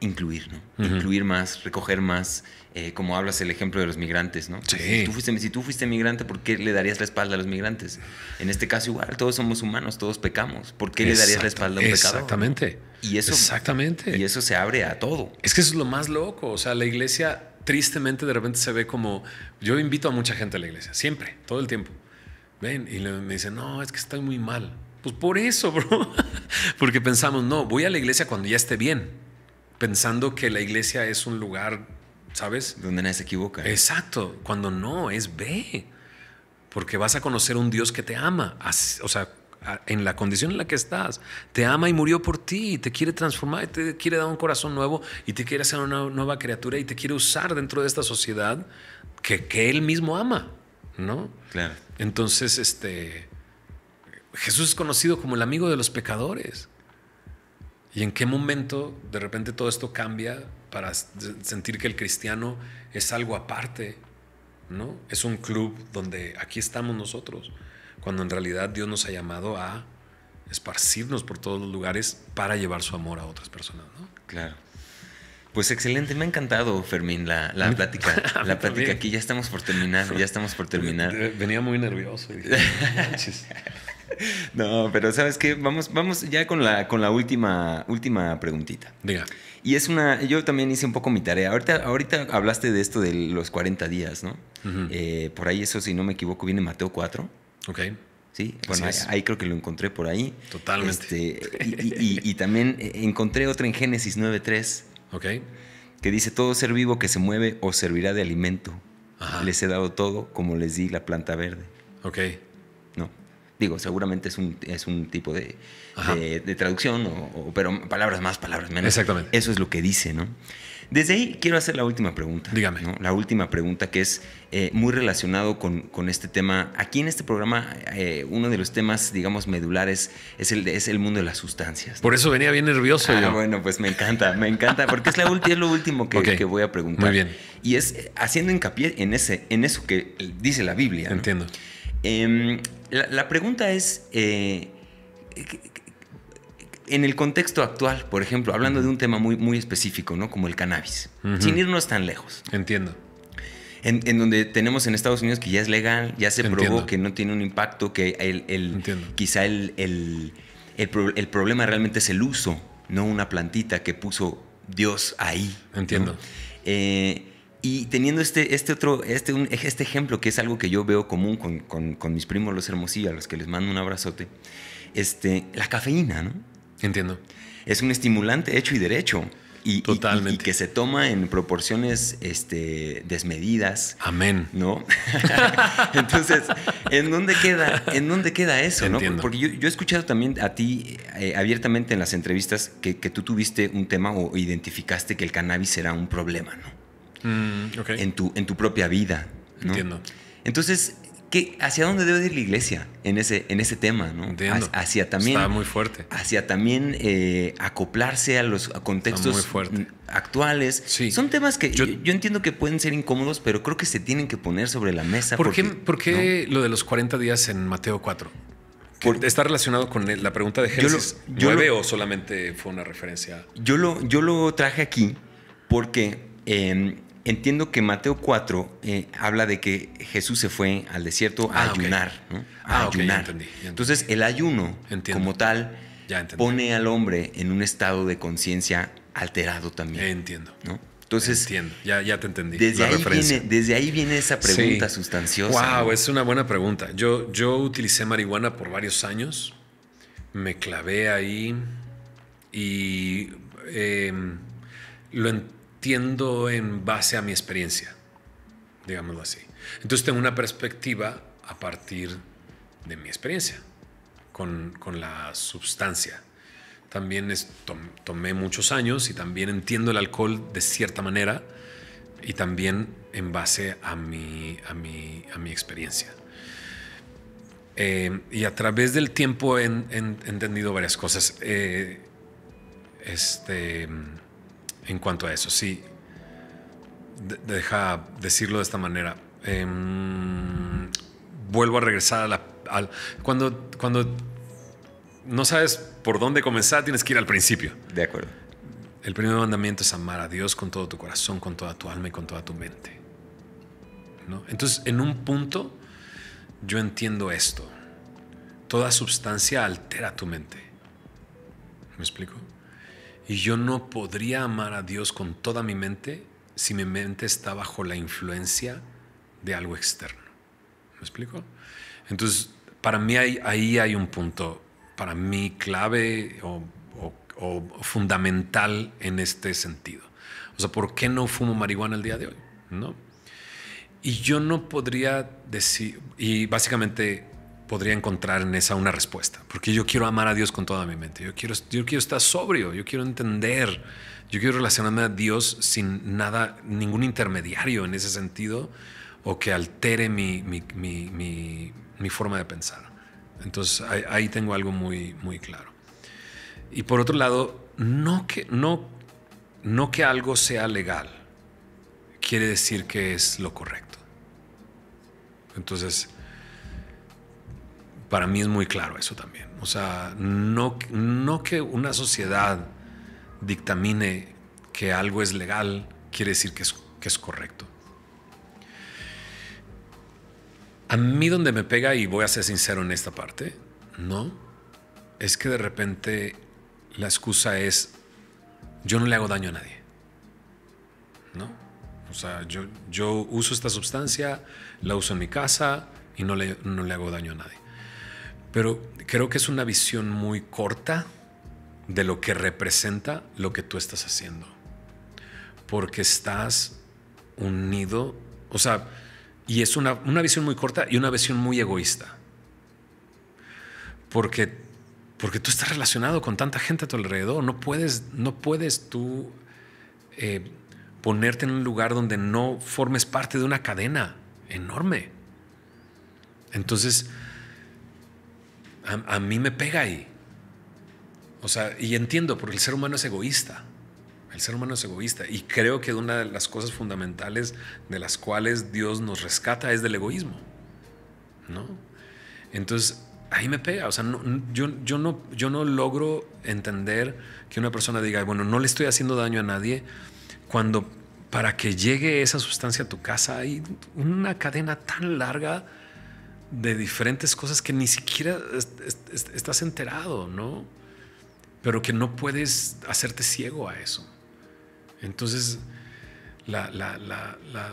incluir, ¿no? Incluir más, recoger más, eh, como hablas el ejemplo de los migrantes, ¿no? Sí. Si tú, fuiste, si migrante, ¿por qué le darías la espalda a los migrantes? En este caso igual, todos somos humanos, todos pecamos. ¿Por qué le darías la espalda a un pecador? Exactamente. Y eso, Exactamente. Y eso se abre a todo. Es que eso es lo más loco. O sea, la iglesia tristemente de repente se ve como, yo invito a mucha gente a la iglesia, siempre, todo el tiempo. Ven, y me dicen, no, es que estoy muy mal. Pues por eso, bro. Porque pensamos, no, voy a la iglesia cuando ya esté bien, pensando que la iglesia es un lugar, ¿sabes? Donde nadie se equivoca. Exacto, cuando no, es ve. Porque vas a conocer un Dios que te ama. o sea, en la condición en la que estás. Te ama y murió por ti, te quiere transformar, y te quiere dar un corazón nuevo y te quiere hacer una nueva criatura y te quiere usar dentro de esta sociedad que, que Él mismo ama, ¿no? Entonces, este, Jesús es conocido como el amigo de los pecadores. ¿Y en qué momento de repente todo esto cambia para sentir que el cristiano es algo aparte? ¿no? Es un club donde aquí estamos nosotros cuando en realidad Dios nos ha llamado a esparcirnos por todos los lugares para llevar su amor a otras personas. ¿no? Claro. Pues excelente, me ha encantado, Fermín, la, plática. la plática aquí, ya estamos por terminar, ya estamos por terminar. Venía muy nervioso. no, pero sabes que vamos, vamos ya con la, con la última, última preguntita. Diga. Y es una, yo también hice un poco mi tarea. Ahorita, ahorita hablaste de esto de los 40 días, ¿no? Eh, por ahí eso, si no me equivoco, viene Mateo 4. Ok. Sí, bueno, ahí, creo que lo encontré por ahí. Totalmente. Este, y, también eh, encontré otra en Génesis 9.3. Ok. Que dice, todo ser vivo que se mueve os servirá de alimento. Les he dado todo como les di la planta verde. Ok. No. Digo, seguramente es un, es un tipo de, traducción, o, pero palabras más, palabras menos. Exactamente. Eso es lo que dice, ¿no? Desde ahí quiero hacer la última pregunta. Dígame. La última pregunta que es eh, muy relacionado con, este tema. Aquí en este programa, eh, uno de los temas, digamos, medulares es el, es el mundo de las sustancias. Por eso venía bien nervioso ah, Bueno, pues me encanta, me encanta, porque es, la es lo último que, que, voy a preguntar. Muy bien. Y es haciendo hincapié en, ese, en eso que dice la Biblia. Entiendo. Em, la, la, pregunta es, eh, en el contexto actual, por ejemplo, hablando de un tema muy, muy específico, ¿no? Como el cannabis, sin irnos tan lejos. Entiendo. En, donde tenemos en Estados Unidos que ya es legal, ya se probó que no tiene un impacto, que el, quizá el, el, problema realmente es el uso, no una plantita que puso Dios ahí. Entiendo. Eh, y teniendo este, este otro, este, un, este ejemplo que es algo que yo veo común con, con, mis primos los hermosillos, a los que les mando un abrazote, este, la cafeína, ¿no? Entiendo. Es un estimulante hecho y derecho. Y, Totalmente. Y, que se toma en proporciones este, desmedidas. Amén. ¿No? Entonces, ¿en dónde queda, en dónde queda eso? Porque yo, he escuchado también a ti eh, abiertamente en las entrevistas que, tú tuviste un tema o identificaste que el cannabis era un problema, ¿no? Mm, en, tu, en tu propia vida. Entiendo. Entonces, hacia dónde debe ir la iglesia en ese, en ese tema, ¿no? Hacia también. Está muy fuerte. Hacia también eh, acoplarse a los contextos actuales. Son temas que yo, entiendo que pueden ser incómodos, pero creo que se tienen que poner sobre la mesa. ¿Por, qué, lo de los 40 días en Mateo 4? está relacionado con la pregunta de Génesis. Yo, lo, solamente fue una referencia. Yo lo, yo lo traje aquí porque em, Entiendo que Mateo 4 eh, habla de que Jesús se fue al desierto a ah, ayunar. A ah, ayunar. entendí, Entonces, el ayuno, como tal, pone al hombre en un estado de conciencia alterado también. Entiendo. Entonces, Ya, te entendí. Desde, ahí viene, esa pregunta sustanciosa. Wow, es una buena pregunta. Yo, yo utilicé marihuana por varios años, me clavé ahí y em, lo entendí entiendo en base a mi experiencia, digámoslo así. Entonces tengo una perspectiva a partir de mi experiencia con, la sustancia. También tomé muchos años y también entiendo el alcohol de cierta manera y también en base a mi, a mi, a mi experiencia. Eh, y a través del tiempo he, entendido varias cosas. Eh, este en cuanto a eso. Sí, deja decirlo de esta manera. Em, vuelvo a regresar a la... cuando, cuando no sabes por dónde comenzar, tienes que ir al principio. De acuerdo. El primer mandamiento es amar a Dios con todo tu corazón, con toda tu alma y con toda tu mente. Entonces, en un punto, yo entiendo esto. Toda sustancia altera tu mente. ¿Me explico? Y yo no podría amar a Dios con toda mi mente si mi mente está bajo la influencia de algo externo. ¿Me explico? Entonces, para mí ahí hay un punto, para mí clave o, fundamental en este sentido. O sea, ¿por qué no fumo marihuana el día de hoy? ¿No? Y yo no podría decir, y básicamente podría encontrar en esa una respuesta, porque yo quiero amar a Dios con toda mi mente, yo quiero, yo quiero estar sobrio, yo quiero entender, yo quiero relacionarme a Dios sin nada, ningún intermediario en ese sentido o que altere mi, mi, mi, mi forma de pensar. Entonces ahí, tengo algo muy, muy claro. Y por otro lado, no que, no, no que algo sea legal quiere decir que es lo correcto. Entonces, para mí es muy claro eso también. O sea, no, no que una sociedad dictamine que algo es legal, quiere decir que es, correcto. A mí donde me pega, y voy a ser sincero en esta parte, ¿no? Es que de repente la excusa es, yo no le hago daño a nadie. ¿No? O sea, yo, uso esta sustancia, la uso en mi casa y no le, no le hago daño a nadie. Pero creo que es una visión muy corta de lo que representa lo que tú estás haciendo. Porque estás unido, o sea, y es una, visión muy corta y una visión muy egoísta. Porque, porque tú estás relacionado con tanta gente a tu alrededor, no puedes, no puedes tú eh, ponerte en un lugar donde no formes parte de una cadena enorme. Entonces, a, mí me pega ahí. O sea, y entiendo, porque el ser humano es egoísta. El ser humano es egoísta. Y creo que una de las cosas fundamentales de las cuales Dios nos rescata es del egoísmo. ¿No? Entonces, ahí me pega. O sea, yo, no, yo no logro entender que una persona diga, bueno, no le estoy haciendo daño a nadie, cuando para que llegue esa sustancia a tu casa hay una cadena tan larga de diferentes cosas que ni siquiera estás enterado, ¿no? Pero que no puedes hacerte ciego a eso. Entonces, la, la,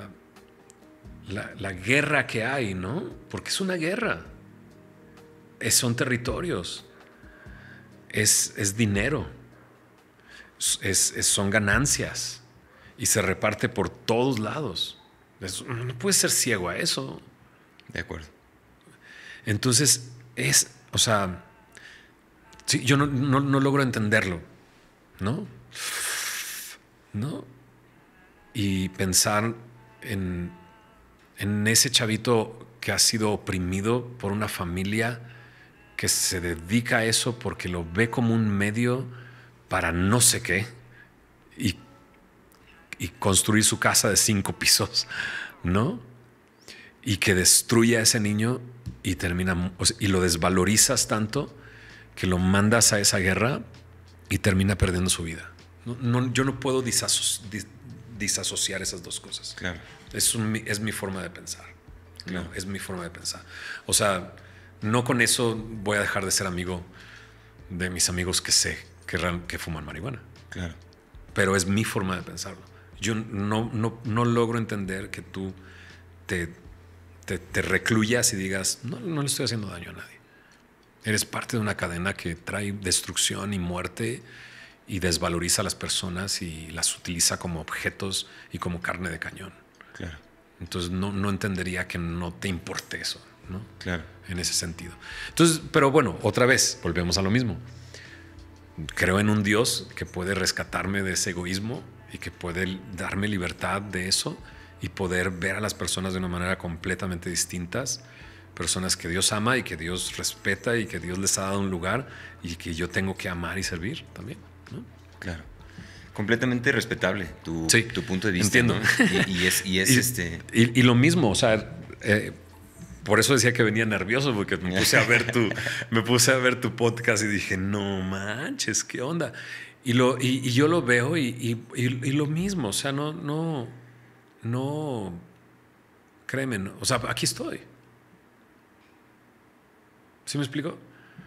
guerra que hay, ¿no? Porque es una guerra. Es, son territorios. Es, es dinero. Es, son ganancias. Y se reparte por todos lados. no puedes ser ciego a eso. De acuerdo. Entonces, es, o sea, yo no, logro entenderlo, ¿no? ¿No? Y pensar en, en ese chavito que ha sido oprimido por una familia que se dedica a eso porque lo ve como un medio para no sé qué y, y construir su casa de cinco pisos, ¿no? Y que destruya a ese niño y y lo desvalorizas tanto que lo mandas a esa guerra y termina perdiendo su vida. No, no, yo no puedo disasociar esas dos cosas. Claro. Es, es mi forma de pensar. Claro. No, es mi forma de pensar. O sea, no con eso voy a dejar de ser amigo de mis amigos que sé que, que fuman marihuana. Claro. Pero es mi forma de pensarlo. Yo no, no, no logro entender que tú te te, recluyas y digas, no, no le estoy haciendo daño a nadie. Eres parte de una cadena que trae destrucción y muerte y desvaloriza a las personas y las utiliza como objetos y como carne de cañón. Entonces no, no entendería que no te importe eso, ¿no? Claro. En ese sentido. Entonces, pero bueno, otra vez, volvemos a lo mismo. Creo en un Dios que puede rescatarme de ese egoísmo y que puede darme libertad de eso y poder ver a las personas de una manera completamente distintas. Personas que Dios ama y que Dios respeta y que Dios les ha dado un lugar y que yo tengo que amar y servir también. ¿no? Claro completamente respetable tu, tu, punto de vista. Entiendo. Y, es, y es este. Y, lo mismo, o sea, eh, por eso decía que venía nervioso, porque me puse a ver tu, me puse a ver tu podcast y dije, no manches, qué onda. Y, lo, y, yo lo veo y, lo mismo, o sea, no, no no, créeme, o sea, aquí estoy. ¿Sí me explico?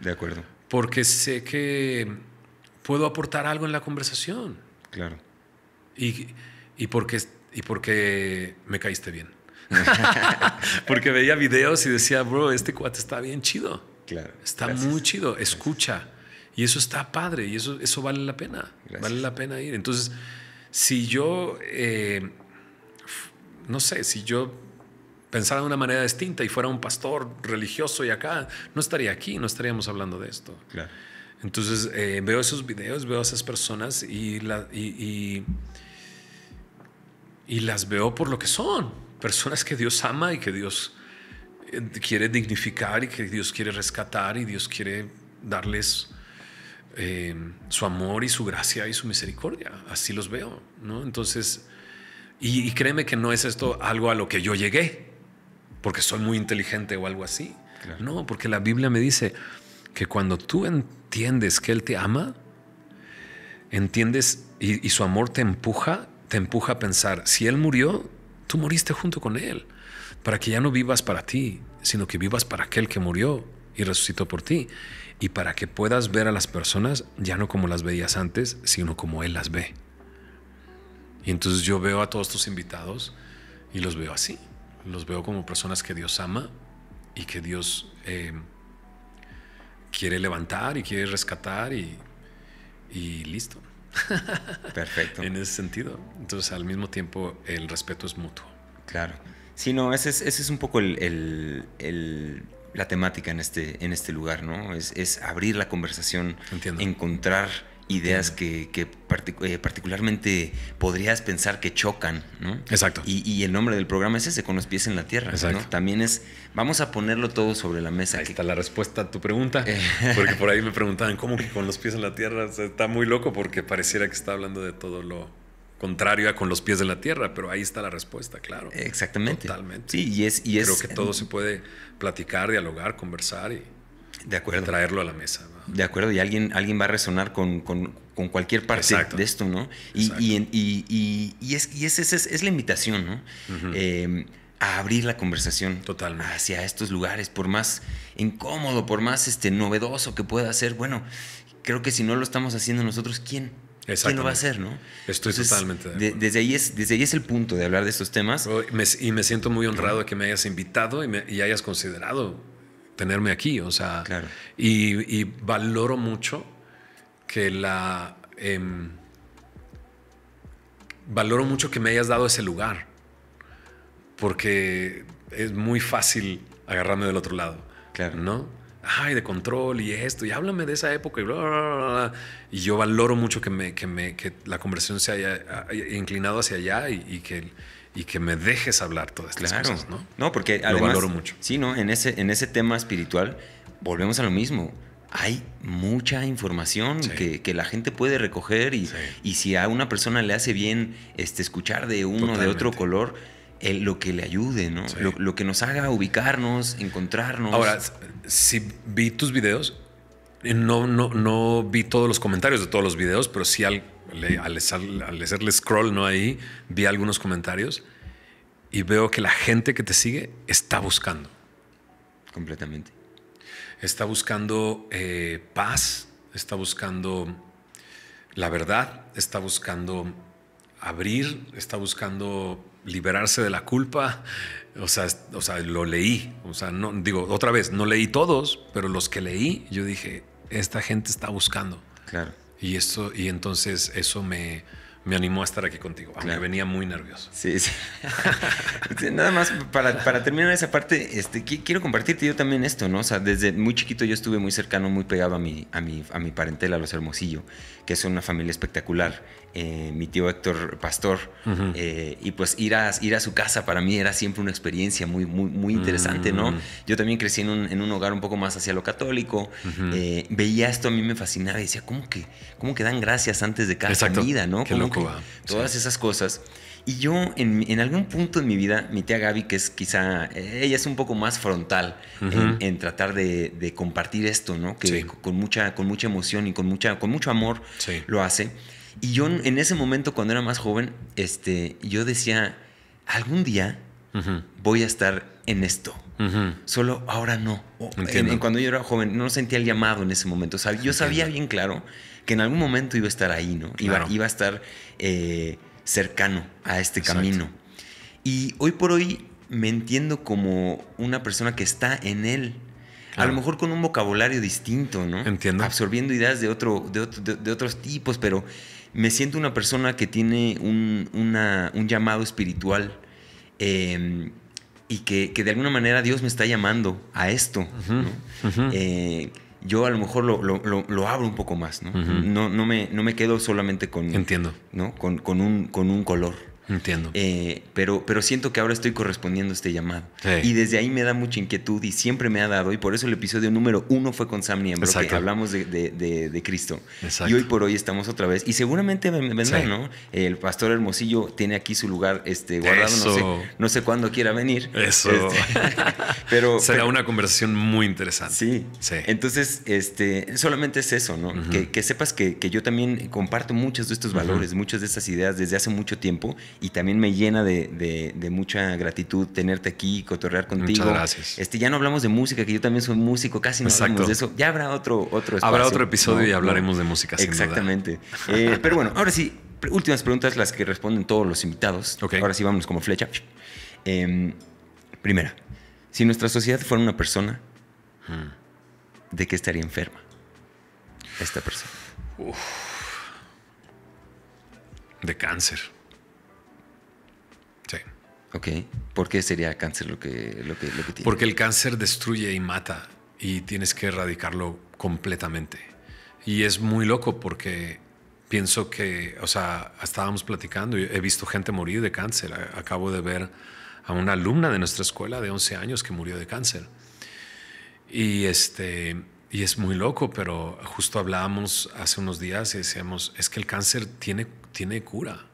De acuerdo. Porque sé que puedo aportar algo en la conversación. Claro. Y, porque, y porque me caíste bien. porque veía videos y decía, bro, este cuate está bien chido. Claro. Está muy chido, escucha. Y eso está padre y eso, eso vale la pena. Vale la pena ir. Entonces, si yo eh, no sé, si yo pensara de una manera distinta y fuera un pastor religioso y acá, no estaría aquí, no estaríamos hablando de esto. Entonces eh, veo esos videos, veo a esas personas y, las veo por lo que son, personas que Dios ama y que Dios eh, quiere dignificar y que Dios quiere rescatar y Dios quiere darles eh, su amor y su gracia y su misericordia. Así los veo, ¿no? Entonces y, créeme que no es esto algo a lo que yo llegué, porque soy muy inteligente o algo así. No, porque la Biblia me dice que cuando tú entiendes que Él te ama, entiendes y, y su amor te empuja, te empuja a pensar, si Él murió, tú moriste junto con Él, para que ya no vivas para ti, sino que vivas para aquel que murió y resucitó por ti, y para que puedas ver a las personas ya no como las veías antes, sino como Él las ve. Y entonces yo veo a todos tus invitados y los veo así. Los veo como personas que Dios ama y que Dios eh, quiere levantar y quiere rescatar y, listo. Perfecto. en ese sentido. Entonces, al mismo tiempo, el respeto es mutuo. Claro. Sí, no, ese es, un poco el, la temática en este, en este lugar, ¿no? Es, abrir la conversación, encontrar ideas que, eh, particularmente podrías pensar que chocan, ¿no? Exacto. Y, el nombre del programa es ese, con los pies en la tierra. También es, vamos a ponerlo todo sobre la mesa. Ahí está la respuesta a tu pregunta, eh. porque por ahí me preguntaban, ¿cómo que con los pies en la tierra? está muy loco porque pareciera que está hablando de todo lo contrario a con los pies en la tierra, pero ahí está la respuesta, claro. Exactamente. Totalmente. Sí, y es... Y Creo que todo se puede platicar, dialogar, conversar y de acuerdo. Traerlo a la mesa. De acuerdo, y alguien, alguien va a resonar con, cualquier parte de esto, ¿no? Y, y, es, es, la invitación, ¿no? Em, a abrir la conversación Totalmente. hacia estos lugares, por más incómodo, por más este, novedoso que pueda ser, bueno, creo que si no lo estamos haciendo nosotros, ¿quién? ¿Quién lo va a hacer, no? Estoy totalmente. De acuerdo desde, ahí es, desde es el punto de hablar de estos temas. y me, siento muy honrado de que me hayas invitado y, me, y hayas considerado tenerme aquí, o sea, claro. y, valoro mucho que la... Em, valoro mucho que me hayas dado ese lugar, porque es muy fácil agarrarme del otro lado, claro. ¿no? Ay, de control y esto, y háblame de esa época y bla, bla, bla, bla. Y yo valoro mucho que, me, que, me, que la conversación se haya inclinado hacia allá y que y que me dejes hablar todas estas claro. ¿no? No, porque además, valoro mucho. Sí, no, en ese en ese tema espiritual volvemos a lo mismo. Hay mucha información que, la gente puede recoger y, si a una persona le hace bien este, escuchar de uno o de otro color, lo que le ayude, ¿no? Lo, que nos haga ubicarnos, encontrarnos. Ahora, si vi tus videos, eh, no, no, no vi todos los comentarios de todos los videos, pero sí al, al, al hacerle scroll ¿no? ahí, vi algunos comentarios y veo que la gente que te sigue está buscando. Completamente. Está buscando eh, paz, está buscando la verdad, está buscando abrir, está buscando liberarse de la culpa. O sea, o sea lo leí. O sea, no, digo, otra vez, no leí todos, pero los que leí, yo dije, esta gente está buscando. Claro. Y, esto, y entonces eso me, me animó a estar aquí contigo, aunque ah, venía muy nervioso. Sí, sí. Nada más para, terminar esa parte, este, quiero compartirte yo también esto, ¿no? O sea, desde muy chiquito yo estuve muy cercano, muy pegado a mi, a mi, a mi parentela, los Hermosillo, que es una familia espectacular. Eh, mi tío Héctor Pastor, eh, y pues ir a, ir a su casa para mí era siempre una experiencia muy, muy, muy interesante, ¿no? Mm. Yo también crecí en un, hogar un poco más hacia lo católico, eh, veía esto a mí me fascinaba y decía, ¿cómo que, cómo que dan gracias antes de cada Exacto. comida, ¿no? Qué loco, que ah, todas esas cosas. Y yo, en, algún punto de mi vida, mi tía Gaby, que es quizá, ella es un poco más frontal en, tratar de, compartir esto, ¿no? Que con, mucha, con mucha emoción y con, mucha, con mucho amor lo hace. Y yo en ese momento, cuando era más joven, este, yo decía, algún día voy a estar en esto. Solo ahora no. En, cuando yo era joven no sentía el llamado en ese momento. yo sabía bien claro que en algún momento iba a estar ahí, ¿no? Iba, iba a estar eh, cercano a este camino. Y hoy por hoy me entiendo como una persona que está en él. A lo mejor con un vocabulario distinto, ¿no? Entiendo. Absorbiendo ideas de, otro, de, de otros tipos, pero me siento una persona que tiene un, llamado espiritual em, y que, de alguna manera Dios me está llamando a esto. Eh, yo a lo mejor lo, lo, abro un poco más, ¿no? no, me, no me quedo solamente con... Entiendo. ¿no? Con, un, con un color. Entiendo. Eh, pero, pero siento que ahora estoy correspondiendo a este llamado. Y desde ahí me da mucha inquietud y siempre me ha dado. Y por eso el episodio número uno fue con Sam Niembro, que hablamos de, Cristo. Y hoy por hoy estamos otra vez. Y seguramente vendrá, ¿no? El pastor Hermosillo tiene aquí su lugar este, guardado. No sé, cuándo quiera venir. Eso. Este, pero, Será una conversación muy interesante. Sí. Entonces, este, solamente es eso, ¿no? que, sepas que, yo también comparto muchos de estos valores, muchas de estas ideas desde hace mucho tiempo y también me llena de, mucha gratitud tenerte aquí, y cotorrear contigo. Muchas gracias. Este, ya no hablamos de música, que yo también soy músico, casi no hablamos de eso. Ya habrá otro, otro Habrá otro episodio y hablaremos de música. Sin Exactamente. Eh, pero bueno, ahora sí, últimas preguntas, las que responden todos los invitados. Ahora sí, vamos como flecha. Em, primera, si nuestra sociedad fuera una persona, hmm. ¿de qué estaría enferma esta persona? De cáncer. ¿Por qué sería cáncer lo que, lo que, lo que tiene? Porque el cáncer destruye y mata y tienes que erradicarlo completamente. Y es muy loco porque pienso que, o sea, estábamos platicando, he visto gente morir de cáncer. Acabo de ver a una alumna de nuestra escuela de 11 años que murió de cáncer. Y este y es muy loco, pero justo hablábamos hace unos días y decíamos, es que el cáncer tiene tiene cura,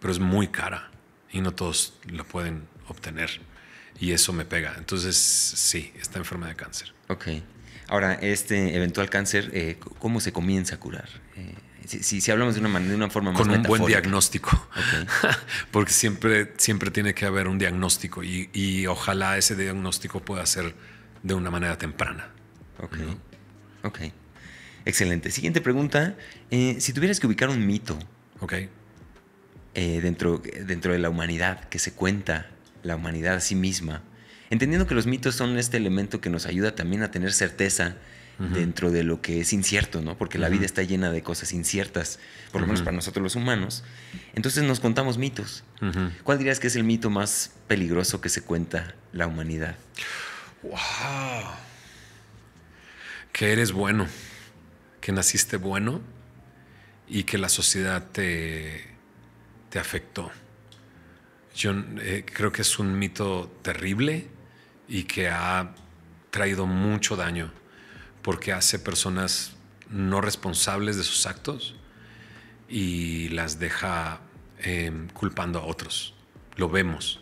pero es muy cara y no todos lo pueden obtener. Y eso me pega. Entonces, sí, está enferma de cáncer. Ok. Ahora, este eventual cáncer, eh, ¿cómo se comienza a curar? Eh, si, hablamos de una, manera, de una forma Con un buen diagnóstico. Porque siempre, siempre tiene que haber un diagnóstico y, ojalá ese diagnóstico pueda ser de una manera temprana. Ok. okay Excelente. Siguiente pregunta. Eh, si tuvieras que ubicar un mito. Ok eh, dentro, dentro de la humanidad, que se cuenta la humanidad a sí misma. Entendiendo que los mitos son este elemento que nos ayuda también a tener certeza dentro de lo que es incierto, ¿no? Porque la vida está llena de cosas inciertas, por lo menos para nosotros los humanos. Entonces nos contamos mitos. ¿Cuál dirías que es el mito más peligroso que se cuenta la humanidad? ¡Wow! Que eres bueno, que naciste bueno y que la sociedad te, afectó. Yo eh, creo que es un mito terrible y que ha traído mucho daño porque hace personas no responsables de sus actos y las deja em, culpando a otros. Lo vemos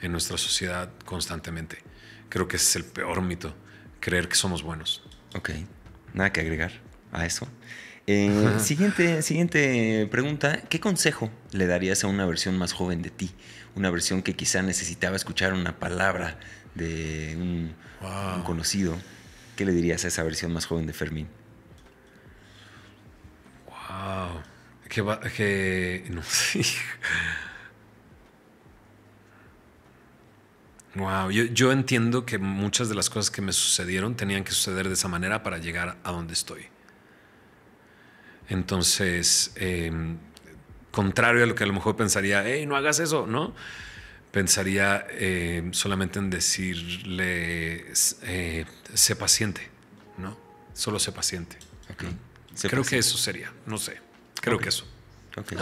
en nuestra sociedad constantemente. Creo que es el peor mito, creer que somos buenos. Ok, nada que agregar a eso. Eh, siguiente, siguiente pregunta. ¿Qué consejo le darías a una versión más joven de ti? Una versión que quizá necesitaba escuchar una palabra de un, conocido. ¿Qué le dirías a esa versión más joven de Fermín? Wow. Que, no Wow, yo entiendo que muchas de las cosas que me sucedieron tenían que suceder de esa manera para llegar a donde estoy. Entonces, em, contrario a lo que a lo mejor pensaría, hey, no hagas eso, ¿no? Pensaría em, solamente en decirle, eh, sé paciente, ¿no? Solo sé paciente. Creo que eso sería, no sé. Creo que eso. Ok,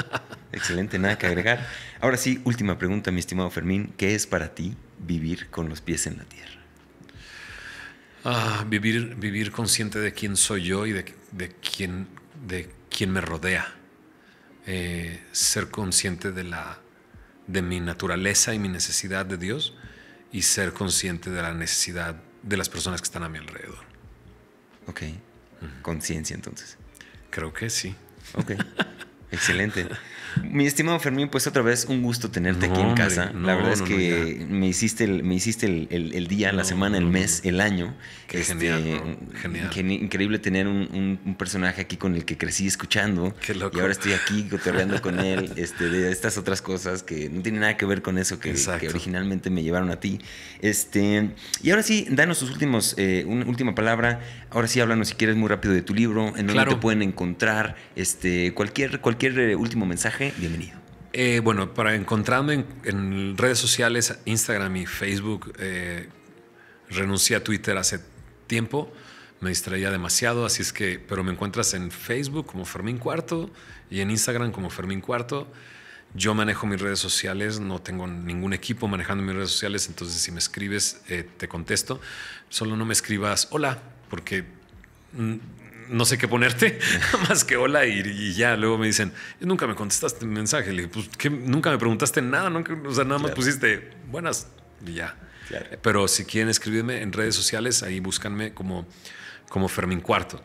excelente, nada que agregar. Ahora sí, última pregunta, mi estimado Fermín. ¿Qué es para ti vivir con los pies en la tierra? Ah, vivir, vivir consciente de quién soy yo y de, de quién, de quien me rodea, eh, ser consciente de, la, de mi naturaleza y mi necesidad de Dios y ser consciente de la necesidad de las personas que están a mi alrededor. Ok. Conciencia entonces. Creo que sí. Ok. Excelente. Mi estimado Fermín, pues otra vez un gusto tenerte aquí en casa. la verdad es que me hiciste el, me hiciste el, día, la semana, el mes, el año. Este, genial, increíble tener un, personaje aquí con el que crecí escuchando. Qué loco. Y ahora estoy aquí cotorreando con él, este, de estas otras cosas que no tienen nada que ver con eso que, originalmente me llevaron a ti. Este, y ahora sí, danos tus últimos, eh, una última palabra. Ahora sí, háblanos si quieres muy rápido de tu libro, en dónde te pueden encontrar, este, cualquier, cualquier eh, último mensaje bienvenido. Eh, bueno, para encontrarme en, redes sociales, Instagram y Facebook, eh, renuncié a Twitter hace tiempo, me distraía demasiado, así es que, pero me encuentras en Facebook como Fermín Cuarto y en Instagram como Fermín Cuarto. Yo manejo mis redes sociales, no tengo ningún equipo manejando mis redes sociales, entonces si me escribes eh, te contesto. Solo no me escribas hola, porque mm, no sé qué ponerte, más que hola y, ya. Luego me dicen, nunca me contestaste el mensaje. Pues, nunca me preguntaste nada, nunca, nada más pusiste buenas y ya. Pero si quieren escribirme en redes sociales, ahí búscanme como, como Fermín Cuarto.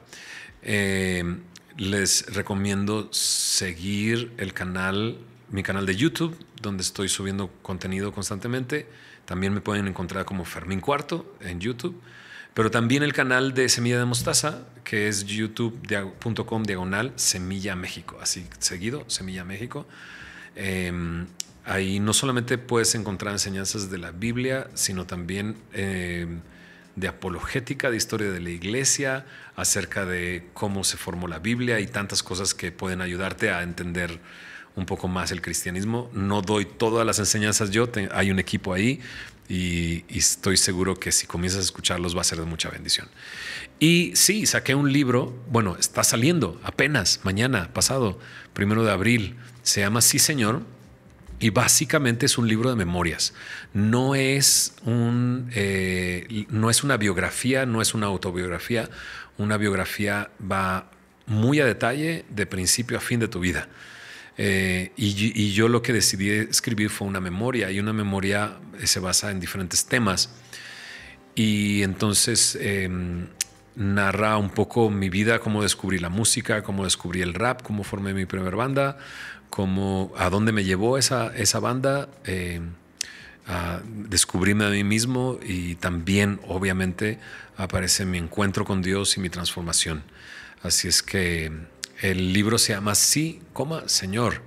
Em, les recomiendo seguir el canal, mi canal de YouTube, donde estoy subiendo contenido constantemente. También me pueden encontrar como Fermín Cuarto en YouTube pero también el canal de Semilla de Mostaza, que es youtube.com diagonal Semilla México, así seguido, Semilla México. Em, ahí no solamente puedes encontrar enseñanzas de la Biblia, sino también em, de apologética, de historia de la iglesia, acerca de cómo se formó la Biblia y tantas cosas que pueden ayudarte a entender un poco más el cristianismo. No doy todas las enseñanzas yo, hay un equipo ahí, y, estoy seguro que si comienzas a escucharlos va a ser de mucha bendición. Y sí, saqué un libro, bueno, está saliendo apenas mañana, pasado, primero de abril, se llama Sí Señor, y básicamente es un libro de memorias. No es, un, eh, no es una biografía, no es una autobiografía, una biografía va muy a detalle de principio a fin de tu vida. Eh, y, yo lo que decidí escribir fue una memoria y una memoria eh, se basa en diferentes temas. Y entonces em, narra un poco mi vida, cómo descubrí la música, cómo descubrí el rap, cómo formé mi primera banda, cómo, a dónde me llevó esa, banda, em, a descubrirme a mí mismo y también obviamente aparece mi encuentro con Dios y mi transformación. Así es que el libro se llama Sí, coma, Señor.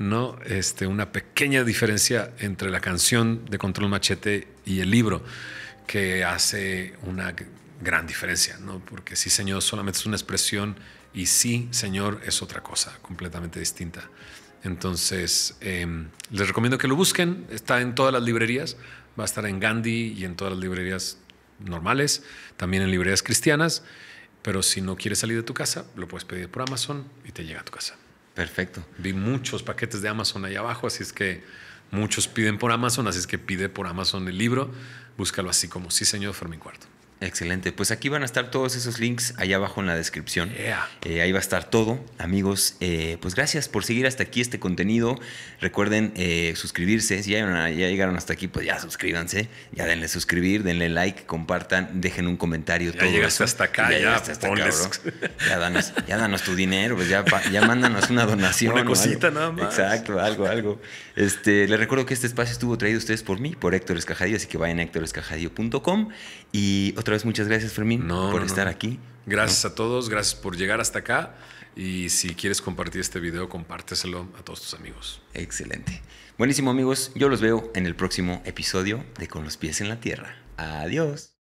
¿no? Este, una pequeña diferencia entre la canción de Control Machete y el libro, que hace una gran diferencia, ¿no? Porque sí, Señor, solamente es una expresión y sí, Señor, es otra cosa completamente distinta. Entonces, em, les recomiendo que lo busquen, está en todas las librerías, va a estar en Gandhi y en todas las librerías normales, también en librerías cristianas. Pero si no quieres salir de tu casa, lo puedes pedir por Amazon y te llega a tu casa. Perfecto. Vi muchos paquetes de Amazon ahí abajo, así es que muchos piden por Amazon, así es que pide por Amazon el libro. Búscalo así como Sí, señor Fermín Cuarto. Excelente. Pues aquí van a estar todos esos links allá abajo en la descripción. Eh, ahí va a estar todo. Amigos, eh, pues gracias por seguir hasta aquí este contenido. Recuerden eh, suscribirse. Si ya, llegaron hasta aquí, pues ya suscríbanse. Ya denle suscribir, denle like, compartan, dejen un comentario. Ya todo llegaste hasta acá. Ya, hasta Ya danos, ya danos tu dinero, pues ya, ya mándanos una donación. Una cosita nada más. Exacto, algo, algo. Este, les recuerdo que este espacio estuvo traído a ustedes por mí, por Héctor Escajadillo, así que vayan a héctorescajadillo.com. Y otra vez muchas gracias, Fermín, por estar aquí. Gracias a todos, gracias por llegar hasta acá. Y si quieres compartir este video, compárteselo a todos tus amigos. Excelente. Buenísimo, amigos. Yo los veo en el próximo episodio de Con los pies en la tierra. Adiós.